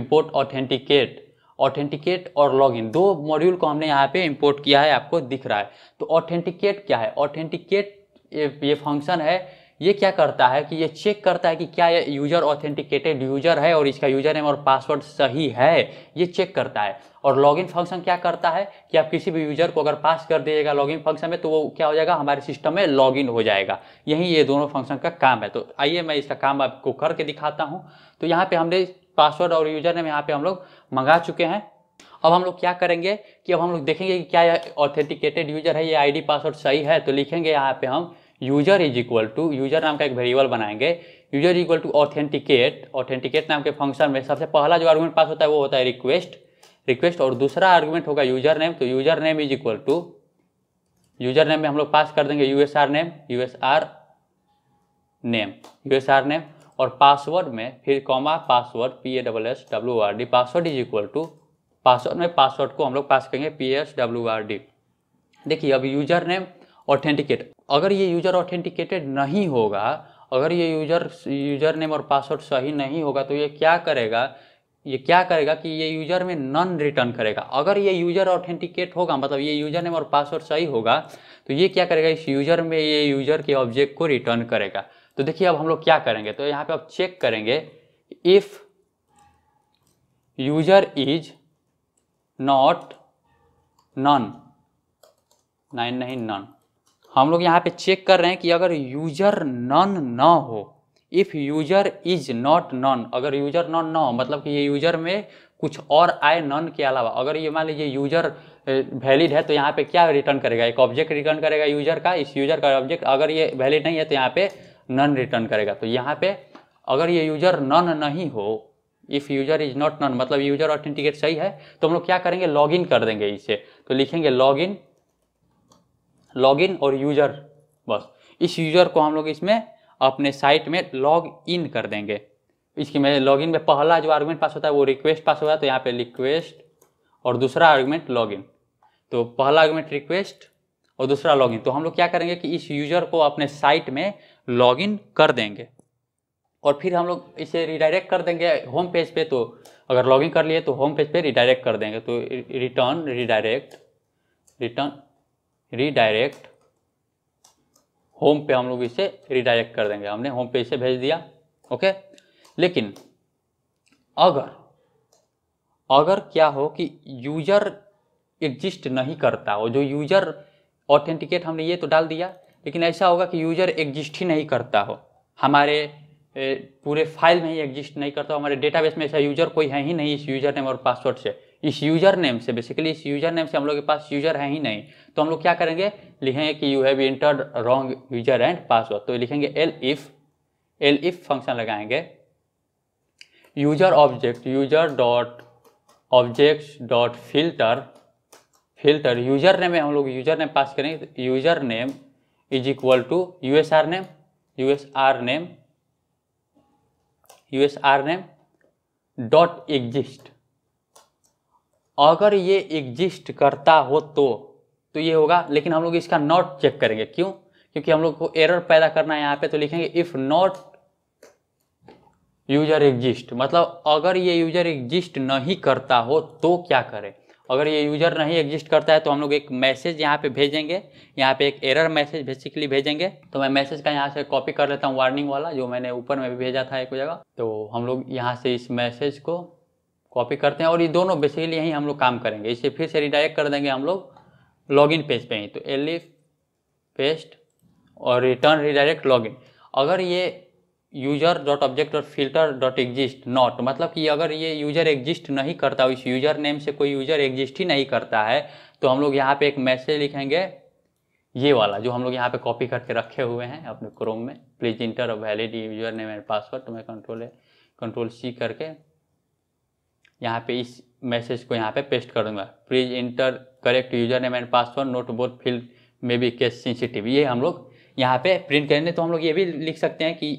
import authenticate authenticate और लॉगिन दो मॉड्यूल को हमने यहाँ पे इंपोर्ट किया है आपको दिख रहा है तो ऑथेंटिकेट क्या है ऑथेंटिकेट ये फंक्शन है ये क्या करता है कि ये चेक करता है कि क्या ये यूज़र ऑथेंटिकेटेड यूज़र है और इसका यूज़र नेम और पासवर्ड सही है ये चेक करता है और लॉगिन फंक्शन क्या करता है कि आप किसी भी यूज़र को अगर पास कर दीजिएगा लॉगिन फंक्शन में तो वो क्या हो जाएगा हमारे सिस्टम में लॉगिन हो जाएगा यही ये दोनों फंक्शन का काम है तो आइए मैं इसका काम आपको करके दिखाता हूँ तो यहाँ पर हमने पासवर्ड और यूज़र नेम यहाँ पर हम लोग मंगा चुके हैं अब हम लोग क्या करेंगे कि अब हम लोग देखेंगे कि क्या ऑथेंटिकेटेड यूजर है ये आईडी पासवर्ड सही है तो लिखेंगे यहाँ पे हम user is equal to user नाम का एक वेरिएबल बनाएंगे user equal to authenticate authenticate नाम के फंक्शन में सबसे पहला जो आर्गूमेंट पास होता है वो होता है रिक्वेस्ट रिक्वेस्ट और दूसरा आर्गूमेंट होगा यूजर नेम तो user name is equal to user name में हम लोग पास कर देंगे U S R name U S R name U S R name और पासवर्ड में फिर comma password P A double S W R D password is equal to password में password को हम लोग पास करेंगे P S W R D देखिए अब यूजर नेम ऑथेंटिकेट अगर ये यूज़र ऑथेंटिकेटेड नहीं होगा अगर ये यूज़र यूज़र नेम और पासवर्ड सही नहीं होगा तो ये क्या करेगा ये क्या करेगा कि ये यूज़र में नन रिटर्न करेगा अगर ये यूज़र ऑथेंटिकेट होगा मतलब ये यूज़र नेम और पासवर्ड सही होगा तो ये क्या करेगा इस यूज़र में ये यूज़र के ऑब्जेक्ट को रिटर्न करेगा तो देखिए अब हम लोग क्या करेंगे तो यहाँ पे अब चेक करेंगे if user is not none nine नहीं नन हम लोग यहाँ पे चेक कर रहे हैं कि अगर यूजर नन ना हो if user is not none अगर यूजर नॉन ना हो मतलब कि ये यूजर में कुछ और आए नन के अलावा अगर ये मान लीजिए यूजर वैलिड है तो यहाँ पे क्या रिटर्न करेगा एक ऑब्जेक्ट रिटर्न करेगा यूजर का इस यूजर का ऑब्जेक्ट अगर ये वैलिड नहीं है तो यहाँ पे नन रिटर्न करेगा तो यहाँ पे अगर ये यूजर नन नहीं हो if user is not none मतलब यूजर ऑथेंटिकेट सही है तो हम लोग क्या करेंगे इन कर देंगे इसे तो लिखेंगे इन लॉगिन और यूज़र बस इस यूज़र को हम लोग इसमें अपने साइट में लॉग इन कर देंगे इसकी में लॉगिन में पहला जो आर्गूमेंट पास होता है वो रिक्वेस्ट पास होता है तो यहाँ पे रिक्वेस्ट और दूसरा आर्गूमेंट लॉगिन तो पहला आर्गूमेंट रिक्वेस्ट और दूसरा लॉगिन तो हम लोग क्या करेंगे कि इस यूज़र को अपने साइट में लॉगिन कर देंगे और फिर हम लोग इसे रिडायरेक्ट कर देंगे होम पेज पे तो अगर लॉगिन कर लिए तो होम पेज पे रिडायरेक्ट कर देंगे तो return redirect return redirect home पे हम लोग इसे रिडायरेक्ट कर देंगे हमने होम पे इसे भेज दिया ओके लेकिन अगर अगर क्या हो कि यूजर एग्जिस्ट नहीं करता हो जो यूजर ऑथेंटिकेट हमने ये तो डाल दिया लेकिन ऐसा होगा कि यूजर एग्जिस्ट ही नहीं करता हो हमारे पूरे फाइल में ही एग्जिस्ट नहीं करता हो हमारे डेटाबेस में ऐसा यूजर कोई है ही नहीं इस यूजर नेम और पासवर्ड से इस यूजर नेम से बेसिकली इस यूजर नेम से हम लोग के पास यूजर है ही नहीं तो हम लोग क्या करेंगे लिखेंगे कि you have entered wrong user and password तो लिखेंगे elif elif function लगाएंगे user object user dot object dot filter filter user name में हम लोग यूजर नेम पास करेंगे user name is equal to U S R name U S R name U S R name dot exist अगर ये exist करता हो तो तो ये होगा लेकिन हम लोग इसका नॉट चेक करेंगे क्यों क्योंकि हम लोग को एरर पैदा करना है यहाँ पे तो लिखेंगे इफ नॉट यूजर एग्जिस्ट मतलब अगर ये यूजर एग्जिस्ट नहीं करता हो तो क्या करें अगर ये यूजर नहीं एग्जिस्ट करता है तो हम लोग एक मैसेज यहाँ पे भेजेंगे यहाँ पे एक एरर मैसेज बेसिकली भेजेंगे तो मैं मैसेज का यहाँ से कॉपी कर लेता हूँ वार्निंग वाला जो मैंने ऊपर में भी भेजा था एक जगह तो हम लोग यहाँ से इस मैसेज को कॉपी करते हैं और ये दोनों बेसिकली यहीं हम लोग काम करेंगे इसे फिर से रिडायरेक्ट कर देंगे हम लोग लॉगिन पेज पे ही तो एलिफ पेस्ट और रिटर्न रिडायरेक्ट लॉगिन अगर ये यूजर डॉट ऑब्जेक्ट और फिल्टर डॉट एग्जिस्ट नॉट मतलब कि अगर ये यूजर एग्जिस्ट नहीं करता इस यूजर नेम से कोई यूजर एग्जिस्ट ही नहीं करता है तो हम लोग यहाँ पे एक मैसेज लिखेंगे ये वाला जो हम लोग यहाँ पे कॉपी करके रखे हुए हैं अपने क्रोम में please enter valid user name and password तो मैं कंट्रोल कंट्रोल सी करके यहाँ पे इस मैसेज को यहाँ पे पेस्ट कर दूंगा please enter correct user name and password note board field में बी केस सेंसिटिव ये हम लोग यहाँ पे प्रिंट करेंगे तो हम लोग ये भी लिख सकते हैं कि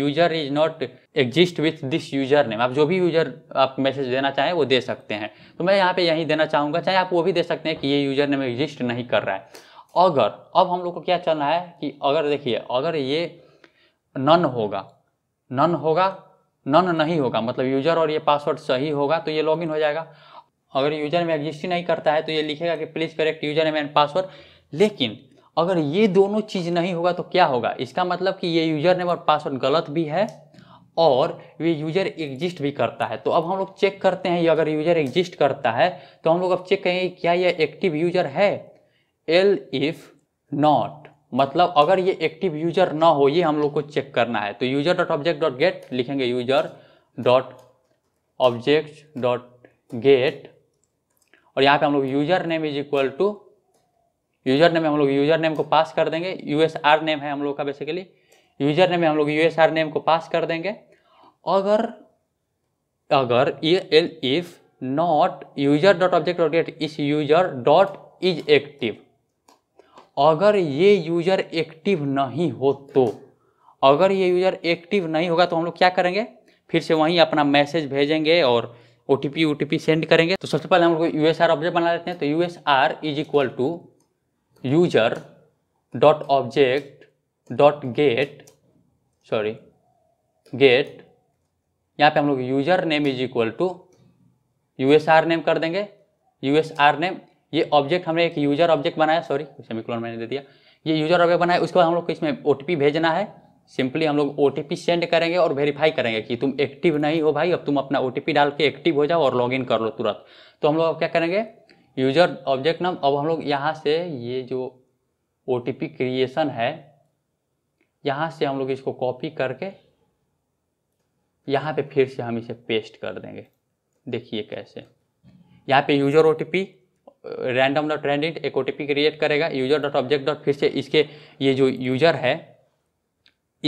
user is not exist with this user name आप जो भी यूजर आप मैसेज देना चाहें वो दे सकते हैं तो मैं यहाँ पे यही देना चाहूँगा चाहे आप वो भी दे सकते हैं कि ये यूजर नेम एग्जिस्ट नहीं कर रहा है अगर अब हम लोग को क्या चलना है कि अगर देखिए अगर ये नन होगा नन होगा नन नहीं होगा मतलब यूजर और ये पासवर्ड सही होगा तो ये लॉगिन हो जाएगा अगर यूजर में एग्जिस्ट ही नहीं करता है तो ये लिखेगा कि please correct user name and password लेकिन अगर ये दोनों चीज़ नहीं होगा तो क्या होगा इसका मतलब कि ये यूजर नेम और पासवर्ड गलत भी है और ये यूजर एग्जिस्ट भी करता है तो अब हम लोग चेक करते हैं अगर यूजर एग्जिस्ट करता है तो हम लोग अब चेक करेंगे क्या ये एक्टिव यूजर है एल इफ नॉट मतलब अगर ये एक्टिव यूजर ना हो ये हम लोग को चेक करना है तो user dot object dot get लिखेंगे user dot object dot get और यहाँ पे हम लोग user name is equal to user name हम लोग यूजर नेम को पास कर देंगे आर नेम है हम लोग का बेसिकली यूजर नेम में हम लोग आर नेम को पास कर देंगे अगर अगर ये elif not user dot object dot get इस यूजर डॉट इज एक्टिव अगर ये यूजर एक्टिव नहीं हो तो अगर ये यूजर एक्टिव नहीं होगा तो हम लोग क्या करेंगे फिर से वहीं अपना मैसेज भेजेंगे और O T P O T P send करेंगे तो सबसे पहले हम लोग यू एस आर ऑब्जेक्ट बना लेते हैं तो U S R is equal to user dot object dot get sorry get यहाँ पे हम लोग user name is equal to U S R name कर देंगे यू एस आर नेम ये ऑब्जेक्ट हमने एक यूजर ऑब्जेक्ट बनाया सॉरी सेमिकोलन मैंने दे दिया ये यूजर ऑब्जेक्ट बनाया उसके बाद हम लोग को इसमें ओ भेजना है सिंपली हम लोग ओ सेंड करेंगे और वेरीफाई करेंगे कि तुम एक्टिव नहीं हो भाई अब तुम अपना ओ डाल के एक्टिव हो जाओ और इन कर लो तुरंत तो हम लोग क्या करेंगे यूजर ऑब्जेक्ट नाम अब हम लोग यहाँ से ये जो ओ क्रिएशन है यहाँ से हम लोग इसको कॉपी करके यहाँ पे फिर से हम इसे पेस्ट कर देंगे देखिए कैसे यहाँ पे user O T P random dot rand int एक ओ क्रिएट करेगा यूजर डॉट ऑब्जेक्ट डॉट फिर से इसके ये जो यूजर है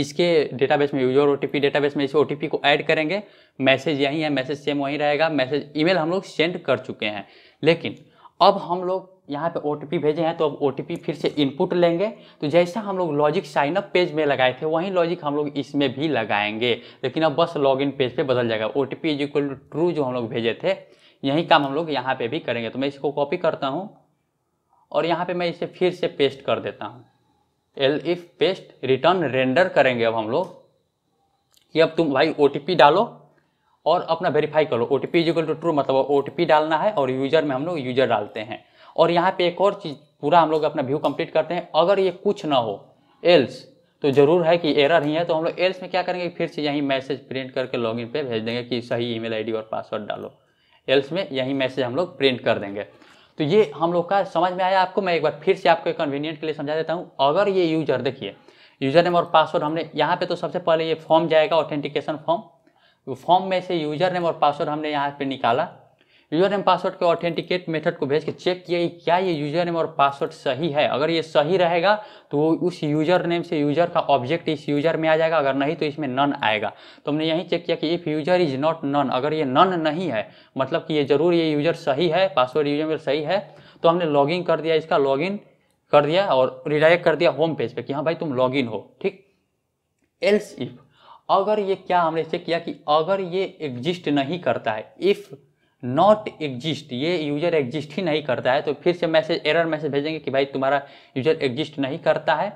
इसके डेटाबेस में यूजर पी डेटाबेस में इस पी को ऐड करेंगे मैसेज यहीं है मैसेज सेम वहीं रहेगा मैसेज ईमेल हम लोग सेंड कर चुके हैं लेकिन अब हम लोग यहाँ पे ओ भेजे हैं तो अब ओ फिर से इनपुट लेंगे तो जैसा हम लोग लॉजिक साइनअप पेज में लगाए थे वही लॉजिक हम लोग इसमें भी लगाएंगे लेकिन अब बस लॉगिन पेज पे बदल जाएगा O T P is equal to true जो हम लोग भेजे थे यही काम हम लोग यहाँ पे भी करेंगे तो मैं इसको कॉपी करता हूँ और यहाँ पे मैं इसे फिर से पेस्ट कर देता हूँ elif paste return render करेंगे अब हम लोग कि अब तुम भाई ओ डालो और अपना वेरीफाई करो O T P is equal to true मतलब ओ डालना है और यूजर में हम लोग यूजर डालते हैं और यहाँ पे एक और चीज़ पूरा हम लोग अपना व्यू कंप्लीट करते हैं अगर ये कुछ ना हो एल्स तो ज़रूर है कि एरर ही है तो हम लोग एल्स में क्या करेंगे फिर से यहीं मैसेज प्रिंट करके लॉगिन पे भेज देंगे कि सही ईमेल आईडी और पासवर्ड डालो एल्स में यही मैसेज हम लोग प्रिंट कर देंगे तो ये हम लोग का समझ में आया आपको मैं एक बार फिर से आपको कन्वीनियंट के लिए समझा देता हूँ अगर ये यूजर देखिए यूजर नेम और पासवर्ड हमने यहाँ पे तो सबसे पहले ये फॉर्म जाएगा ऑथेंटिकेशन फॉर्म फॉर्म में से यूजर नेम और पासवर्ड हमने यहाँ पे निकाला यूजर नेम पासवर्ड के ऑथेंटिकेट मेथड को भेज के चेक किया कि क्या ये यूजर नेम और पासवर्ड सही है अगर ये सही रहेगा तो उस यूजर नेम से यूजर का ऑब्जेक्ट इस यूजर में आ जाएगा अगर नहीं तो इसमें नन आएगा तो हमने यही चेक किया कि if user is not none अगर ये नन नहीं है मतलब कि ये जरूर ये यूजर सही है पासवर्ड यूजर सही है तो हमने इन कर दिया इसका इन कर दिया और रिडायरेक्ट कर दिया होम पेज पर कि हाँ भाई तुम इन हो ठीक एल्स इफ अगर ये क्या हमने चेक किया कि अगर ये एग्जिस्ट नहीं करता है इफ़ नॉट एग्जिस्ट ये यूजर एग्जिस्ट ही नहीं करता है तो फिर से मैसेज एरर मैसेज भेजेंगे कि भाई तुम्हारा यूजर एग्जिस्ट नहीं करता है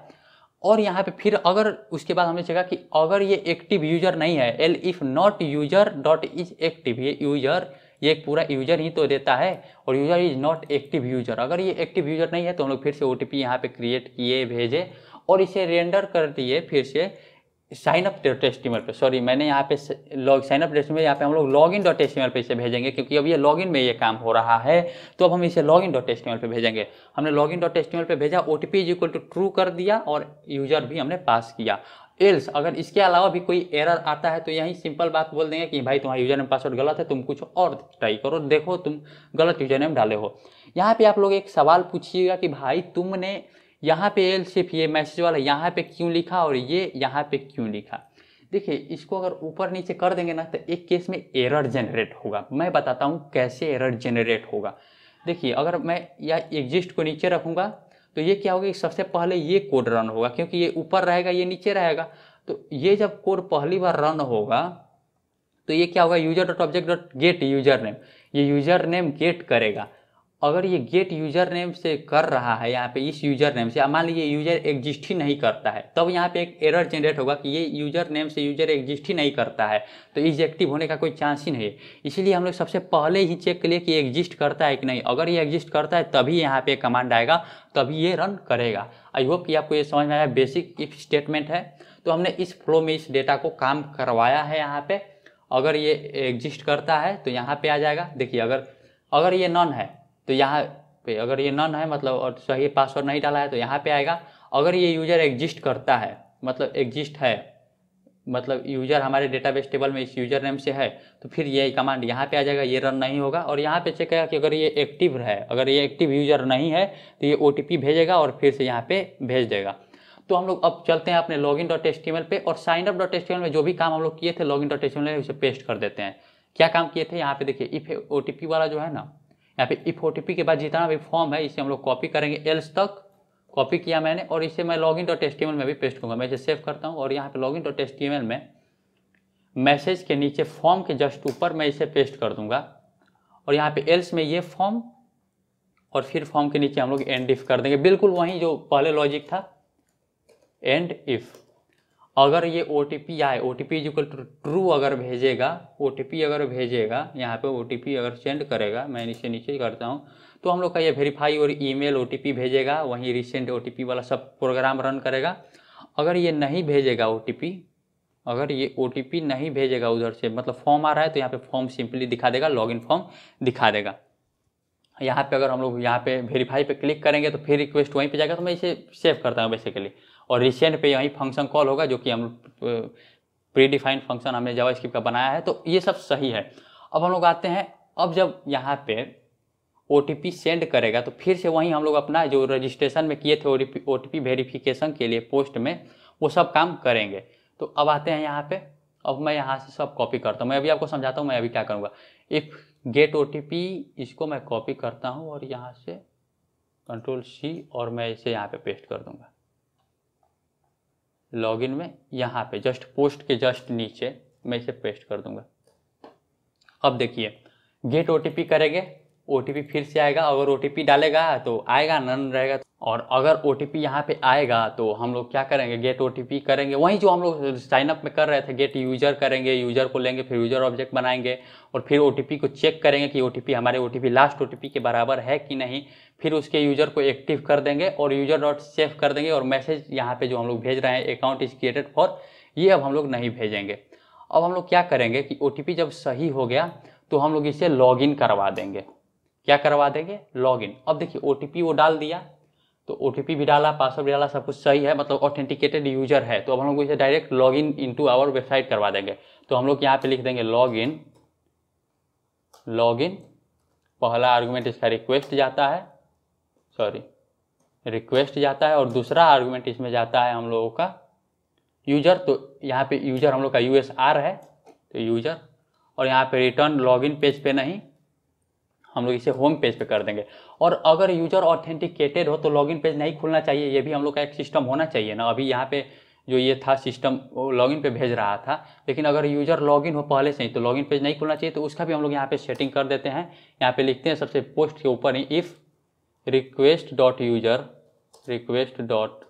और यहाँ पे फिर अगर उसके बाद हमने चेका कि अगर ये एक्टिव यूजर नहीं है elif not user dot is active ये यूजर ये एक पूरा यूजर ही तो देता है और user is not active user अगर ये एक्टिव यूजर नहीं है तो हम लोग फिर से ओ टी पी यहाँ पर क्रिएट किए भेजे और इसे रेंडर कर दिए फिर से साइन अप टेस्टिमल पर सॉरी मैंने यहाँ पे लॉग साइन अप डॉट यहाँ पे हम लोग लॉग इन डॉट टेस्टिमल पर इसे भेजेंगे क्योंकि अब ये लॉग इन में ये काम हो रहा है तो अब हम इसे लॉग इन डॉट टेस्टिमल पर भेजेंगे हमने लॉग इन डॉट टेस्टिमल पर भेजा O T P is equal to true कर दिया और यूजर भी हमने पास किया एल्स अगर इसके अलावा भी कोई एरर आता है तो यही सिंपल बात बोल देंगे कि भाई तुम्हारा यूजर नेम पासवर्ड गलत है तुम कुछ और ट्राई करो देखो तुम गलत यूजर नेम डाले हो यहाँ पे आप लोग एक सवाल पूछिएगा कि भाई तुमने यहाँ पे एल सिर्फ ये मैसेज वाला यहाँ पे क्यों लिखा और ये यहाँ पे क्यों लिखा देखिए इसको अगर ऊपर नीचे कर देंगे ना तो एक केस में एरर जनरेट होगा मैं बताता हूँ कैसे एरर जनरेट होगा देखिए अगर मैं या एग्जिस्ट को नीचे रखूँगा तो ये क्या होगा कि सबसे पहले ये कोड रन होगा क्योंकि ये ऊपर रहेगा ये नीचे रहेगा तो ये जब कोड पहली बार रन होगा तो ये क्या होगा user dot object dot get user name ये यूजर नेम गेट करेगा अगर ये गेट यूजर नेम से कर रहा है यहाँ पे इस यूजर नेम से मान लीजिए यूजर एग्जिस्ट ही नहीं करता है तब तो यहाँ पे एक एरर जनरेट होगा कि ये यूजर नेम से यूजर एग्जिस्ट ही नहीं करता है तो इजेक्टिव होने का कोई चांस ही नहीं है इसीलिए हम लोग सबसे पहले ही चेक के लिए कि एग्जिस्ट करता है कि नहीं अगर ये एग्जिस्ट करता है तभी यहाँ पे कमांड आएगा तभी ये रन करेगा आई होप कि आपको ये समझ में आया बेसिक इफ स्टेटमेंट है तो हमने इस फ्लो में इस डेटा को काम करवाया है यहाँ पे अगर ये एग्जिस्ट करता है तो यहाँ पे आ जाएगा देखिए अगर अगर ये नॉन है तो यहाँ पे अगर ये नन है मतलब और तो सही पासवर्ड नहीं डाला है तो यहाँ पे आएगा अगर ये यूज़र एग्जिस्ट करता है मतलब एग्जिस्ट है मतलब यूज़र हमारे डेटाबेस टेबल में इस यूज़र नेम से है तो फिर ये कमांड यहाँ पे आ जाएगा ये रन नहीं होगा और यहाँ पे चेक करेगा कि अगर ये एक्टिव है अगर ये एक्टिव यूज़र नहीं है तो ये ओ भेजेगा और फिर से यहाँ पे भेज देगा तो हम लोग अब चलते हैं अपने लॉग इन डॉट एस्टिमल पर और साइन अप डॉट एस्टिमल में जो भी काम हम लोग किए थे लॉग इन डॉट एस्टिमल में उसे पेस्ट कर देते हैं क्या काम किए थे यहाँ पे देखिए इफ ओ वाला जो है ना यहाँ पे इफ ओ के बाद जितना भी फॉर्म है इसे हम लोग कॉपी करेंगे एल्स तक कॉपी किया मैंने और इसे मैं लॉग इन डॉट एस में भी पेस्ट करूँगा मैं इसे सेव करता हूँ और यहाँ पे लॉग इन डॉट एस में मैसेज के नीचे फॉर्म के जस्ट ऊपर मैं इसे पेस्ट कर दूंगा और यहाँ पे एल्स में ये फॉर्म और फिर फॉर्म के नीचे हम लोग एंड इफ कर देंगे बिल्कुल वहीं जो पहले लॉजिक था एंड इफ़ अगर ये ओ टी पी आए O T P is equal to true अगर भेजेगा ओ टी पी अगर भेजेगा यहाँ पे ओ टी पी अगर सेंड करेगा मैं नीचे नीचे करता हूँ तो हम लोग का ये वेरीफाई और ईमेल ओ टी पी भेजेगा वहीं रिसेंट ओ टी पी वाला सब प्रोग्राम रन करेगा अगर ये नहीं भेजेगा ओ टी पी अगर ये ओ टी पी नहीं भेजेगा उधर से मतलब फॉर्म आ रहा है तो यहाँ पे फॉर्म सिंपली दिखा देगा लॉग इन फॉर्म दिखा देगा यहाँ पे अगर हम लोग यहाँ पे वेरीफाई पे क्लिक करेंगे तो फिर रिक्वेस्ट वहीं पे जाएगा तो मैं इसे सेव करता हूँ बेसिकली और रिसेंट पे यही फंक्शन कॉल होगा जो कि हम प्री डिफाइंड फंक्शन हमने जावा स्क्रिप्ट का बनाया है तो ये सब सही है अब हम लोग आते हैं अब जब यहाँ पे ओ सेंड करेगा तो फिर से वहीं हम लोग अपना जो रजिस्ट्रेशन में किए थे ओ टी ओ के लिए पोस्ट में वो सब काम करेंगे तो अब आते हैं यहाँ पे अब मैं यहाँ से सब कॉपी करता हूँ मैं अभी आपको समझाता हूँ मैं अभी क्या करूँगा इफ़ गेट ओ इसको मैं कॉपी करता हूँ और यहाँ से कंट्रोल सी और मैं इसे यहाँ पे पेस्ट कर दूँगा लॉगिन में यहाँ पे जस्ट पोस्ट के जस्ट नीचे मैं इसे पेस्ट कर दूंगा अब देखिए गेट ओ करेंगे ओ फिर से आएगा अगर ओ डालेगा तो आएगा नन रहेगा और अगर ओ टी पी यहाँ पर आएगा तो हम लोग क्या करेंगे गेट ओ टी पी करेंगे वहीं जो हम लोग साइनअप में कर रहे थे गेट यूजर करेंगे यूजर को लेंगे फिर यूजर ऑब्जेक्ट बनाएंगे और फिर ओ टी पी को चेक करेंगे कि ओ टी पी हमारे O T P last O T P के बराबर है कि नहीं फिर उसके यूजर को एक्टिव कर देंगे और यूजर डॉट सेव कर देंगे और मैसेज यहाँ पर जो हम लोग भेज रहे हैं अकाउंट इज क्रिएटेड फॉर ये अब हम लोग नहीं भेजेंगे अब हम लोग क्या करेंगे कि ओ टी पी जब सही हो गया तो हम लोग इसे लॉग इन करवा देंगे क्या करवा देंगे लॉगिन अब देखिए ओ वो डाल दिया तो ओ भी डाला पासवर्ड भी डाला सब कुछ सही है मतलब ऑथेंटिकेटेड यूजर है तो अब हम लोग इसे direct log in into our website करवा देंगे तो हम लोग यहाँ पे लिख देंगे लॉग इन लॉग इन पहला आर्गूमेंट इसका रिक्वेस्ट जाता है सॉरी रिक्वेस्ट जाता है और दूसरा आर्गूमेंट इसमें जाता है हम लोगों का यूजर तो यहाँ पे यूजर हम लोग का यू है तो यूजर और यहाँ पे रिटर्न लॉगिन पेज पे नहीं हम लोग इसे होम पेज पे कर देंगे और अगर यूजर ऑथेंटिकेटेड हो तो लॉगिन पेज नहीं खुलना चाहिए ये भी हम लोग का एक सिस्टम होना चाहिए ना अभी यहाँ पे जो ये था सिस्टम लॉगिन पे भेज रहा था लेकिन अगर यूजर लॉगिन हो पहले से ही तो लॉगिन पेज नहीं खुलना चाहिए तो उसका भी हम लोग यहाँ पे सेटिंग कर देते हैं यहाँ पे लिखते हैं सबसे पोस्ट के ऊपर ही if request dot user request dot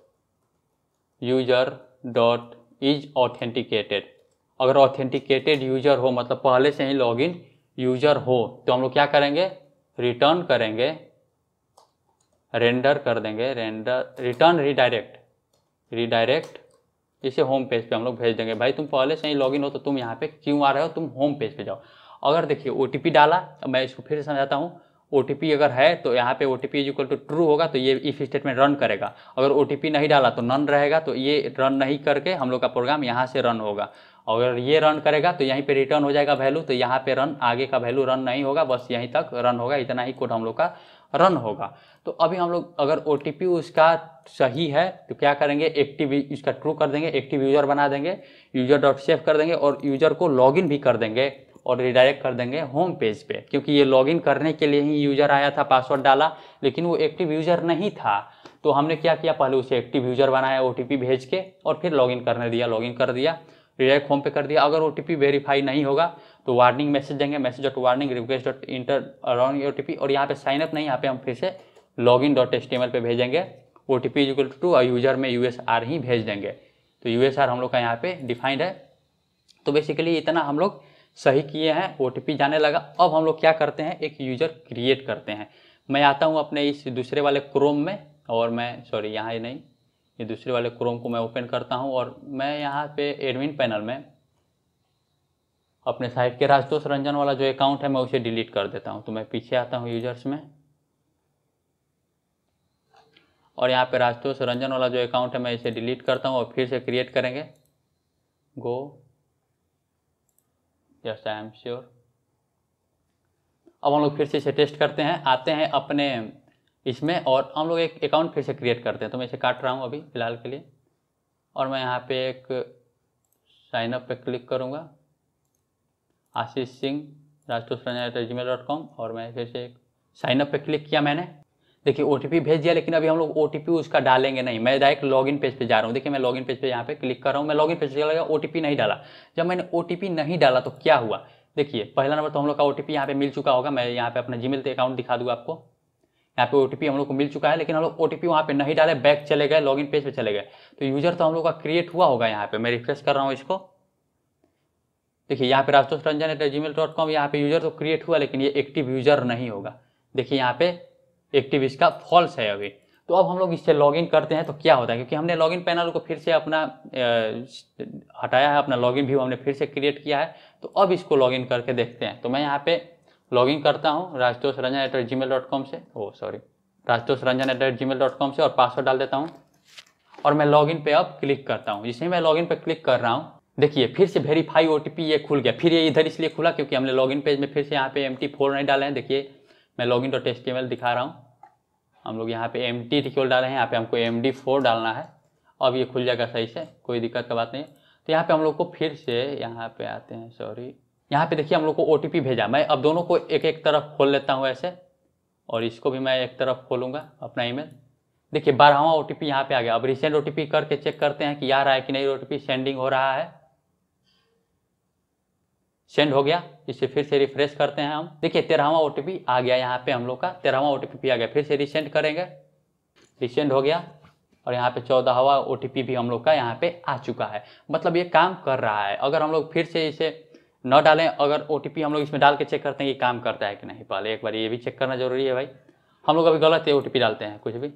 user dot is authenticated अगर ऑथेंटिकेटेड यूजर हो मतलब पहले से ही लॉगिन यूजर हो तो हम लोग क्या करेंगे रिटर्न करेंगे रेंडर कर देंगे रेंडर रिटर्न रिडायरेक्ट रिडायरेक्ट इसे होम पेज पे हम लोग भेज देंगे भाई तुम पहले से ही लॉगिन हो तो तुम यहाँ पे क्यों आ रहे हो तुम होम पेज पे जाओ अगर देखिए ओ डाला मैं इसको फिर समझाता हूँ ओ अगर है तो यहाँ पे O T P equal to true होगा तो ये इफ स्टेटमेंट रन करेगा अगर ओ नहीं डाला तो नन रहेगा तो ये रन नहीं करके हम लोग का प्रोग्राम यहाँ से रन होगा और अगर ये रन करेगा तो यहीं पे रिटर्न हो जाएगा वैल्यू तो यहाँ पे रन आगे का वैल्यू रन नहीं होगा बस यहीं तक रन होगा इतना ही कोड हम लोग का रन होगा तो अभी हम लोग अगर ओ उसका सही है तो क्या करेंगे एक्टिव इसका ट्रू कर देंगे एक्टिव यूज़र बना देंगे यूजर डॉट सेव कर देंगे और यूजर को लॉगिन भी कर देंगे और रिडायरेक्ट कर देंगे होम पेज पे क्योंकि ये लॉगिन करने के लिए ही यूज़र आया था पासवर्ड डाला लेकिन वो एक्टिव यूज़र नहीं था तो हमने क्या किया पहले उसे एक्टिव यूज़र बनाया ओ भेज के और फिर लॉगिन करने दिया लॉगिन कर दिया रिडायरेक्ट फॉर्म पे कर दिया अगर ओ वेरीफाई नहीं होगा तो वार्निंग मैसेज देंगे message dot warning request dot enter around ओ और यहाँ पे साइन अप नहीं यहाँ पे हम फिर से लॉग इन डॉट एस्टीमेल पर भेजेंगे O T P is equal to और यूजर में यू एस आर ही भेज देंगे तो यू एस आर हम लोग का यहाँ पे डिफाइंड है तो बेसिकली इतना हम लोग सही किए हैं ओ टी पी जाने लगा अब हम लोग क्या करते हैं एक यूजर क्रिएट करते हैं मैं आता हूँ अपने इस दूसरे वाले क्रोम में और मैं सॉरी यहाँ ही नहीं ये दूसरे वाले क्रोम को मैं ओपन करता हूँ और मैं यहाँ पे एडमिन पैनल में अपने साइट के राजतोष रंजन वाला जो अकाउंट है मैं उसे डिलीट कर देता हूँ तो मैं पीछे आता हूँ यूजर्स में और यहाँ पे राजतोष रंजन वाला जो अकाउंट है मैं इसे डिलीट करता हूँ और फिर से क्रिएट करेंगे go just I am sure अब हम लोग फिर से इसे टेस्ट करते हैं आते हैं अपने इसमें और हम लोग एक अकाउंट फिर से क्रिएट करते हैं तो मैं इसे काट रहा हूँ अभी फ़िलहाल के लिए और मैं यहाँ पे एक साइन अप पे क्लिक करूँगा Ashish Singh Rajtosh Gmail dot com और मैं फिर से एक साइनअप पर क्लिक किया मैंने देखिए ओ भेज दिया लेकिन अभी हम लोग ओ उसका डालेंगे नहीं मैं डायरेक्ट लॉगिन पेज पे जा रहा हूँ देखिए मैं लॉगिन पेज पे यहाँ पे क्लिक कर रहा हूँ मैं लॉगिन पेज चला गया ओ नहीं डाला जब मैंने ओ नहीं डाला तो क्या हुआ देखिए पहला नंबर तो हम लोग का ओ टी यहाँ पर मिल चुका होगा मैं यहाँ पे अपना जी के अकाउंट दिखा दूँ आपको यहाँ पे ओटीपी हम लोग को मिल चुका है लेकिन हम लोग ओ ओटीपी वहाँ पे नहीं डाले बैक चले गए लॉगिन पेज पे चले गए तो यूजर तो हम लोग का क्रिएट हुआ होगा यहाँ पे मैं रिफ्रेश कर रहा हूँ इसको देखिए यहाँ पे Rajtosh Ranjan at Gmail dot com यहाँ पे यूजर तो क्रिएट हुआ लेकिन ये एक्टिव यूजर नहीं होगा देखिए यहाँ पे एक्टिव इसका फॉल्स है अभी तो अब हम लोग इससे लॉगिन करते हैं तो क्या होता है क्योंकि हमने लॉगिन पैनल को फिर से अपना हटाया है अपना लॉगिन भी हमने फिर से क्रिएट किया है तो अब इसको लॉगिन करके देखते हैं तो मैं यहाँ पे लॉगिन करता हूँ Rajtosh Ranjan at Gmail dot com से oh sorry Rajtosh Ranjan at Gmail dot com से और पासवर्ड डाल देता हूँ और मैं लॉगिन पे अब क्लिक करता हूँ जिसे मैं लॉगिन पे क्लिक कर रहा हूँ देखिए फिर से वेरीफाई ओ ये खुल गया फिर ये इधर इसलिए खुला क्योंकि हमने लॉगिन पेज में फिर से यहाँ पे एम फोर नहीं डाले हैं देखिए मैं लॉगिन डॉट एस दिखा रहा हूँ हम लोग यहाँ पे एम टी केवल डाले हैं यहाँ पे हमको एम डी फोर डालना है अब ये खुल जाएगा सही से कोई दिक्कत का बात नहीं तो यहाँ पे हम लोग को फिर से यहाँ पे आते हैं सॉरी यहाँ पे देखिए हम लोग को ओ भेजा मैं अब दोनों को एक एक तरफ खोल लेता हूँ ऐसे और इसको भी मैं एक तरफ खोलूँगा अपना ईमेल देखिए बारहवा ओ टी पी यहाँ पर आ गया अब रिसेंट ओ टी पी करके चेक करते हैं कि आ रहा है कि नहीं ओ टी पी सेंडिंग हो रहा है सेंड हो गया इसे फिर से रिफ्रेश करते हैं हम देखिए तेरहवा ओ टी पी आ गया यहाँ पे हम लोग का तेरहवा ओ टी पी आ गया फिर से रिसेंड करेंगे रिसेंड हो गया और यहाँ पे चौदहवा ओ टी पी भी हम लोग का यहाँ पे आ चुका है मतलब ये काम कर रहा है अगर हम लोग फिर से इसे न डालें अगर ओ हम लोग इसमें डाल के चेक करते हैं कि काम करता है कि नहीं पहले एक बार ये भी चेक करना जरूरी है भाई हम लोग अभी गलत ओ डालते हैं कुछ भी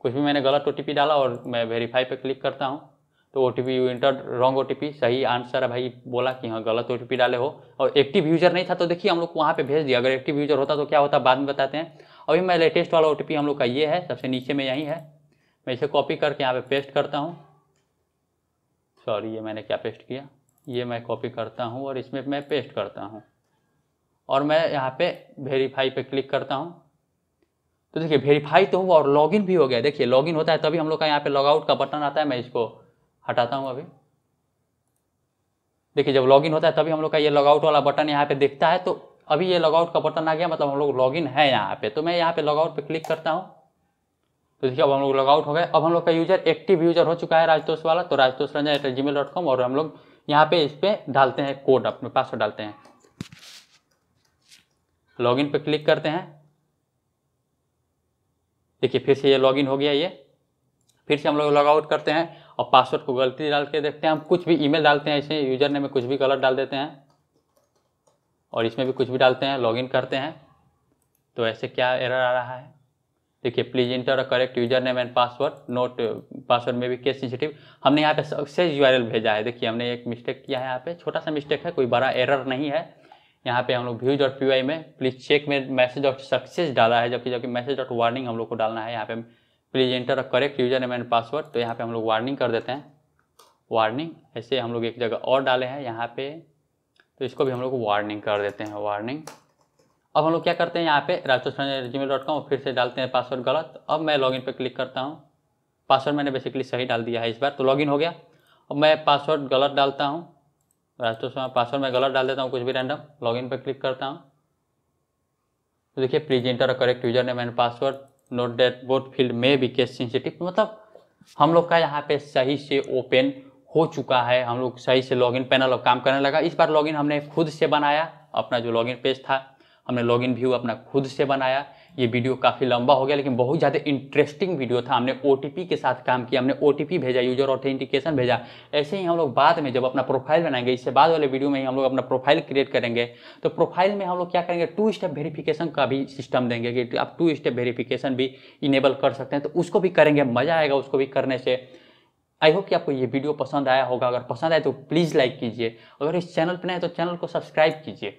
कुछ भी मैंने गलत ओ डाला और मैं वेरीफाई पे क्लिक करता हूँ तो O T P you enter wrong O सही आंसर है भाई बोला कि हाँ गलत ओ डाले हो और एक्टिव यूजर नहीं था तो देखिए हम लोग को वहाँ पर भेज दिया अगर एक्टिव यूजर होता तो क्या होता बाद में बताते हैं अभी मैं लेटेस्ट वाला ओ हम लोग का ये है सबसे नीचे में यहीं है मैं इसे कॉपी करके यहाँ पे पेस्ट करता हूँ सॉरी ये मैंने क्या पेस्ट किया ये मैं कॉपी करता हूँ और इसमें मैं पेस्ट करता हूँ और मैं यहाँ पे वेरीफाई पे क्लिक करता हूँ तो देखिए वेरीफाई तो हुआ और लॉगिन भी हो गया देखिए लॉगिन होता है तभी हम लोग का यहाँ पे लॉगआउट का बटन आता है मैं इसको हटाता हूँ अभी देखिए जब लॉगिन होता है तभी हम लोग का ये लॉगआउट वाला बटन यहाँ पे दिखता है तो अभी ये लॉगआउट का बटन आ गया मतलब हम लोग लॉगिन है यहाँ पे तो मैं यहाँ पे लॉगआउट पे क्लिक करता हूँ तो देखिए अब हम लोग लॉगआउट हो गए अब हम लोग का यूजर एक्टिव यूजर हो चुका है राजतोष वाला तो राजतोष रंजन एट जी और हम लोग यहाँ पे इस पर डालते हैं कोड अपने पासवर्ड डालते हैं लॉगिन पे क्लिक करते हैं देखिए फिर से ये लॉगिन हो गया ये फिर से हम लोग लॉग आउट करते हैं और पासवर्ड को गलती डाल के देखते हैं हम कुछ भी ईमेल डालते हैं इसमें यूजर ने में कुछ भी गलत डाल देते हैं और इसमें भी कुछ भी डालते हैं लॉगिन करते हैं तो ऐसे क्या एरर आ रहा है देखिए please enter a correct user name and password note password में भी केस सेंसिटिव हमने यहाँ पे सक्सेस यू भेजा है देखिए हमने एक मिस्टेक किया है यहाँ पे छोटा सा मिस्टेक है कोई बड़ा एरर नहीं है यहाँ पे हम लोग व्यूज डॉट पी में प्लीज चेक में मैसेज ऑफ सक्सेस डाला है जबकि जबकि मैसेज डॉट वार्निंग हम लोग को डालना है यहाँ पे please enter a correct user name and password तो यहाँ पे हम लोग वार्निंग कर देते हैं वार्निंग ऐसे हम लोग एक जगह और डाले हैं यहाँ पे तो इसको भी हम लोग वार्निंग कर देते हैं वार्निंग अब हम लोग क्या करते हैं यहाँ पे Rajtosh Gmail dot com फिर से डालते हैं पासवर्ड गलत अब मैं लॉगिन पे क्लिक करता हूँ पासवर्ड मैंने बेसिकली सही डाल दिया है इस बार तो लॉगिन हो गया अब मैं पासवर्ड गलत डालता हूँ राजतोष पासवर्ड मैं गलत डाल देता हूँ कुछ भी रैंडम लॉगिन पर क्लिक करता हूँ तो देखिए प्लीज इंटर करेक्ट यूजर ने मैंने password note date board field में भी केस सेंसिटिव मतलब हम लोग का यहाँ पे सही से ओपन हो चुका है हम लोग सही से लॉगिन पैनल अब काम करने लगा इस बार लॉगिन हमने खुद से बनाया अपना जो लॉगिन पेज था हमने लॉगिन व्यू अपना खुद से बनाया ये वीडियो काफ़ी लंबा हो गया लेकिन बहुत ज़्यादा इंटरेस्टिंग वीडियो था हमने ओ के साथ काम किया हमने ओ भेजा यूजर ऑथेंटिकेशन भेजा ऐसे ही हम लोग बाद में जब अपना प्रोफाइल बनाएंगे इससे बाद वाले वीडियो में ही हम लोग अपना प्रोफाइल क्रिएट करेंगे तो प्रोफाइल में हम लोग क्या करेंगे टू स्टेप वेरीफिकेशन का भी सिस्टम देंगे कि आप टू स्टेप वेरीफिकेशन भी इनेबल कर सकते हैं तो उसको भी करेंगे मज़ा आएगा उसको भी करने से आई होप कि आपको ये वीडियो पसंद आया होगा अगर पसंद आए तो प्लीज़ लाइक कीजिए अगर इस चैनल पर नए तो चैनल को सब्सक्राइब कीजिए